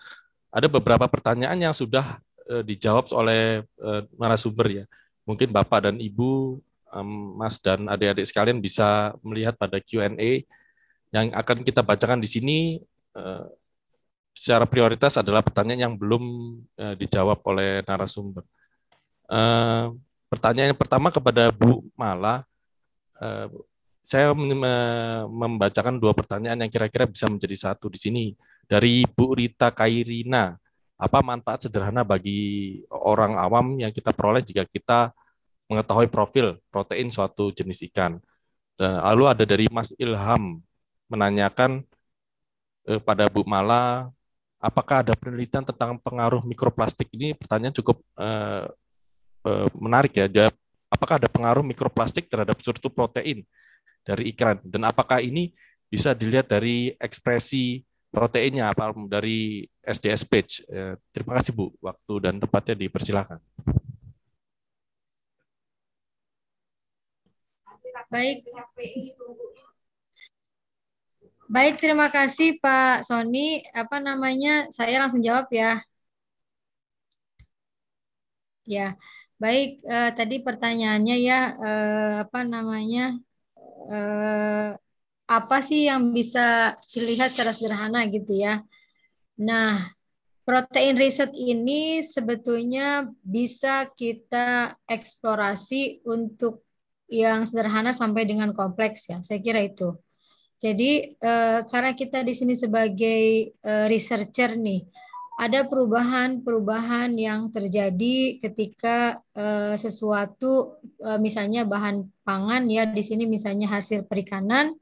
Ada beberapa pertanyaan yang sudah eh, dijawab oleh eh, narasumber ya. Mungkin Bapak dan Ibu um, Mas dan adik-adik sekalian bisa melihat pada Q&A yang akan kita bacakan di sini uh, secara prioritas adalah pertanyaan yang belum uh, dijawab oleh narasumber. Uh, pertanyaan yang pertama kepada Bu Mala, uh, saya membacakan dua pertanyaan yang kira-kira bisa menjadi satu di sini dari Bu Rita Kairina. Apa manfaat sederhana bagi orang awam yang kita peroleh jika kita mengetahui profil protein suatu jenis ikan. Dan lalu ada dari Mas Ilham menanyakan eh, pada Bu Mala, apakah ada penelitian tentang pengaruh mikroplastik ini? Pertanyaan cukup eh, eh, menarik ya. Dia, apakah ada pengaruh mikroplastik terhadap struktur protein dari ikan? Dan apakah ini bisa dilihat dari ekspresi proteinnya apa dari SDS page. Eh, terima kasih Bu, waktu dan tempatnya dipersilakan. Baik. Baik, terima kasih Pak Sony. Apa namanya? Saya langsung jawab ya. Ya, baik. Eh, tadi pertanyaannya ya, eh, apa namanya? Eh, apa sih yang bisa dilihat secara sederhana gitu ya? Nah, protein riset ini sebetulnya bisa kita eksplorasi untuk yang sederhana sampai dengan kompleks ya. Saya kira itu. Jadi eh, karena kita di sini sebagai eh, researcher nih, ada perubahan-perubahan yang terjadi ketika eh, sesuatu eh, misalnya bahan pangan ya di sini misalnya hasil perikanan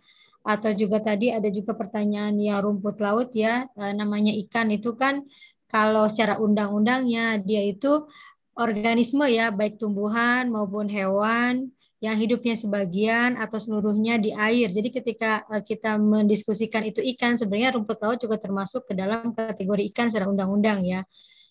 atau juga tadi ada juga pertanyaan ya rumput laut ya eh, namanya ikan itu kan kalau secara undang-undangnya dia itu organisme ya baik tumbuhan maupun hewan yang hidupnya sebagian atau seluruhnya di air. Jadi ketika eh, kita mendiskusikan itu ikan, sebenarnya rumput laut juga termasuk ke dalam kategori ikan secara undang-undang ya.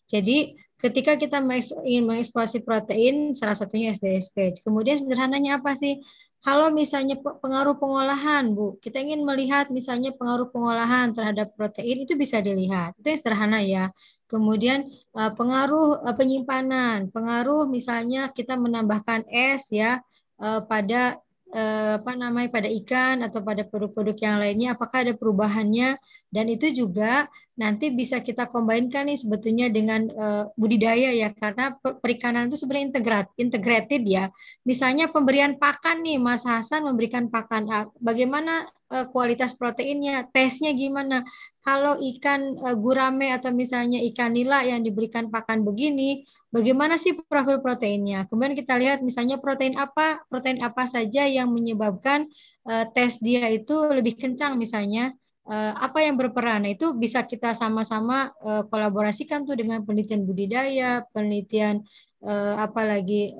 Jadi ketika kita ingin mengeksplorasi protein, salah satunya SDSP. Kemudian sederhananya apa sih? Kalau misalnya pengaruh pengolahan, Bu, kita ingin melihat misalnya pengaruh pengolahan terhadap protein itu bisa dilihat. Itu yang sederhana ya. Kemudian eh, pengaruh eh, penyimpanan, pengaruh misalnya kita menambahkan es ya, uh, pada uh, apa namanya pada ikan atau pada produk-produk yang lainnya apakah ada perubahannya dan itu juga nanti bisa kita kombinkan nih sebetulnya dengan uh, budidaya ya karena perikanan itu sebenarnya integrat integrated ya misalnya pemberian pakan nih Mas Hasan memberikan pakan ah, bagaimana kualitas proteinnya tesnya gimana kalau ikan gurame atau misalnya ikan nila yang diberikan pakan begini Bagaimana sih profil proteinnya? Kemudian kita lihat misalnya protein apa, protein apa saja yang menyebabkan uh, tes dia itu lebih kencang misalnya eh, apa yang berperan. Nah, itu bisa kita sama-sama eh, kolaborasikan tuh dengan penelitian budidaya, penelitian uh, apalagi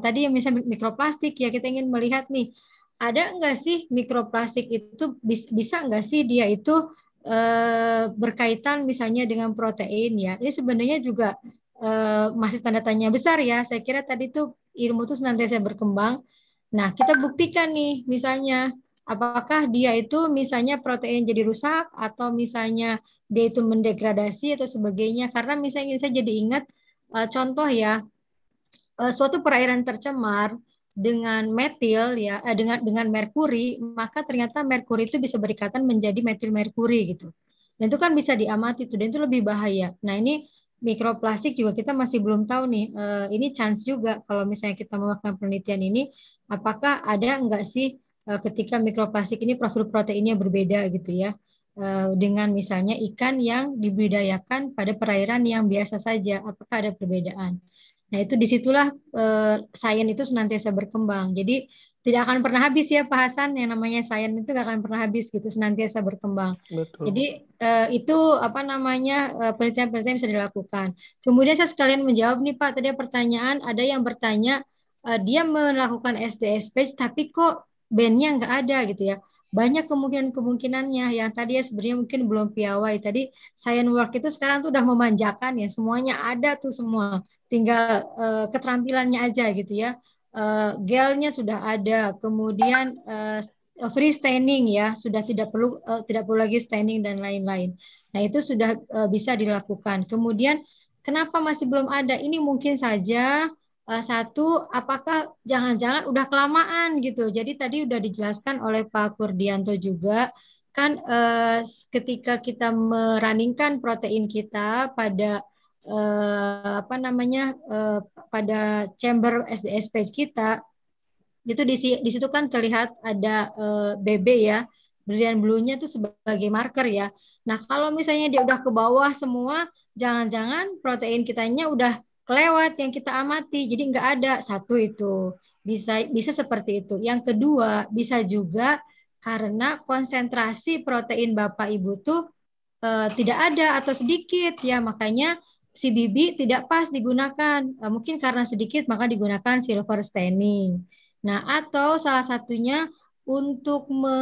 tadi yang misalnya mikroplastik ya kita ingin melihat nih ada enggak sih mikroplastik itu bisa enggak sih dia itu berkaitan misalnya dengan protein ya. Ini sebenarnya juga Eh, masih tanda tanya besar ya. Saya kira tadi itu ilmu itu senantiasa berkembang. Nah, kita buktikan nih misalnya apakah dia itu misalnya protein jadi rusak atau misalnya dia itu mendegradasi atau sebagainya. Karena misalnya saya jadi ingat eh, contoh ya eh, suatu perairan tercemar dengan metil ya dengan dengan merkuri maka ternyata merkuri itu bisa berikatan menjadi metil merkuri gitu dan itu kan bisa diamati itu dan itu lebih bahaya nah ini mikroplastik juga kita masih belum tahu nih. Eh, ini chance juga kalau misalnya kita melakukan penelitian ini, apakah ada enggak sih eh, ketika mikroplastik ini profil proteinnya berbeda gitu ya eh, dengan misalnya ikan yang dibudidayakan pada perairan yang biasa saja, apakah ada perbedaan? Nah, itu disitulah sains itu senantiasa berkembang. Jadi tidak akan pernah habis ya Pak Hasan yang namanya sains itu tidak akan pernah habis gitu senantiasa berkembang. Betul. Jadi eh, itu apa namanya eh, penelitian-penelitian bisa dilakukan. Kemudian saya sekalian menjawab nih Pak tadi pertanyaan ada yang bertanya eh, dia melakukan SDSP tapi kok bandnya nggak ada gitu ya. Banyak kemungkinan-kemungkinannya yang tadi ya sebenarnya mungkin belum piawai. Tadi science work itu sekarang tuh udah memanjakan ya semuanya ada tuh semua. Tinggal eh, keterampilannya aja gitu ya uh, gelnya sudah ada, kemudian uh, free standing ya sudah tidak perlu uh, tidak perlu lagi standing dan lain-lain. Nah itu sudah uh, bisa dilakukan. Kemudian kenapa masih belum ada? Ini mungkin saja uh, satu apakah jangan-jangan udah kelamaan gitu. Jadi tadi sudah dijelaskan oleh Pak Kurdianto juga kan uh, ketika kita meraningkan protein kita pada eh, apa namanya eh, pada chamber SDS page kita itu di, di situ kan terlihat ada eh, BB ya brilliant blue-nya itu sebagai marker ya. Nah, kalau misalnya dia udah ke bawah semua, jangan-jangan protein kitanya udah kelewat yang kita amati. Jadi nggak ada satu itu. Bisa bisa seperti itu. Yang kedua, bisa juga karena konsentrasi protein Bapak Ibu tuh e, tidak ada atau sedikit ya, makanya si bibi tidak pas digunakan. Eh, mungkin karena sedikit maka digunakan silver staining. Nah, atau salah satunya untuk me,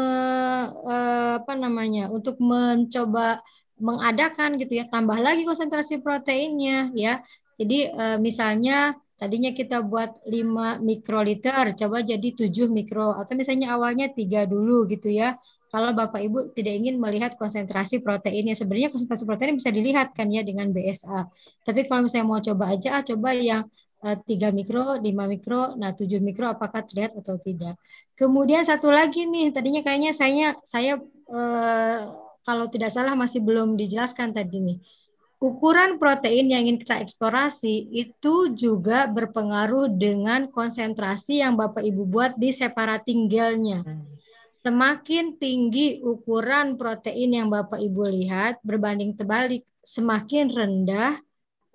eh, apa namanya? untuk mencoba mengadakan gitu ya, tambah lagi konsentrasi proteinnya ya. Jadi eh, misalnya tadinya kita buat 5 mikroliter, coba jadi 7 mikro atau misalnya awalnya tiga dulu gitu ya kalau Bapak Ibu tidak ingin melihat konsentrasi proteinnya. Sebenarnya konsentrasi protein bisa dilihat kan ya dengan BSA. Tapi kalau misalnya mau coba aja, ah, coba yang 3 eh, mikro, 5 mikro, nah 7 mikro apakah terlihat atau tidak. Kemudian satu lagi nih, tadinya kayaknya saya saya eh, kalau tidak salah masih belum dijelaskan tadi nih. Ukuran protein yang ingin kita eksplorasi itu juga berpengaruh dengan konsentrasi yang Bapak Ibu buat di separating gelnya. Hmm. Semakin tinggi ukuran protein yang Bapak Ibu lihat berbanding terbalik, semakin rendah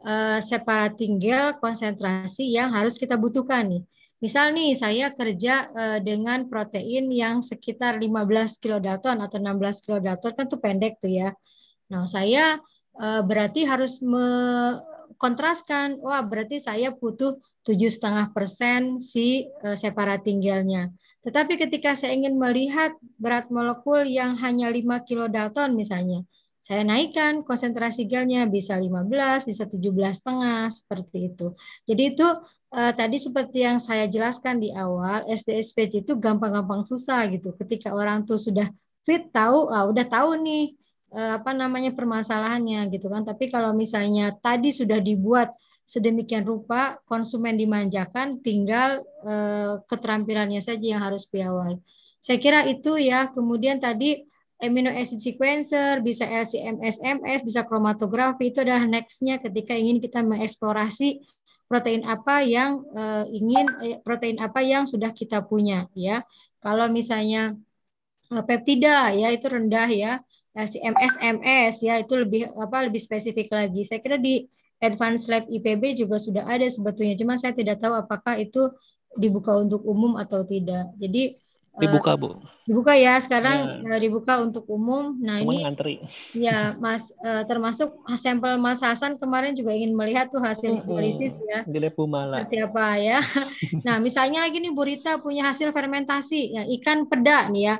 eh, separating gel konsentrasi yang harus kita butuhkan nih. Misal nih saya kerja uh, dengan protein yang sekitar 15 kilodalton atau 16 kilodalton kan tuh pendek tuh ya. Nah, saya eh, berarti harus kontraskan, wah berarti saya butuh tujuh setengah persen si uh, eh, separating gelnya. Tetapi ketika saya ingin melihat berat molekul yang hanya 5 kilodalton misalnya, saya naikkan konsentrasi gelnya bisa 15, bisa 17 setengah seperti itu. Jadi itu eh, tadi seperti yang saya jelaskan di awal, SDSPC itu gampang-gampang susah gitu. Ketika orang tuh sudah fit tahu, ah, udah tahu nih eh, apa namanya permasalahannya gitu kan. Tapi kalau misalnya tadi sudah dibuat sedemikian rupa konsumen dimanjakan, tinggal eh, keterampilannya saja yang harus piawai. Saya kira itu ya. Kemudian tadi amino acid sequencer, bisa LCM SMS, bisa kromatografi itu adalah next-nya ketika ingin kita mengeksplorasi protein apa yang eh, ingin eh, protein apa yang sudah kita punya ya. Kalau misalnya eh, peptida ya itu rendah ya. ms MS ya itu lebih apa lebih spesifik lagi. Saya kira di Advanced Lab IPB juga sudah ada sebetulnya, cuma saya tidak tahu apakah itu dibuka untuk umum atau tidak. Jadi eh, dibuka bu. Dibuka ya sekarang ya. dibuka untuk umum. Nah Cuman ini antri. ya mas eh, termasuk sampel Mas Hasan kemarin juga ingin melihat tuh hasil analisis ya. Di Lepumala. Seperti apa ya? nah misalnya lagi nih Bu Rita punya hasil fermentasi ya ikan peda nih ya.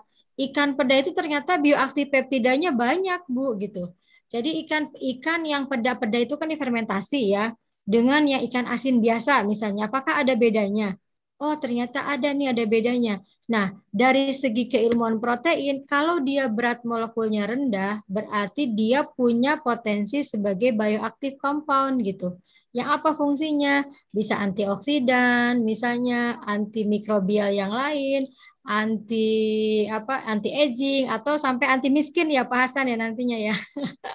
Ikan peda itu ternyata bioaktif peptidanya banyak bu gitu. Jadi ikan ikan yang peda-peda itu kan difermentasi ya dengan yang ikan asin biasa misalnya. Apakah ada bedanya? Oh, ternyata ada nih ada bedanya. Nah, dari segi keilmuan protein, kalau dia berat molekulnya rendah, berarti dia punya potensi sebagai bioaktif compound gitu. Yang apa fungsinya? Bisa antioksidan, misalnya antimikrobial yang lain, anti apa anti aging atau sampai anti miskin ya Pak Hasan ya nantinya ya.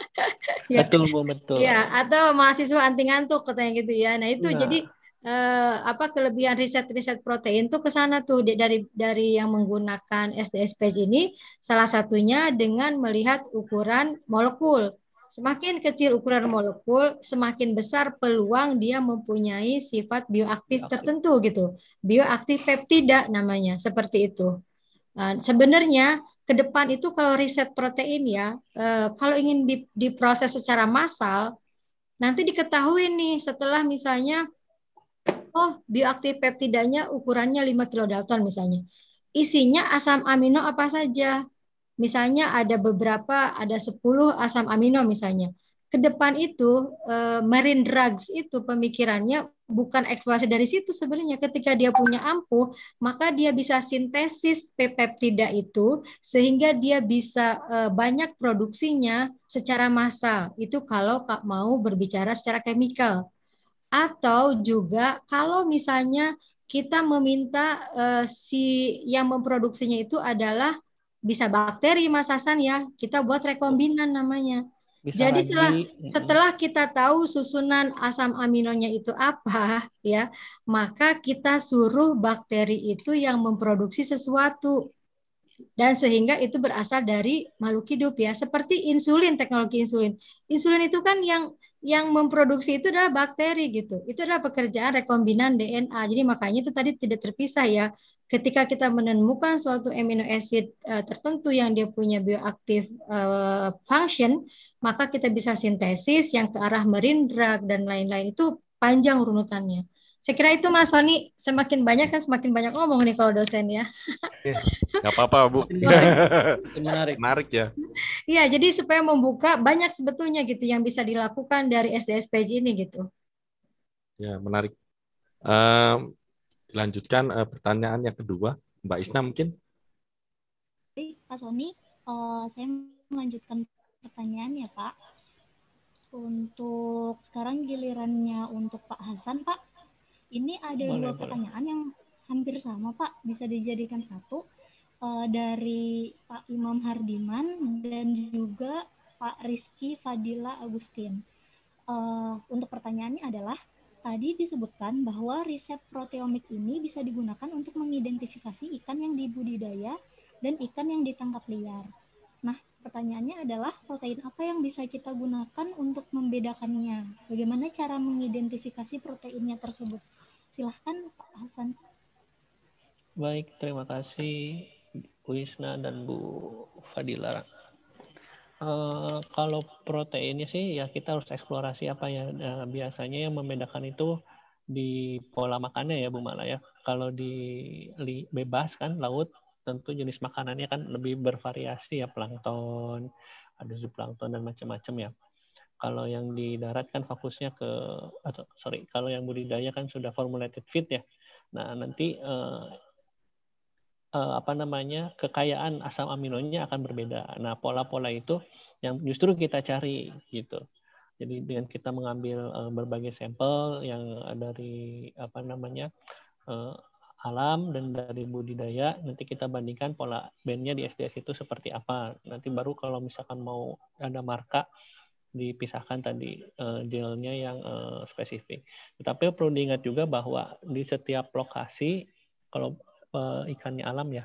ya. Betul Bu, betul. Ya, atau mahasiswa anti ngantuk katanya gitu ya. Nah, itu nah. jadi eh, apa kelebihan riset-riset protein tuh ke sana tuh dari dari yang menggunakan SDSP ini salah satunya dengan melihat ukuran molekul. Semakin kecil ukuran molekul, semakin besar peluang dia mempunyai sifat bioaktif tertentu gitu. Bioaktif peptida namanya, seperti itu. Nah, sebenarnya ke depan itu kalau riset protein ya, eh, kalau ingin diproses secara massal, nanti diketahui nih setelah misalnya, oh bioaktif peptidanya ukurannya 5 kilodalton misalnya. Isinya asam amino apa saja, misalnya ada beberapa ada 10 asam amino misalnya. Ke depan itu eh, marine drugs itu pemikirannya bukan eksplorasi dari situ sebenarnya ketika dia punya ampuh maka dia bisa sintesis peptida itu sehingga dia bisa eh, banyak produksinya secara massal itu kalau mau berbicara secara chemical atau juga kalau misalnya kita meminta eh, si yang memproduksinya itu adalah bisa bakteri Mas Hasan ya kita buat rekombinan namanya bisa jadi lagi. setelah setelah kita tahu susunan asam aminonya itu apa ya maka kita suruh bakteri itu yang memproduksi sesuatu dan sehingga itu berasal dari makhluk hidup ya seperti insulin teknologi insulin insulin itu kan yang yang memproduksi itu adalah bakteri gitu itu adalah pekerjaan rekombinan DNA jadi makanya itu tadi tidak terpisah ya ketika kita menemukan suatu amino acid uh, tertentu yang dia punya bioaktif uh, function, maka kita bisa sintesis yang ke arah drug dan lain-lain itu panjang runutannya. Saya kira itu Mas Sony semakin banyak kan semakin banyak ngomong nih kalau dosen ya. Gak apa-apa Bu. menarik. Menarik ya. Iya jadi supaya membuka banyak sebetulnya gitu yang bisa dilakukan dari page ini gitu. Ya menarik. Um, dilanjutkan uh, pertanyaan yang kedua Mbak Isna mungkin Pak Sony uh, eh, saya melanjutkan pertanyaan ya Pak untuk sekarang gilirannya untuk Pak Hasan Pak ini ada boleh, dua boleh. pertanyaan yang hampir sama Pak bisa dijadikan satu uh, dari Pak Imam Hardiman dan juga Pak Rizky Fadila Agustin. Uh, untuk pertanyaannya adalah Tadi disebutkan bahwa riset proteomik ini bisa digunakan untuk mengidentifikasi ikan yang dibudidaya dan ikan yang ditangkap liar. Nah, pertanyaannya adalah protein apa yang bisa kita gunakan untuk membedakannya? Bagaimana cara mengidentifikasi proteinnya tersebut? Silahkan Pak Hasan. Baik, terima kasih Bu Isna dan Bu Fadila Eh, kalau proteinnya sih ya kita harus eksplorasi apa ya. Nah, biasanya yang membedakan itu di pola makannya ya Bu Mala ya. Kalau di li, bebas kan laut tentu jenis makanannya kan lebih bervariasi ya plankton, ada zooplankton dan macam-macam ya. Kalau yang di darat kan fokusnya ke atau sorry kalau yang budidaya kan sudah formulated feed ya. Nah nanti uh, uh, apa namanya kekayaan asam aminonya akan berbeda. Nah pola-pola itu yang justru kita cari gitu. Jadi dengan kita mengambil uh, berbagai sampel yang dari apa namanya uh, alam dan dari budidaya nanti kita bandingkan pola bandnya di SDS itu seperti apa nanti baru kalau misalkan mau ada marka dipisahkan tadi uh, dealnya yang uh, spesifik. Tetapi perlu diingat juga bahwa di setiap lokasi kalau uh, ikannya alam ya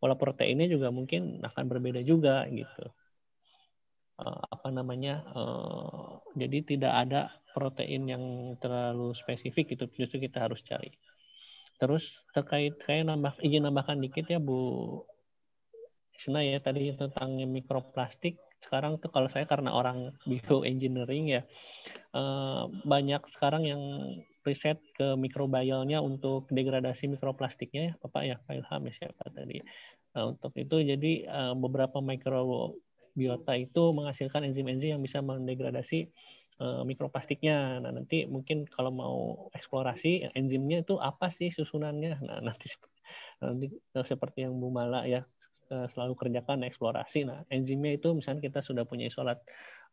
pola proteinnya juga mungkin akan berbeda juga gitu uh, apa namanya uh, jadi tidak ada protein yang terlalu spesifik itu justru kita harus cari terus terkait saya nambah izin nambahkan dikit ya Bu Isna ya tadi tentang mikroplastik sekarang tuh kalau saya karena orang engineering ya eh, banyak sekarang yang riset ke mikrobialnya untuk degradasi mikroplastiknya ya Bapak ya Pak Ilham ya siapa tadi. Nah, untuk itu jadi eh, beberapa mikrobiota itu menghasilkan enzim-enzim yang bisa mendegradasi eh, mikroplastiknya. Nah nanti mungkin kalau mau eksplorasi enzimnya itu apa sih susunannya? Nah nanti nanti seperti yang Bu Mala ya eh, selalu kerjakan eksplorasi. Nah enzimnya itu misalnya kita sudah punya isolat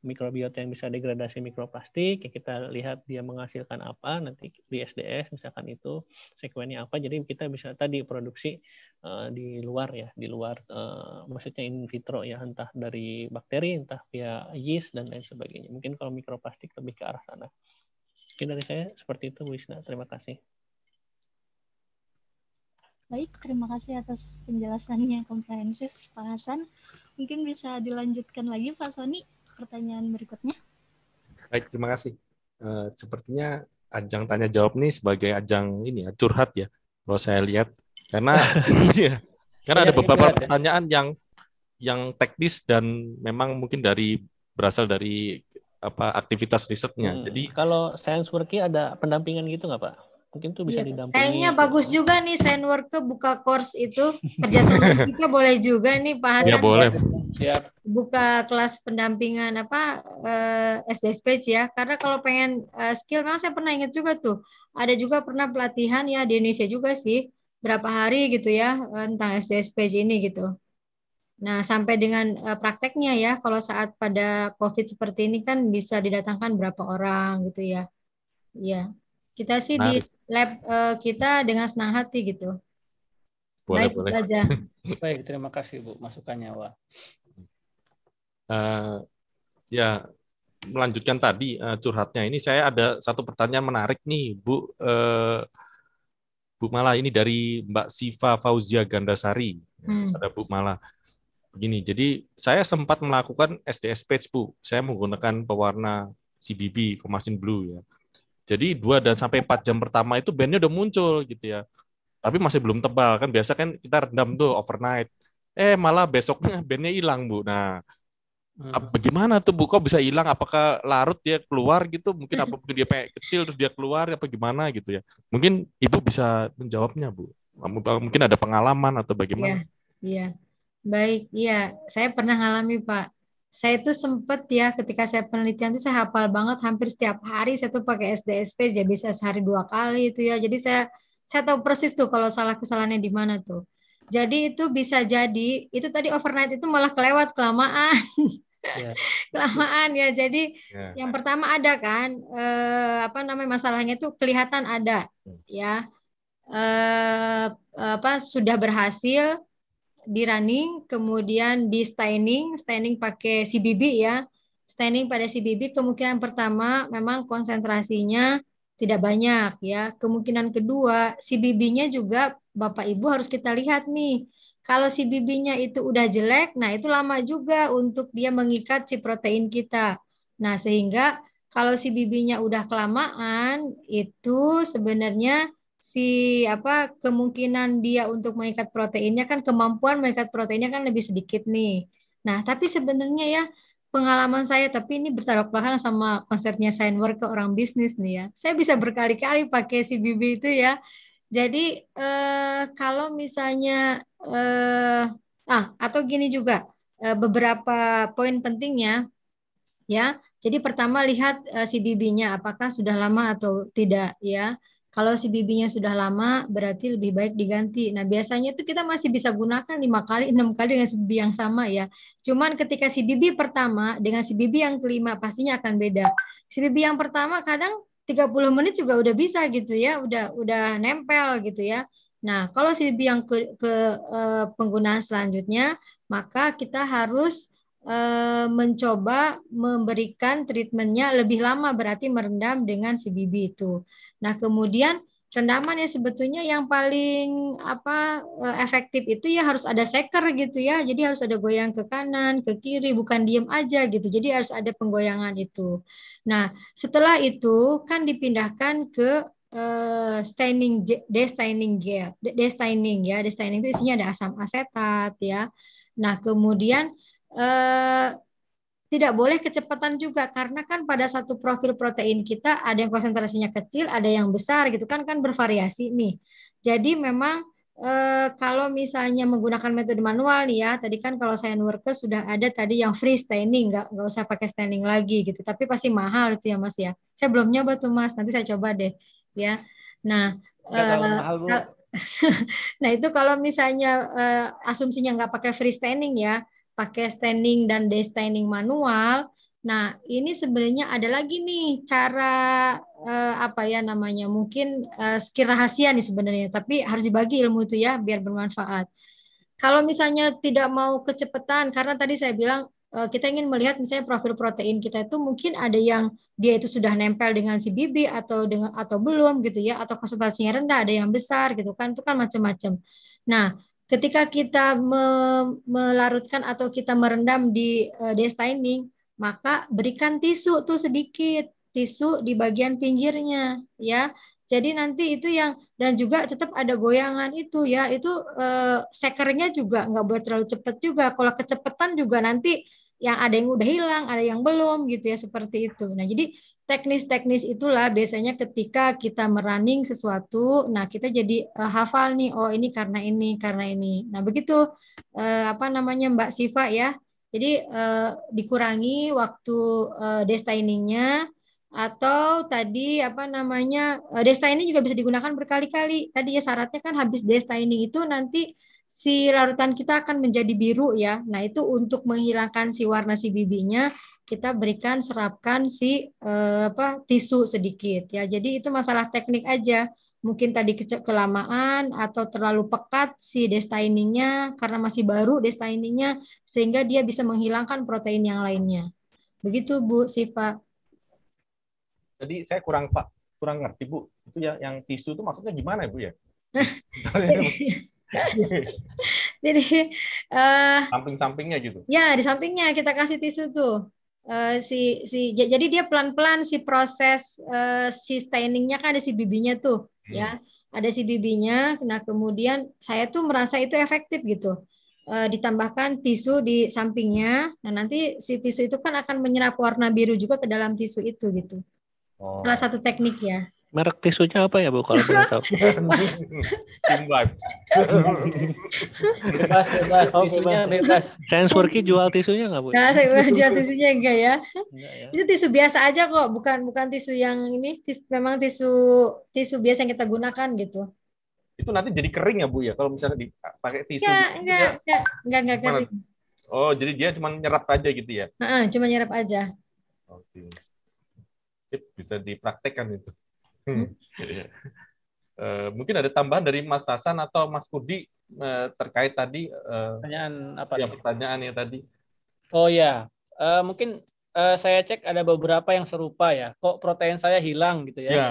mikrobiota yang bisa degradasi mikroplastik, ya kita lihat dia menghasilkan apa nanti di SDS misalkan itu sekuennya apa, jadi kita bisa tadi produksi uh, di luar ya, di luar uh, maksudnya in vitro ya, entah dari bakteri, entah via yeast dan lain sebagainya. Mungkin kalau mikroplastik lebih ke arah sana. Mungkin dari saya seperti itu, Bu Isna. Terima kasih. Baik, terima kasih atas penjelasannya komprehensif, Pak Hasan. Mungkin bisa dilanjutkan lagi, Pak Soni pertanyaan berikutnya. Baik, terima kasih. Uh, sepertinya ajang tanya jawab nih sebagai ajang ini ya curhat ya kalau saya lihat karena ya, karena ada iya, iya, beberapa iya. pertanyaan yang yang teknis dan memang mungkin dari berasal dari apa aktivitas risetnya. Hmm. Jadi kalau science working ada pendampingan gitu nggak pak? mungkin tuh bisa ya. didampingi. Kayaknya gitu. bagus juga nih ke buka course itu kerjasama kita boleh juga nih Pak Hasan. Ya boleh. Siap. Buka kelas pendampingan apa eh, Speech ya karena kalau pengen eh, skill memang saya pernah ingat juga tuh ada juga pernah pelatihan ya di Indonesia juga sih berapa hari gitu ya eh, tentang Speech ini gitu. Nah, sampai dengan eh, prakteknya ya, kalau saat pada COVID seperti ini kan bisa didatangkan berapa orang gitu ya. Ya, kita sih Menarik. di lab uh, kita dengan senang hati gitu. Boleh, Baik, boleh. aja. Baik, terima kasih Bu masukannya, Wah. Eh, uh, ya, melanjutkan tadi uh, curhatnya ini saya ada satu pertanyaan menarik nih, Bu uh, Bu Mala ini dari Mbak Siva Fauzia Gandasari. Hmm. Ada Bu Mala. Begini, jadi saya sempat melakukan SDS page, Bu. Saya menggunakan pewarna CBB, Formasin Blue ya. Jadi dua dan sampai empat jam pertama itu bandnya udah muncul gitu ya. Tapi masih belum tebal kan biasa kan kita rendam tuh overnight. Eh malah besoknya bandnya hilang bu. Nah hmm. bagaimana tuh bu kok bisa hilang? Apakah larut dia keluar gitu? Mungkin apa mungkin dia kecil terus dia keluar apa gimana gitu ya? Mungkin ibu bisa menjawabnya bu. Mungkin ada pengalaman atau bagaimana? Iya, iya. baik. Iya, saya pernah alami pak saya itu sempet ya ketika saya penelitian itu saya hafal banget hampir setiap hari saya tuh pakai SDSP jadi ya bisa sehari dua kali itu ya jadi saya saya tahu persis tuh kalau salah kesalahannya di mana tuh jadi itu bisa jadi itu tadi overnight itu malah kelewat kelamaan yeah. kelamaan ya jadi yeah. yang pertama ada kan eh, apa namanya masalahnya itu kelihatan ada hmm. ya eh, apa sudah berhasil di running, kemudian di standing, standing pakai CBB ya. Standing pada CBB kemungkinan pertama memang konsentrasinya tidak banyak ya. Kemungkinan kedua CBB-nya juga Bapak Ibu harus kita lihat nih. Kalau CBB-nya itu udah jelek, nah itu lama juga untuk dia mengikat si protein kita. Nah, sehingga kalau si bibinya udah kelamaan itu sebenarnya si apa kemungkinan dia untuk mengikat proteinnya kan kemampuan mengikat proteinnya kan lebih sedikit nih. Nah, tapi sebenarnya ya pengalaman saya tapi ini bertaruh belakang sama konsepnya sign work ke orang bisnis nih ya. Saya bisa berkali-kali pakai si bibi itu ya. Jadi eh, kalau misalnya eh, ah atau gini juga eh, beberapa poin pentingnya ya. Jadi pertama lihat eh, si bibinya apakah sudah lama atau tidak ya. Kalau si bibinya sudah lama, berarti lebih baik diganti. Nah, biasanya itu kita masih bisa gunakan lima kali, enam kali dengan si bibi yang sama ya. Cuman ketika si bibi pertama dengan si bibi yang kelima pastinya akan beda. Si bibi yang pertama kadang 30 menit juga udah bisa gitu ya, udah udah nempel gitu ya. Nah, kalau si bibi yang ke, ke e, penggunaan selanjutnya, maka kita harus Eh, mencoba memberikan treatmentnya lebih lama berarti merendam dengan si bibi itu. Nah kemudian rendaman ya sebetulnya yang paling apa eh, efektif itu ya harus ada seker gitu ya jadi harus ada goyang ke kanan ke kiri bukan diem aja gitu jadi harus ada penggoyangan itu nah setelah itu kan dipindahkan ke uh, staining destaining gel destaining ya destaining itu isinya ada asam asetat ya nah kemudian eh, tidak boleh kecepatan juga karena kan pada satu profil protein kita ada yang konsentrasinya kecil, ada yang besar gitu kan kan bervariasi nih. Jadi memang eh, kalau misalnya menggunakan metode manual nih ya, tadi kan kalau saya worker sudah ada tadi yang free standing, nggak nggak usah pakai standing lagi gitu. Tapi pasti mahal itu ya Mas ya. Saya belum nyoba tuh Mas, nanti saya coba deh ya. Nah, eh, mahal, nah itu kalau misalnya eh, asumsinya nggak pakai free standing ya, pakai standing dan day manual. Nah, ini sebenarnya ada lagi nih cara eh, apa ya namanya? Mungkin eh, skill rahasia nih sebenarnya, tapi harus dibagi ilmu itu ya biar bermanfaat. Kalau misalnya tidak mau kecepatan karena tadi saya bilang eh, kita ingin melihat misalnya profil protein kita itu mungkin ada yang dia itu sudah nempel dengan si bibi atau dengan atau belum gitu ya atau konsentrasinya rendah, ada yang besar gitu kan. Itu kan macam-macam. Nah, ketika kita me melarutkan atau kita merendam di uh, eh, destining, maka berikan tisu tuh sedikit, tisu di bagian pinggirnya ya. Jadi nanti itu yang dan juga tetap ada goyangan itu ya itu uh, eh, sekernya juga nggak boleh terlalu cepat juga. Kalau kecepatan juga nanti yang ada yang udah hilang, ada yang belum gitu ya seperti itu. Nah jadi teknis-teknis itulah biasanya ketika kita merunning sesuatu, nah kita jadi uh, hafal nih, oh ini karena ini, karena ini. Nah begitu uh, apa namanya Mbak Siva ya, jadi uh, dikurangi waktu uh, destiningnya atau tadi apa namanya uh, destining juga bisa digunakan berkali-kali. Tadi ya syaratnya kan habis destining itu nanti si larutan kita akan menjadi biru ya. Nah itu untuk menghilangkan si warna si bibinya kita berikan serapkan si eh, apa tisu sedikit ya. Jadi itu masalah teknik aja. Mungkin tadi ke kelamaan atau terlalu pekat si destiningnya karena masih baru destiningnya sehingga dia bisa menghilangkan protein yang lainnya. Begitu Bu Siva. Jadi saya kurang Pak kurang ngerti Bu. Itu ya yang tisu itu maksudnya gimana Bu ya? Jadi uh, samping-sampingnya gitu. Ya, di sampingnya kita kasih tisu tuh. Eh, si si jadi dia pelan-pelan si proses uh, si stainingnya kan ada si bibinya tuh hmm. ya ada si bibinya nah kemudian saya tuh merasa itu efektif gitu uh, ditambahkan tisu di sampingnya nah nanti si tisu itu kan akan menyerap warna biru juga ke dalam tisu itu gitu oh. salah satu teknik ya merek tisunya apa ya bu kalau boleh tahu tim bebas bebas tisunya bebas Science jual tisunya nggak bu nah saya jual tisunya enggak ya? enggak ya itu tisu biasa aja kok bukan bukan tisu yang ini tisu, memang tisu tisu biasa yang kita gunakan gitu itu nanti jadi kering ya bu ya kalau misalnya dipakai tisu enggak gitu. enggak enggak enggak, enggak kering oh jadi dia cuma nyerap aja gitu ya uh -uh, cuma nyerap aja oke okay. bisa dipraktekkan itu Hmm. uh, mungkin ada tambahan dari Mas Hasan atau Mas Kudi uh, eh, terkait tadi uh, pertanyaan apa? Ya, pertanyaan yang tadi. Oh ya, uh, mungkin uh, saya cek ada beberapa yang serupa ya. Kok protein saya hilang gitu ya? ya.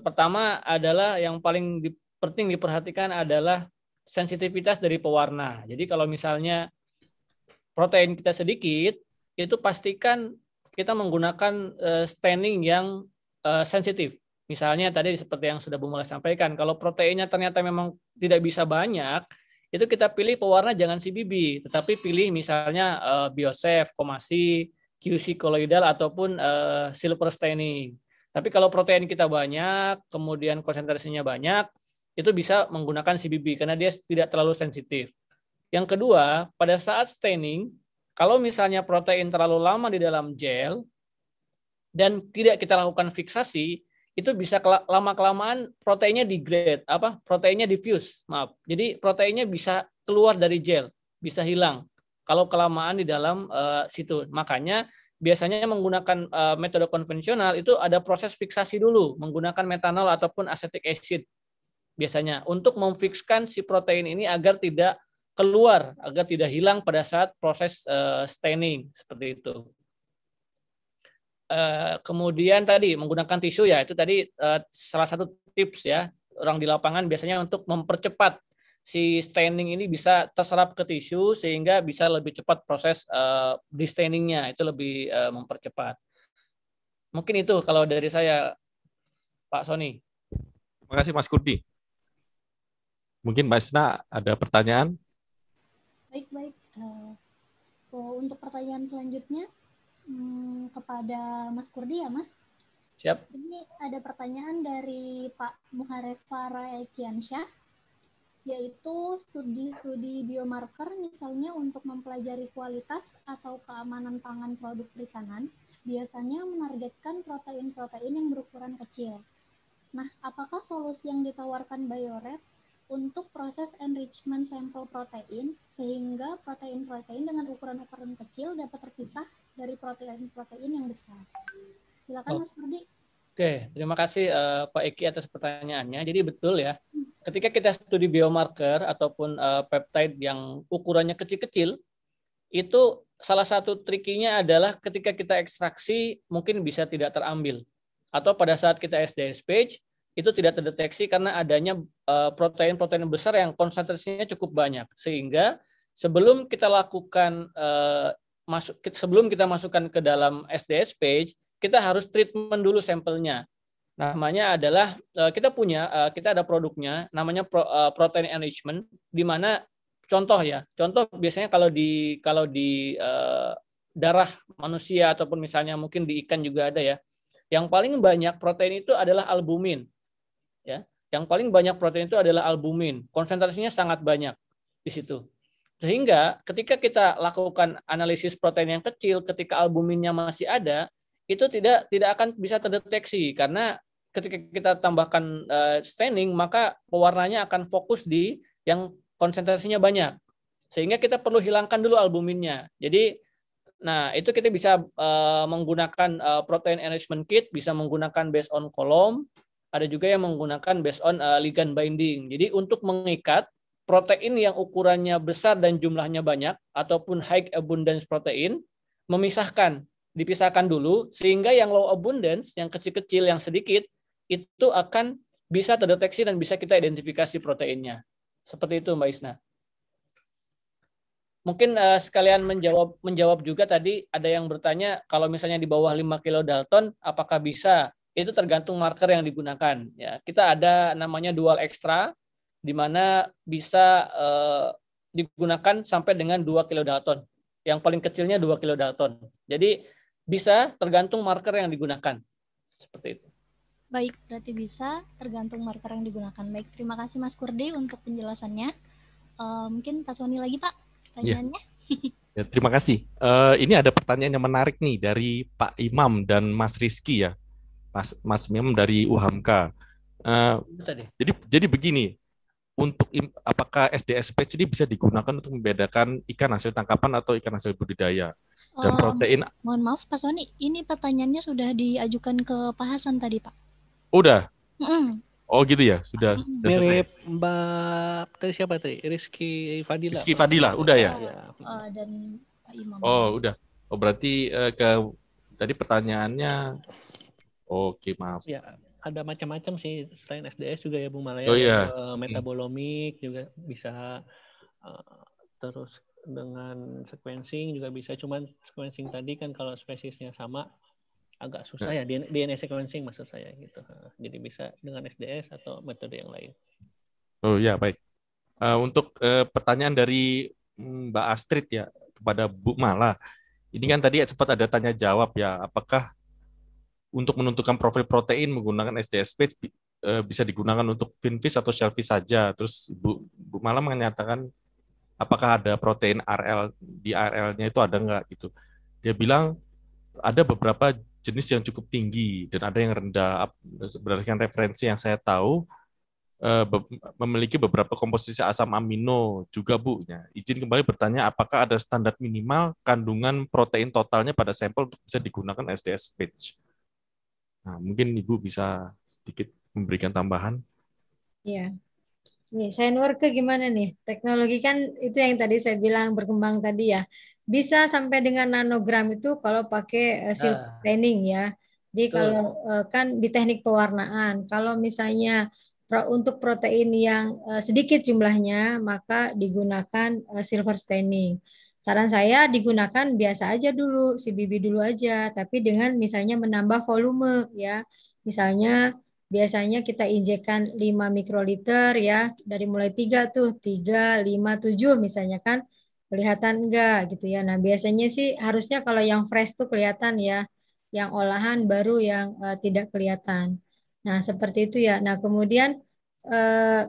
Pertama adalah yang paling di, penting diperhatikan adalah sensitivitas dari pewarna. Jadi kalau misalnya protein kita sedikit, itu pastikan kita menggunakan uh, staining yang uh, sensitif. Misalnya tadi seperti yang sudah Bu Mulai sampaikan, kalau proteinnya ternyata memang tidak bisa banyak, itu kita pilih pewarna jangan CBB, tetapi pilih misalnya uh, Biosef, Komasi, QC koloidal ataupun uh, silver staining. Tapi kalau protein kita banyak, kemudian konsentrasinya banyak, itu bisa menggunakan CBB karena dia tidak terlalu sensitif. Yang kedua, pada saat staining, kalau misalnya protein terlalu lama di dalam gel dan tidak kita lakukan fiksasi, itu bisa lama kelamaan proteinnya degrade apa proteinnya diffuse maaf jadi proteinnya bisa keluar dari gel bisa hilang kalau kelamaan di dalam uh, situ makanya biasanya menggunakan uh, metode konvensional itu ada proses fiksasi dulu menggunakan metanol ataupun acetic acid biasanya untuk memfikskan si protein ini agar tidak keluar agar tidak hilang pada saat proses uh, staining seperti itu Eh, kemudian tadi menggunakan tisu ya itu tadi eh, salah satu tips ya orang di lapangan biasanya untuk mempercepat si staining ini bisa terserap ke tisu sehingga bisa lebih cepat proses uh, eh, distainingnya itu lebih mempercepat mungkin itu kalau dari saya Pak Sony terima kasih Mas Kurdi mungkin Mbak Isna ada pertanyaan baik baik oh, untuk pertanyaan selanjutnya hmm, kepada Mas Kurdi ya Mas. Siap. Ini ada pertanyaan dari Pak Muharefa Raekiansyah, yaitu studi-studi biomarker misalnya untuk mempelajari kualitas atau keamanan pangan produk perikanan, biasanya menargetkan protein-protein yang berukuran kecil. Nah, apakah solusi yang ditawarkan BioRed untuk proses enrichment sampel protein sehingga protein-protein dengan ukuran-ukuran kecil dapat terpisah dari protein-protein yang besar. Silakan oh. Mas Ferdi. Oke, terima kasih uh, Pak Eki atas pertanyaannya. Jadi betul ya, hmm. ketika kita studi biomarker ataupun uh, peptide yang ukurannya kecil-kecil, itu salah satu trikinya adalah ketika kita ekstraksi mungkin bisa tidak terambil. Atau pada saat kita SDS page, itu tidak terdeteksi karena adanya eh, protein-protein besar yang konsentrasinya cukup banyak. Sehingga sebelum kita lakukan masuk sebelum kita masukkan ke dalam SDS page, kita harus treatment dulu sampelnya. Namanya adalah eh, kita punya eh, kita ada produknya namanya eh, protein enrichment di mana contoh ya, contoh biasanya kalau di kalau di darah manusia ataupun misalnya mungkin di ikan juga ada ya. Yang paling banyak protein itu adalah albumin. Ya, yang paling banyak protein itu adalah albumin. Konsentrasinya sangat banyak di situ. Sehingga ketika kita lakukan analisis protein yang kecil, ketika albuminnya masih ada, itu tidak tidak akan bisa terdeteksi karena ketika kita tambahkan uh, staining maka pewarnanya akan fokus di yang konsentrasinya banyak. Sehingga kita perlu hilangkan dulu albuminnya. Jadi nah itu kita bisa uh, menggunakan uh, protein enrichment kit, bisa menggunakan based on kolom, ada juga yang menggunakan based on uh, ligand binding. Jadi untuk mengikat protein yang ukurannya besar dan jumlahnya banyak ataupun high abundance protein memisahkan, dipisahkan dulu sehingga yang low abundance, yang kecil-kecil, yang sedikit itu akan bisa terdeteksi dan bisa kita identifikasi proteinnya. Seperti itu Mbak Isna. Mungkin uh, sekalian menjawab menjawab juga tadi ada yang bertanya kalau misalnya di bawah 5 kilo Dalton apakah bisa? Itu tergantung marker yang digunakan ya. Kita ada namanya dual extra di mana bisa uh, digunakan sampai dengan 2 kilo Dalton. Yang paling kecilnya 2 kilo Dalton. Jadi bisa tergantung marker yang digunakan. Seperti itu. Baik, berarti bisa tergantung marker yang digunakan. Baik, terima kasih Mas Kurdi untuk penjelasannya. Uh, mungkin Pak Soni lagi Pak pertanyaannya. Ya. Ya, terima kasih. Uh, ini ada pertanyaan yang menarik nih dari Pak Imam dan Mas Rizky ya. Mas Mas Imam dari UHAMKA. Uh, jadi jadi begini, untuk apakah SDSP ini bisa digunakan untuk membedakan ikan hasil tangkapan atau ikan hasil budidaya dan eh, protein. Mohon maaf Pak Soni, ini pertanyaannya sudah diajukan ke Pak Hasan tadi Pak. Udah. Mm Oh gitu ya, sudah. Mm. sudah Mirip Mbak tadi siapa tadi? Rizky Fadila. Rizky Fadila, udah ya. Oh, dan Pak Imam. Oh udah. Oh berarti uh, ke tadi pertanyaannya. Oke maaf. Ya ada macam-macam sih selain SDS juga ya Bung Malaya. Oh iya. Metabolomik eh, hmm. juga bisa eh, terus dengan sequencing juga bisa cuman sequencing tadi kan kalau spesiesnya sama agak susah ya DNA ya. sequencing maksud saya gitu. Jadi bisa dengan SDS atau metode yang lain. Oh ya baik. Uh, untuk uh, pertanyaan dari hmm, Mbak Astrid ya kepada Bu Mala. Ini kan tadi sempat ada tanya jawab ya, apakah untuk menentukan profil protein menggunakan SDSP uh, eh, bisa digunakan untuk finfish atau shellfish saja. Terus Bu, Bu Malam menyatakan apakah ada protein RL di RL-nya itu ada nggak gitu. Dia bilang ada beberapa jenis yang cukup tinggi dan ada yang rendah. Berdasarkan referensi yang saya tahu eh, memiliki beberapa komposisi asam amino juga Bu. Ya. Izin kembali bertanya apakah ada standar minimal kandungan protein totalnya pada sampel untuk bisa digunakan SDS page? Nah, mungkin Ibu bisa sedikit memberikan tambahan. Iya. Nih, sign ke gimana nih? Teknologi kan itu yang tadi saya bilang berkembang tadi ya. Bisa sampai dengan nanogram itu kalau pakai uh, silver training ya. Jadi Betul. kalau uh, kan di teknik pewarnaan, kalau misalnya pro, untuk protein yang uh, sedikit jumlahnya maka digunakan uh, silver staining. Saran saya digunakan biasa aja dulu, si bibi dulu aja, tapi dengan misalnya menambah volume ya. Misalnya biasanya kita injekkan 5 mikroliter ya, dari mulai 3 tuh, 3, 5, 7 misalnya kan kelihatan enggak gitu ya. Nah, biasanya sih harusnya kalau yang fresh tuh kelihatan ya, yang olahan baru yang uh, tidak kelihatan. Nah, seperti itu ya. Nah, kemudian uh,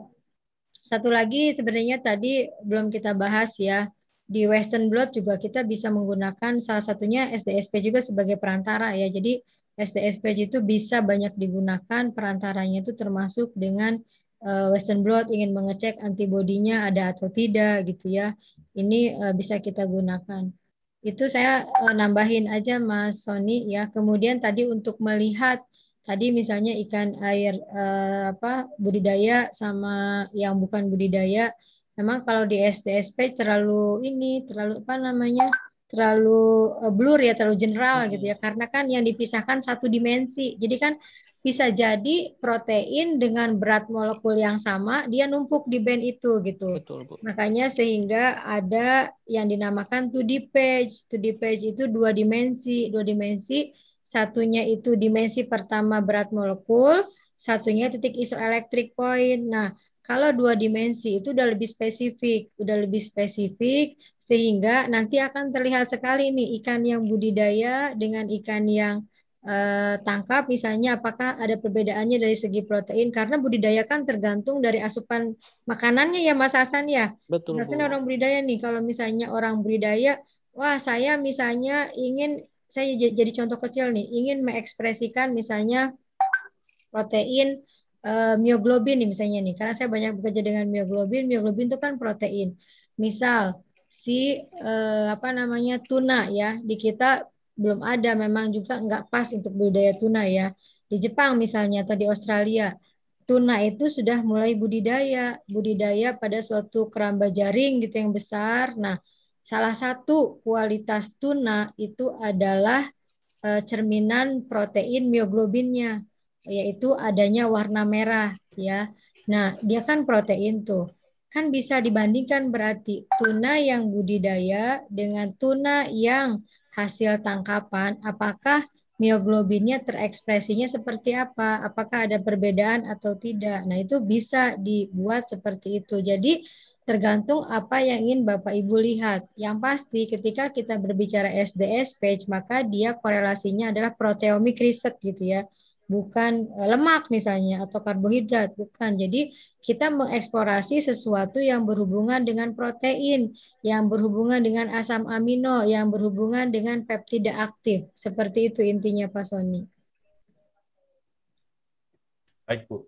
satu lagi sebenarnya tadi belum kita bahas ya di Western Blot juga kita bisa menggunakan salah satunya SDSP juga sebagai perantara ya. Jadi SDSP itu bisa banyak digunakan perantaranya itu termasuk dengan eh, Western Blot ingin mengecek antibodinya ada atau tidak gitu ya. Ini eh, bisa kita gunakan. Itu saya eh, nambahin aja Mas Sony ya. Kemudian tadi untuk melihat tadi misalnya ikan air apa budidaya sama yang bukan budidaya memang kalau di SDSP terlalu ini terlalu apa namanya terlalu e, blur ya terlalu general hmm. gitu ya karena kan yang dipisahkan satu dimensi jadi kan bisa jadi protein dengan berat molekul yang sama dia numpuk di band itu gitu. Betul, Bu. Makanya sehingga ada yang dinamakan 2D page. 2D page itu dua dimensi, dua dimensi. Satunya itu dimensi pertama berat molekul, satunya titik isoelektrik point. Nah, kalau dua dimensi itu udah lebih spesifik, udah lebih spesifik sehingga nanti akan terlihat sekali nih ikan yang budidaya dengan ikan yang eh, tangkap misalnya apakah ada perbedaannya dari segi protein karena budidaya kan tergantung dari asupan makanannya ya Mas Hasan ya. Betul. Mas Hasan orang budidaya nih kalau misalnya orang budidaya wah saya misalnya ingin saya jadi contoh kecil nih ingin mengekspresikan misalnya protein Eh, mioglobin nih misalnya nih, karena saya banyak bekerja dengan mioglobin. Mioglobin itu kan protein. Misal si eh, apa namanya tuna ya di kita belum ada, memang juga nggak pas untuk budidaya tuna ya. Di Jepang misalnya atau di Australia tuna itu sudah mulai budidaya, budidaya pada suatu keramba jaring gitu yang besar. Nah, salah satu kualitas tuna itu adalah eh, cerminan protein mioglobinnya yaitu adanya warna merah ya. Nah, dia kan protein tuh. Kan bisa dibandingkan berarti tuna yang budidaya dengan tuna yang hasil tangkapan, apakah mioglobinnya terekspresinya seperti apa? Apakah ada perbedaan atau tidak? Nah, itu bisa dibuat seperti itu. Jadi, tergantung apa yang ingin Bapak Ibu lihat. Yang pasti ketika kita berbicara SDS page, maka dia korelasinya adalah proteomic research gitu ya bukan eh, lemak misalnya atau karbohidrat, bukan. Jadi kita mengeksplorasi sesuatu yang berhubungan dengan protein, yang berhubungan dengan asam amino, yang berhubungan dengan peptida aktif. Seperti itu intinya Pak Sony. Baik Bu.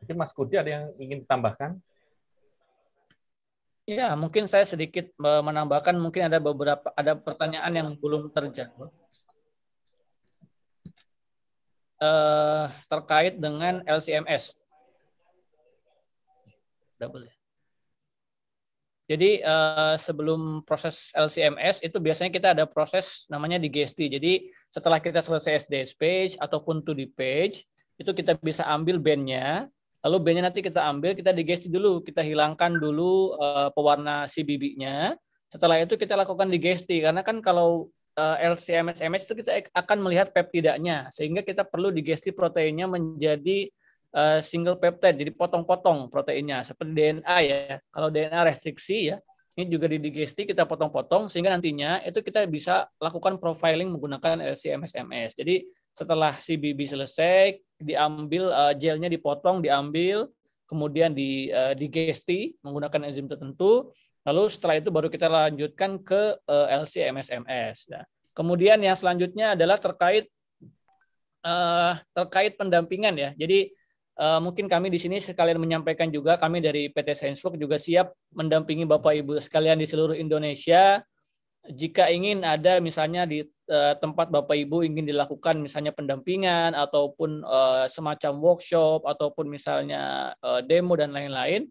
Mungkin Mas Kudi ada yang ingin ditambahkan? Ya, mungkin saya sedikit eh, menambahkan mungkin ada beberapa ada pertanyaan yang belum terjawab eh, terkait dengan LCMS. Double. Ya. Jadi eh, sebelum proses LCMS itu biasanya kita ada proses namanya digesti. Jadi setelah kita selesai SDS page ataupun to the page, itu kita bisa ambil bandnya, lalu bandnya nanti kita ambil, kita digesti dulu, kita hilangkan dulu eh, pewarna CBB-nya. Setelah itu kita lakukan digesti karena kan kalau Eh, LC-MS, MS itu kita akan melihat peptidanya, sehingga kita perlu digesti proteinnya menjadi eh, single peptide, jadi potong-potong proteinnya, seperti DNA ya. Kalau DNA restriksi ya, ini juga didigesti kita potong-potong, sehingga nantinya itu kita bisa lakukan profiling menggunakan lc ms Jadi setelah CBB selesai, diambil eh, gelnya dipotong, diambil, kemudian di digesti menggunakan enzim tertentu, Lalu setelah itu baru kita lanjutkan ke uh, eh, LC MSMS. Nah, kemudian yang selanjutnya adalah terkait uh, terkait pendampingan ya. Jadi uh, mungkin kami di sini sekalian menyampaikan juga kami dari PT Sainsbook juga siap mendampingi Bapak Ibu sekalian di seluruh Indonesia jika ingin ada misalnya di uh, tempat Bapak Ibu ingin dilakukan misalnya pendampingan ataupun uh, semacam workshop ataupun misalnya uh, demo dan lain-lain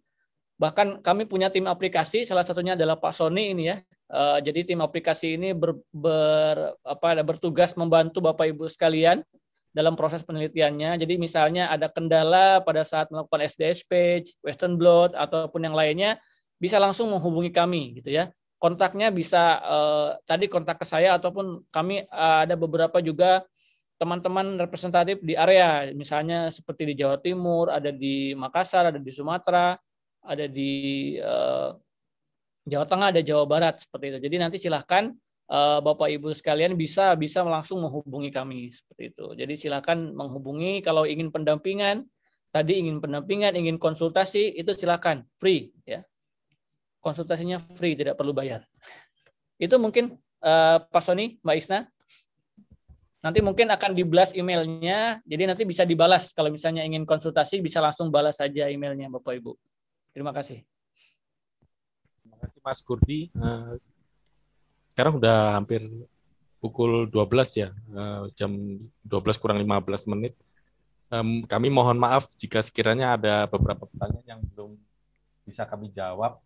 bahkan kami punya tim aplikasi salah satunya adalah Pak Sony ini ya eh, jadi tim aplikasi ini ber, ber apa bertugas membantu Bapak Ibu sekalian dalam proses penelitiannya jadi misalnya ada kendala pada saat melakukan SDS page Western blot ataupun yang lainnya bisa langsung menghubungi kami gitu ya kontaknya bisa uh, tadi kontak ke saya ataupun kami eh, ada beberapa juga teman-teman representatif di area misalnya seperti di Jawa Timur ada di Makassar ada di Sumatera ada di uh, Jawa Tengah ada Jawa Barat seperti itu. Jadi nanti silahkan uh, Bapak Ibu sekalian bisa bisa langsung menghubungi kami seperti itu. Jadi silahkan menghubungi kalau ingin pendampingan tadi ingin pendampingan ingin konsultasi itu silahkan free ya konsultasinya free tidak perlu bayar. Itu mungkin uh, Pak Sony Mbak Isna nanti mungkin akan dibalas emailnya jadi nanti bisa dibalas kalau misalnya ingin konsultasi bisa langsung balas saja emailnya Bapak Ibu. Terima kasih. Terima kasih Mas Kurdi. Eh, sekarang udah hampir pukul 12 ya, uh, jam 12 kurang 15 menit. kami mohon maaf jika sekiranya ada beberapa pertanyaan yang belum bisa kami jawab.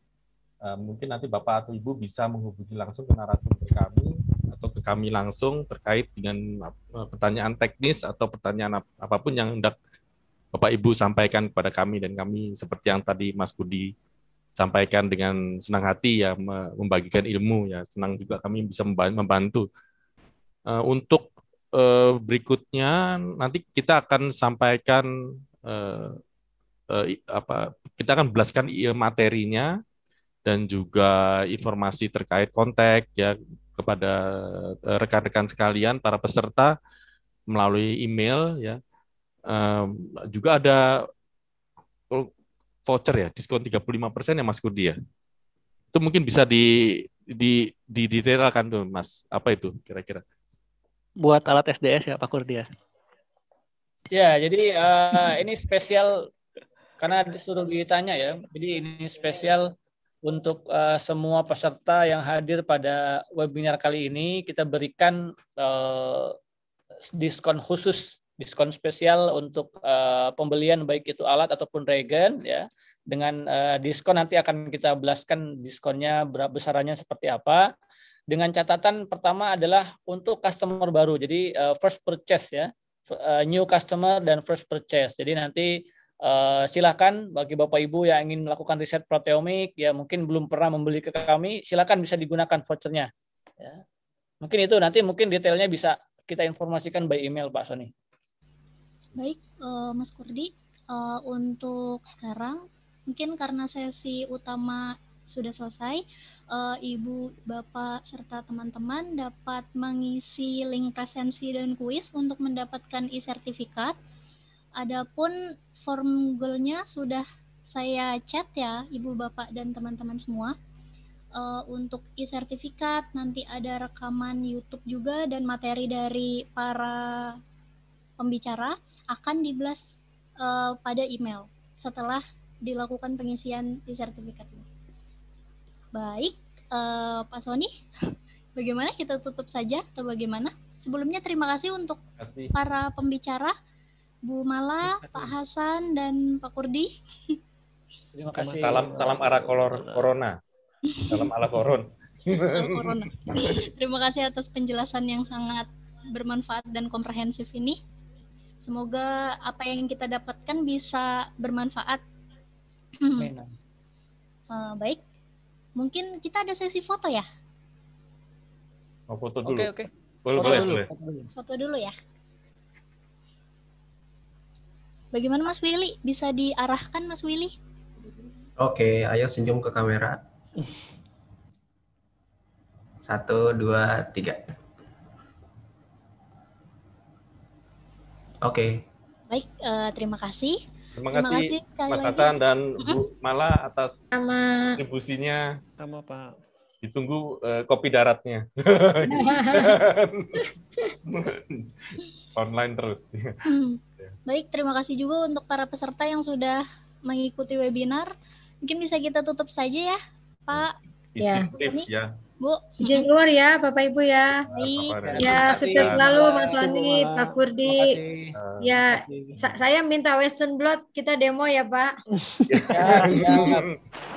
mungkin nanti Bapak atau Ibu bisa menghubungi langsung ke narasumber kami atau ke kami langsung terkait dengan eh, pertanyaan teknis atau pertanyaan apapun yang hendak Bapak Ibu sampaikan kepada kami dan kami seperti yang tadi Mas Budi sampaikan dengan senang hati ya membagikan ilmu ya senang juga kami bisa membantu eh, untuk eh, berikutnya nanti kita akan sampaikan eh, apa kita akan belaskan materinya dan juga informasi terkait kontak ya kepada rekan-rekan sekalian para peserta melalui email ya Um, juga ada voucher ya, diskon 35 persen ya Mas Kurdi ya. Itu mungkin bisa di di di detailkan tuh Mas, apa itu kira-kira? Buat alat SDS ya Pak Kurdi ya. Ya, jadi uh, ini spesial karena disuruh ditanya ya. Jadi ini spesial untuk uh, semua peserta yang hadir pada webinar kali ini kita berikan uh, diskon khusus diskon spesial untuk uh, pembelian baik itu alat ataupun regen ya dengan uh, diskon nanti akan kita belaskan diskonnya berapa besarannya seperti apa dengan catatan pertama adalah untuk customer baru jadi uh, first purchase ya new customer dan first purchase jadi nanti Uh, silakan bagi Bapak Ibu yang ingin melakukan riset proteomik ya mungkin belum pernah membeli ke kami silakan bisa digunakan vouchernya ya. mungkin itu nanti mungkin detailnya bisa kita informasikan by email Pak Sony. Baik, uh, Mas Kurdi, uh, untuk sekarang mungkin karena sesi utama sudah selesai, uh, Ibu, Bapak, serta teman-teman dapat mengisi link presensi dan kuis untuk mendapatkan e-sertifikat. Adapun form Google-nya sudah saya chat ya, Ibu, Bapak, dan teman-teman semua. Uh, untuk e-sertifikat nanti ada rekaman YouTube juga dan materi dari para pembicara akan dibelas uh, eh, pada email setelah dilakukan pengisian di sertifikat ini. Baik, uh, Pak Soni, bagaimana kita tutup saja atau bagaimana? Sebelumnya terima kasih untuk kasih. para pembicara, Bu Mala, Pak Hasan, dan Pak Kurdi. Terima kasih. Salam salam arah kolor, corona. Salam ala koron. Terima kasih atas penjelasan yang sangat bermanfaat dan komprehensif ini. Semoga apa yang kita dapatkan bisa bermanfaat. uh, baik, mungkin kita ada sesi foto ya? Mau oh, foto dulu. Oke, okay, oke. Okay. Boleh, foto boleh, dulu. boleh. Foto dulu ya. Bagaimana Mas Willy? Bisa diarahkan Mas Willy? Oke, okay, ayo senyum ke kamera. Satu, dua, tiga. Oke. Okay. Baik, uh, terima kasih. Terima kasih, terima kasih sekali Mas Hasan lagi. dan Bu Mala atas Sama. kontribusinya. Sama Pak. Ditunggu uh, kopi daratnya. Online terus. Baik, terima kasih juga untuk para peserta yang sudah mengikuti webinar. Mungkin bisa kita tutup saja ya, Pak. Ya. Ini, ya. Bu. Izin keluar ya, Bapak Ibu ya. Iya, Baik. Iya. Ya, sukses selalu Mas Soni, Pak Kurdi. Ya, sa saya minta Western Blot kita demo ya, Pak. ya, ya.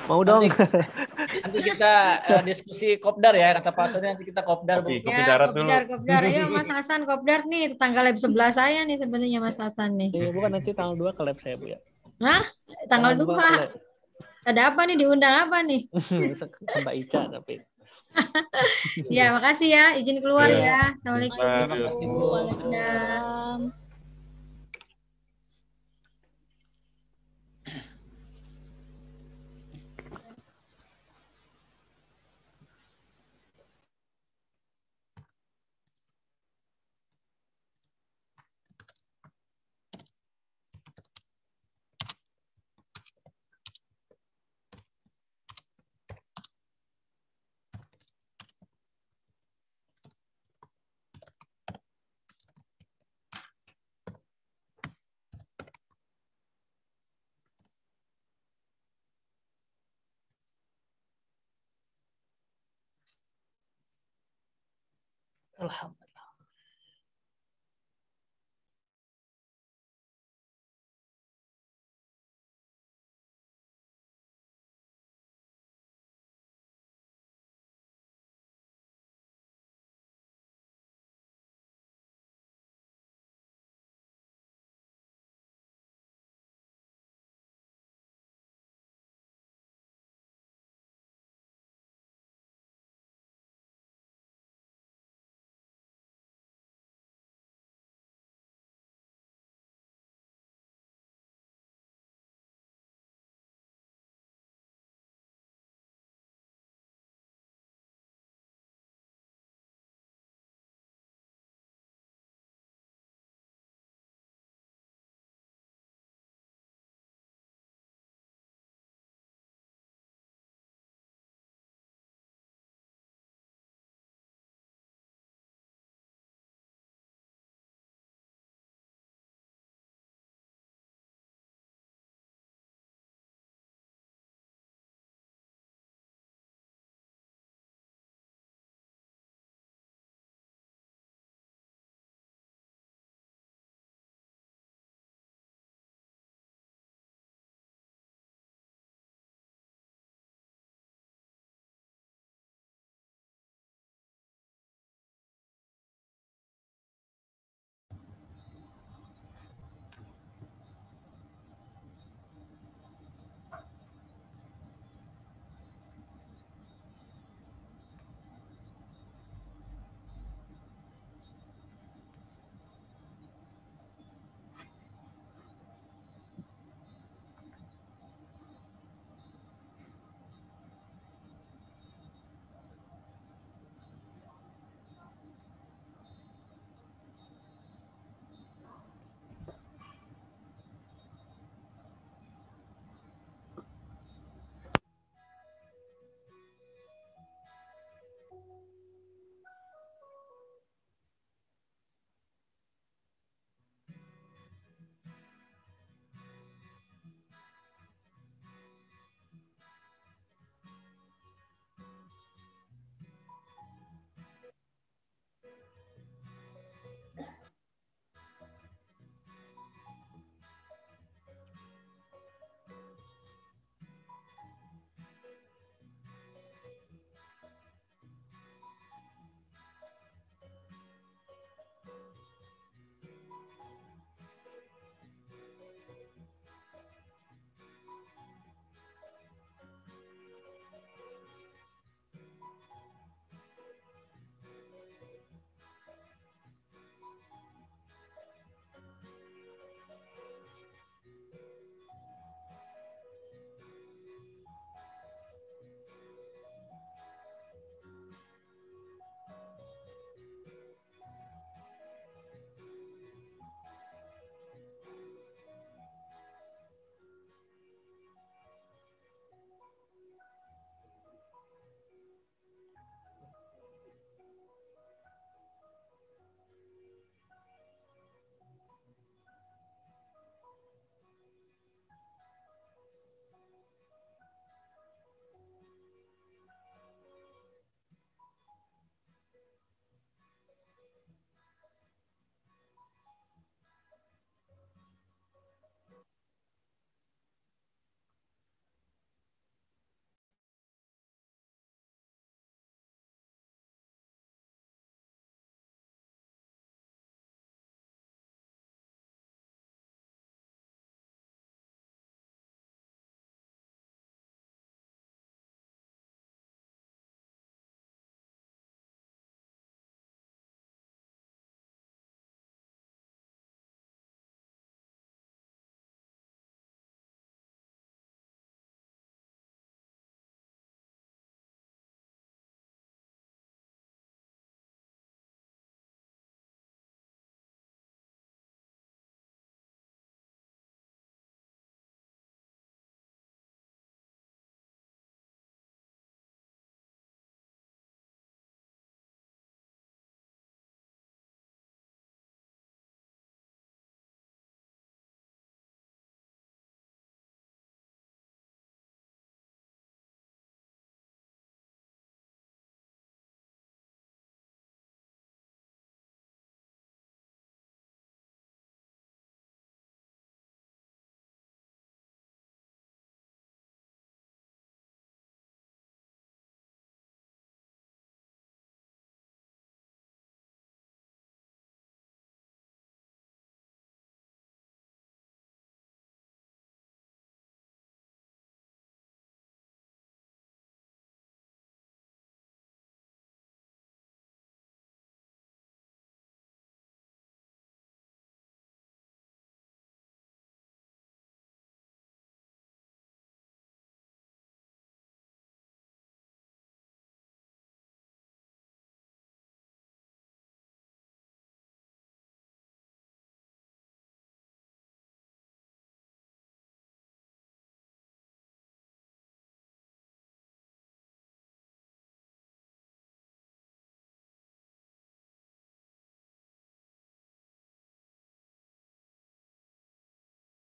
Mau dong. Nanti, nanti kita uh, diskusi kopdar ya, kata Pak Soni nanti kita kopdar. Ya, kopi, kopi kopdar, dulu. kopdar. ya Mas Hasan kopdar nih, tetangga lab sebelah saya nih sebenarnya Mas Hasan nih. Ya, bukan nanti tanggal 2 ke lab saya, Bu ya. Hah? Tanggal, tanggal 2. Ada apa nih diundang apa nih? Mbak Ica tapi ya, makasih ya. Izin keluar ya. ya. Assalamualaikum. Waalaikumsalam. Help.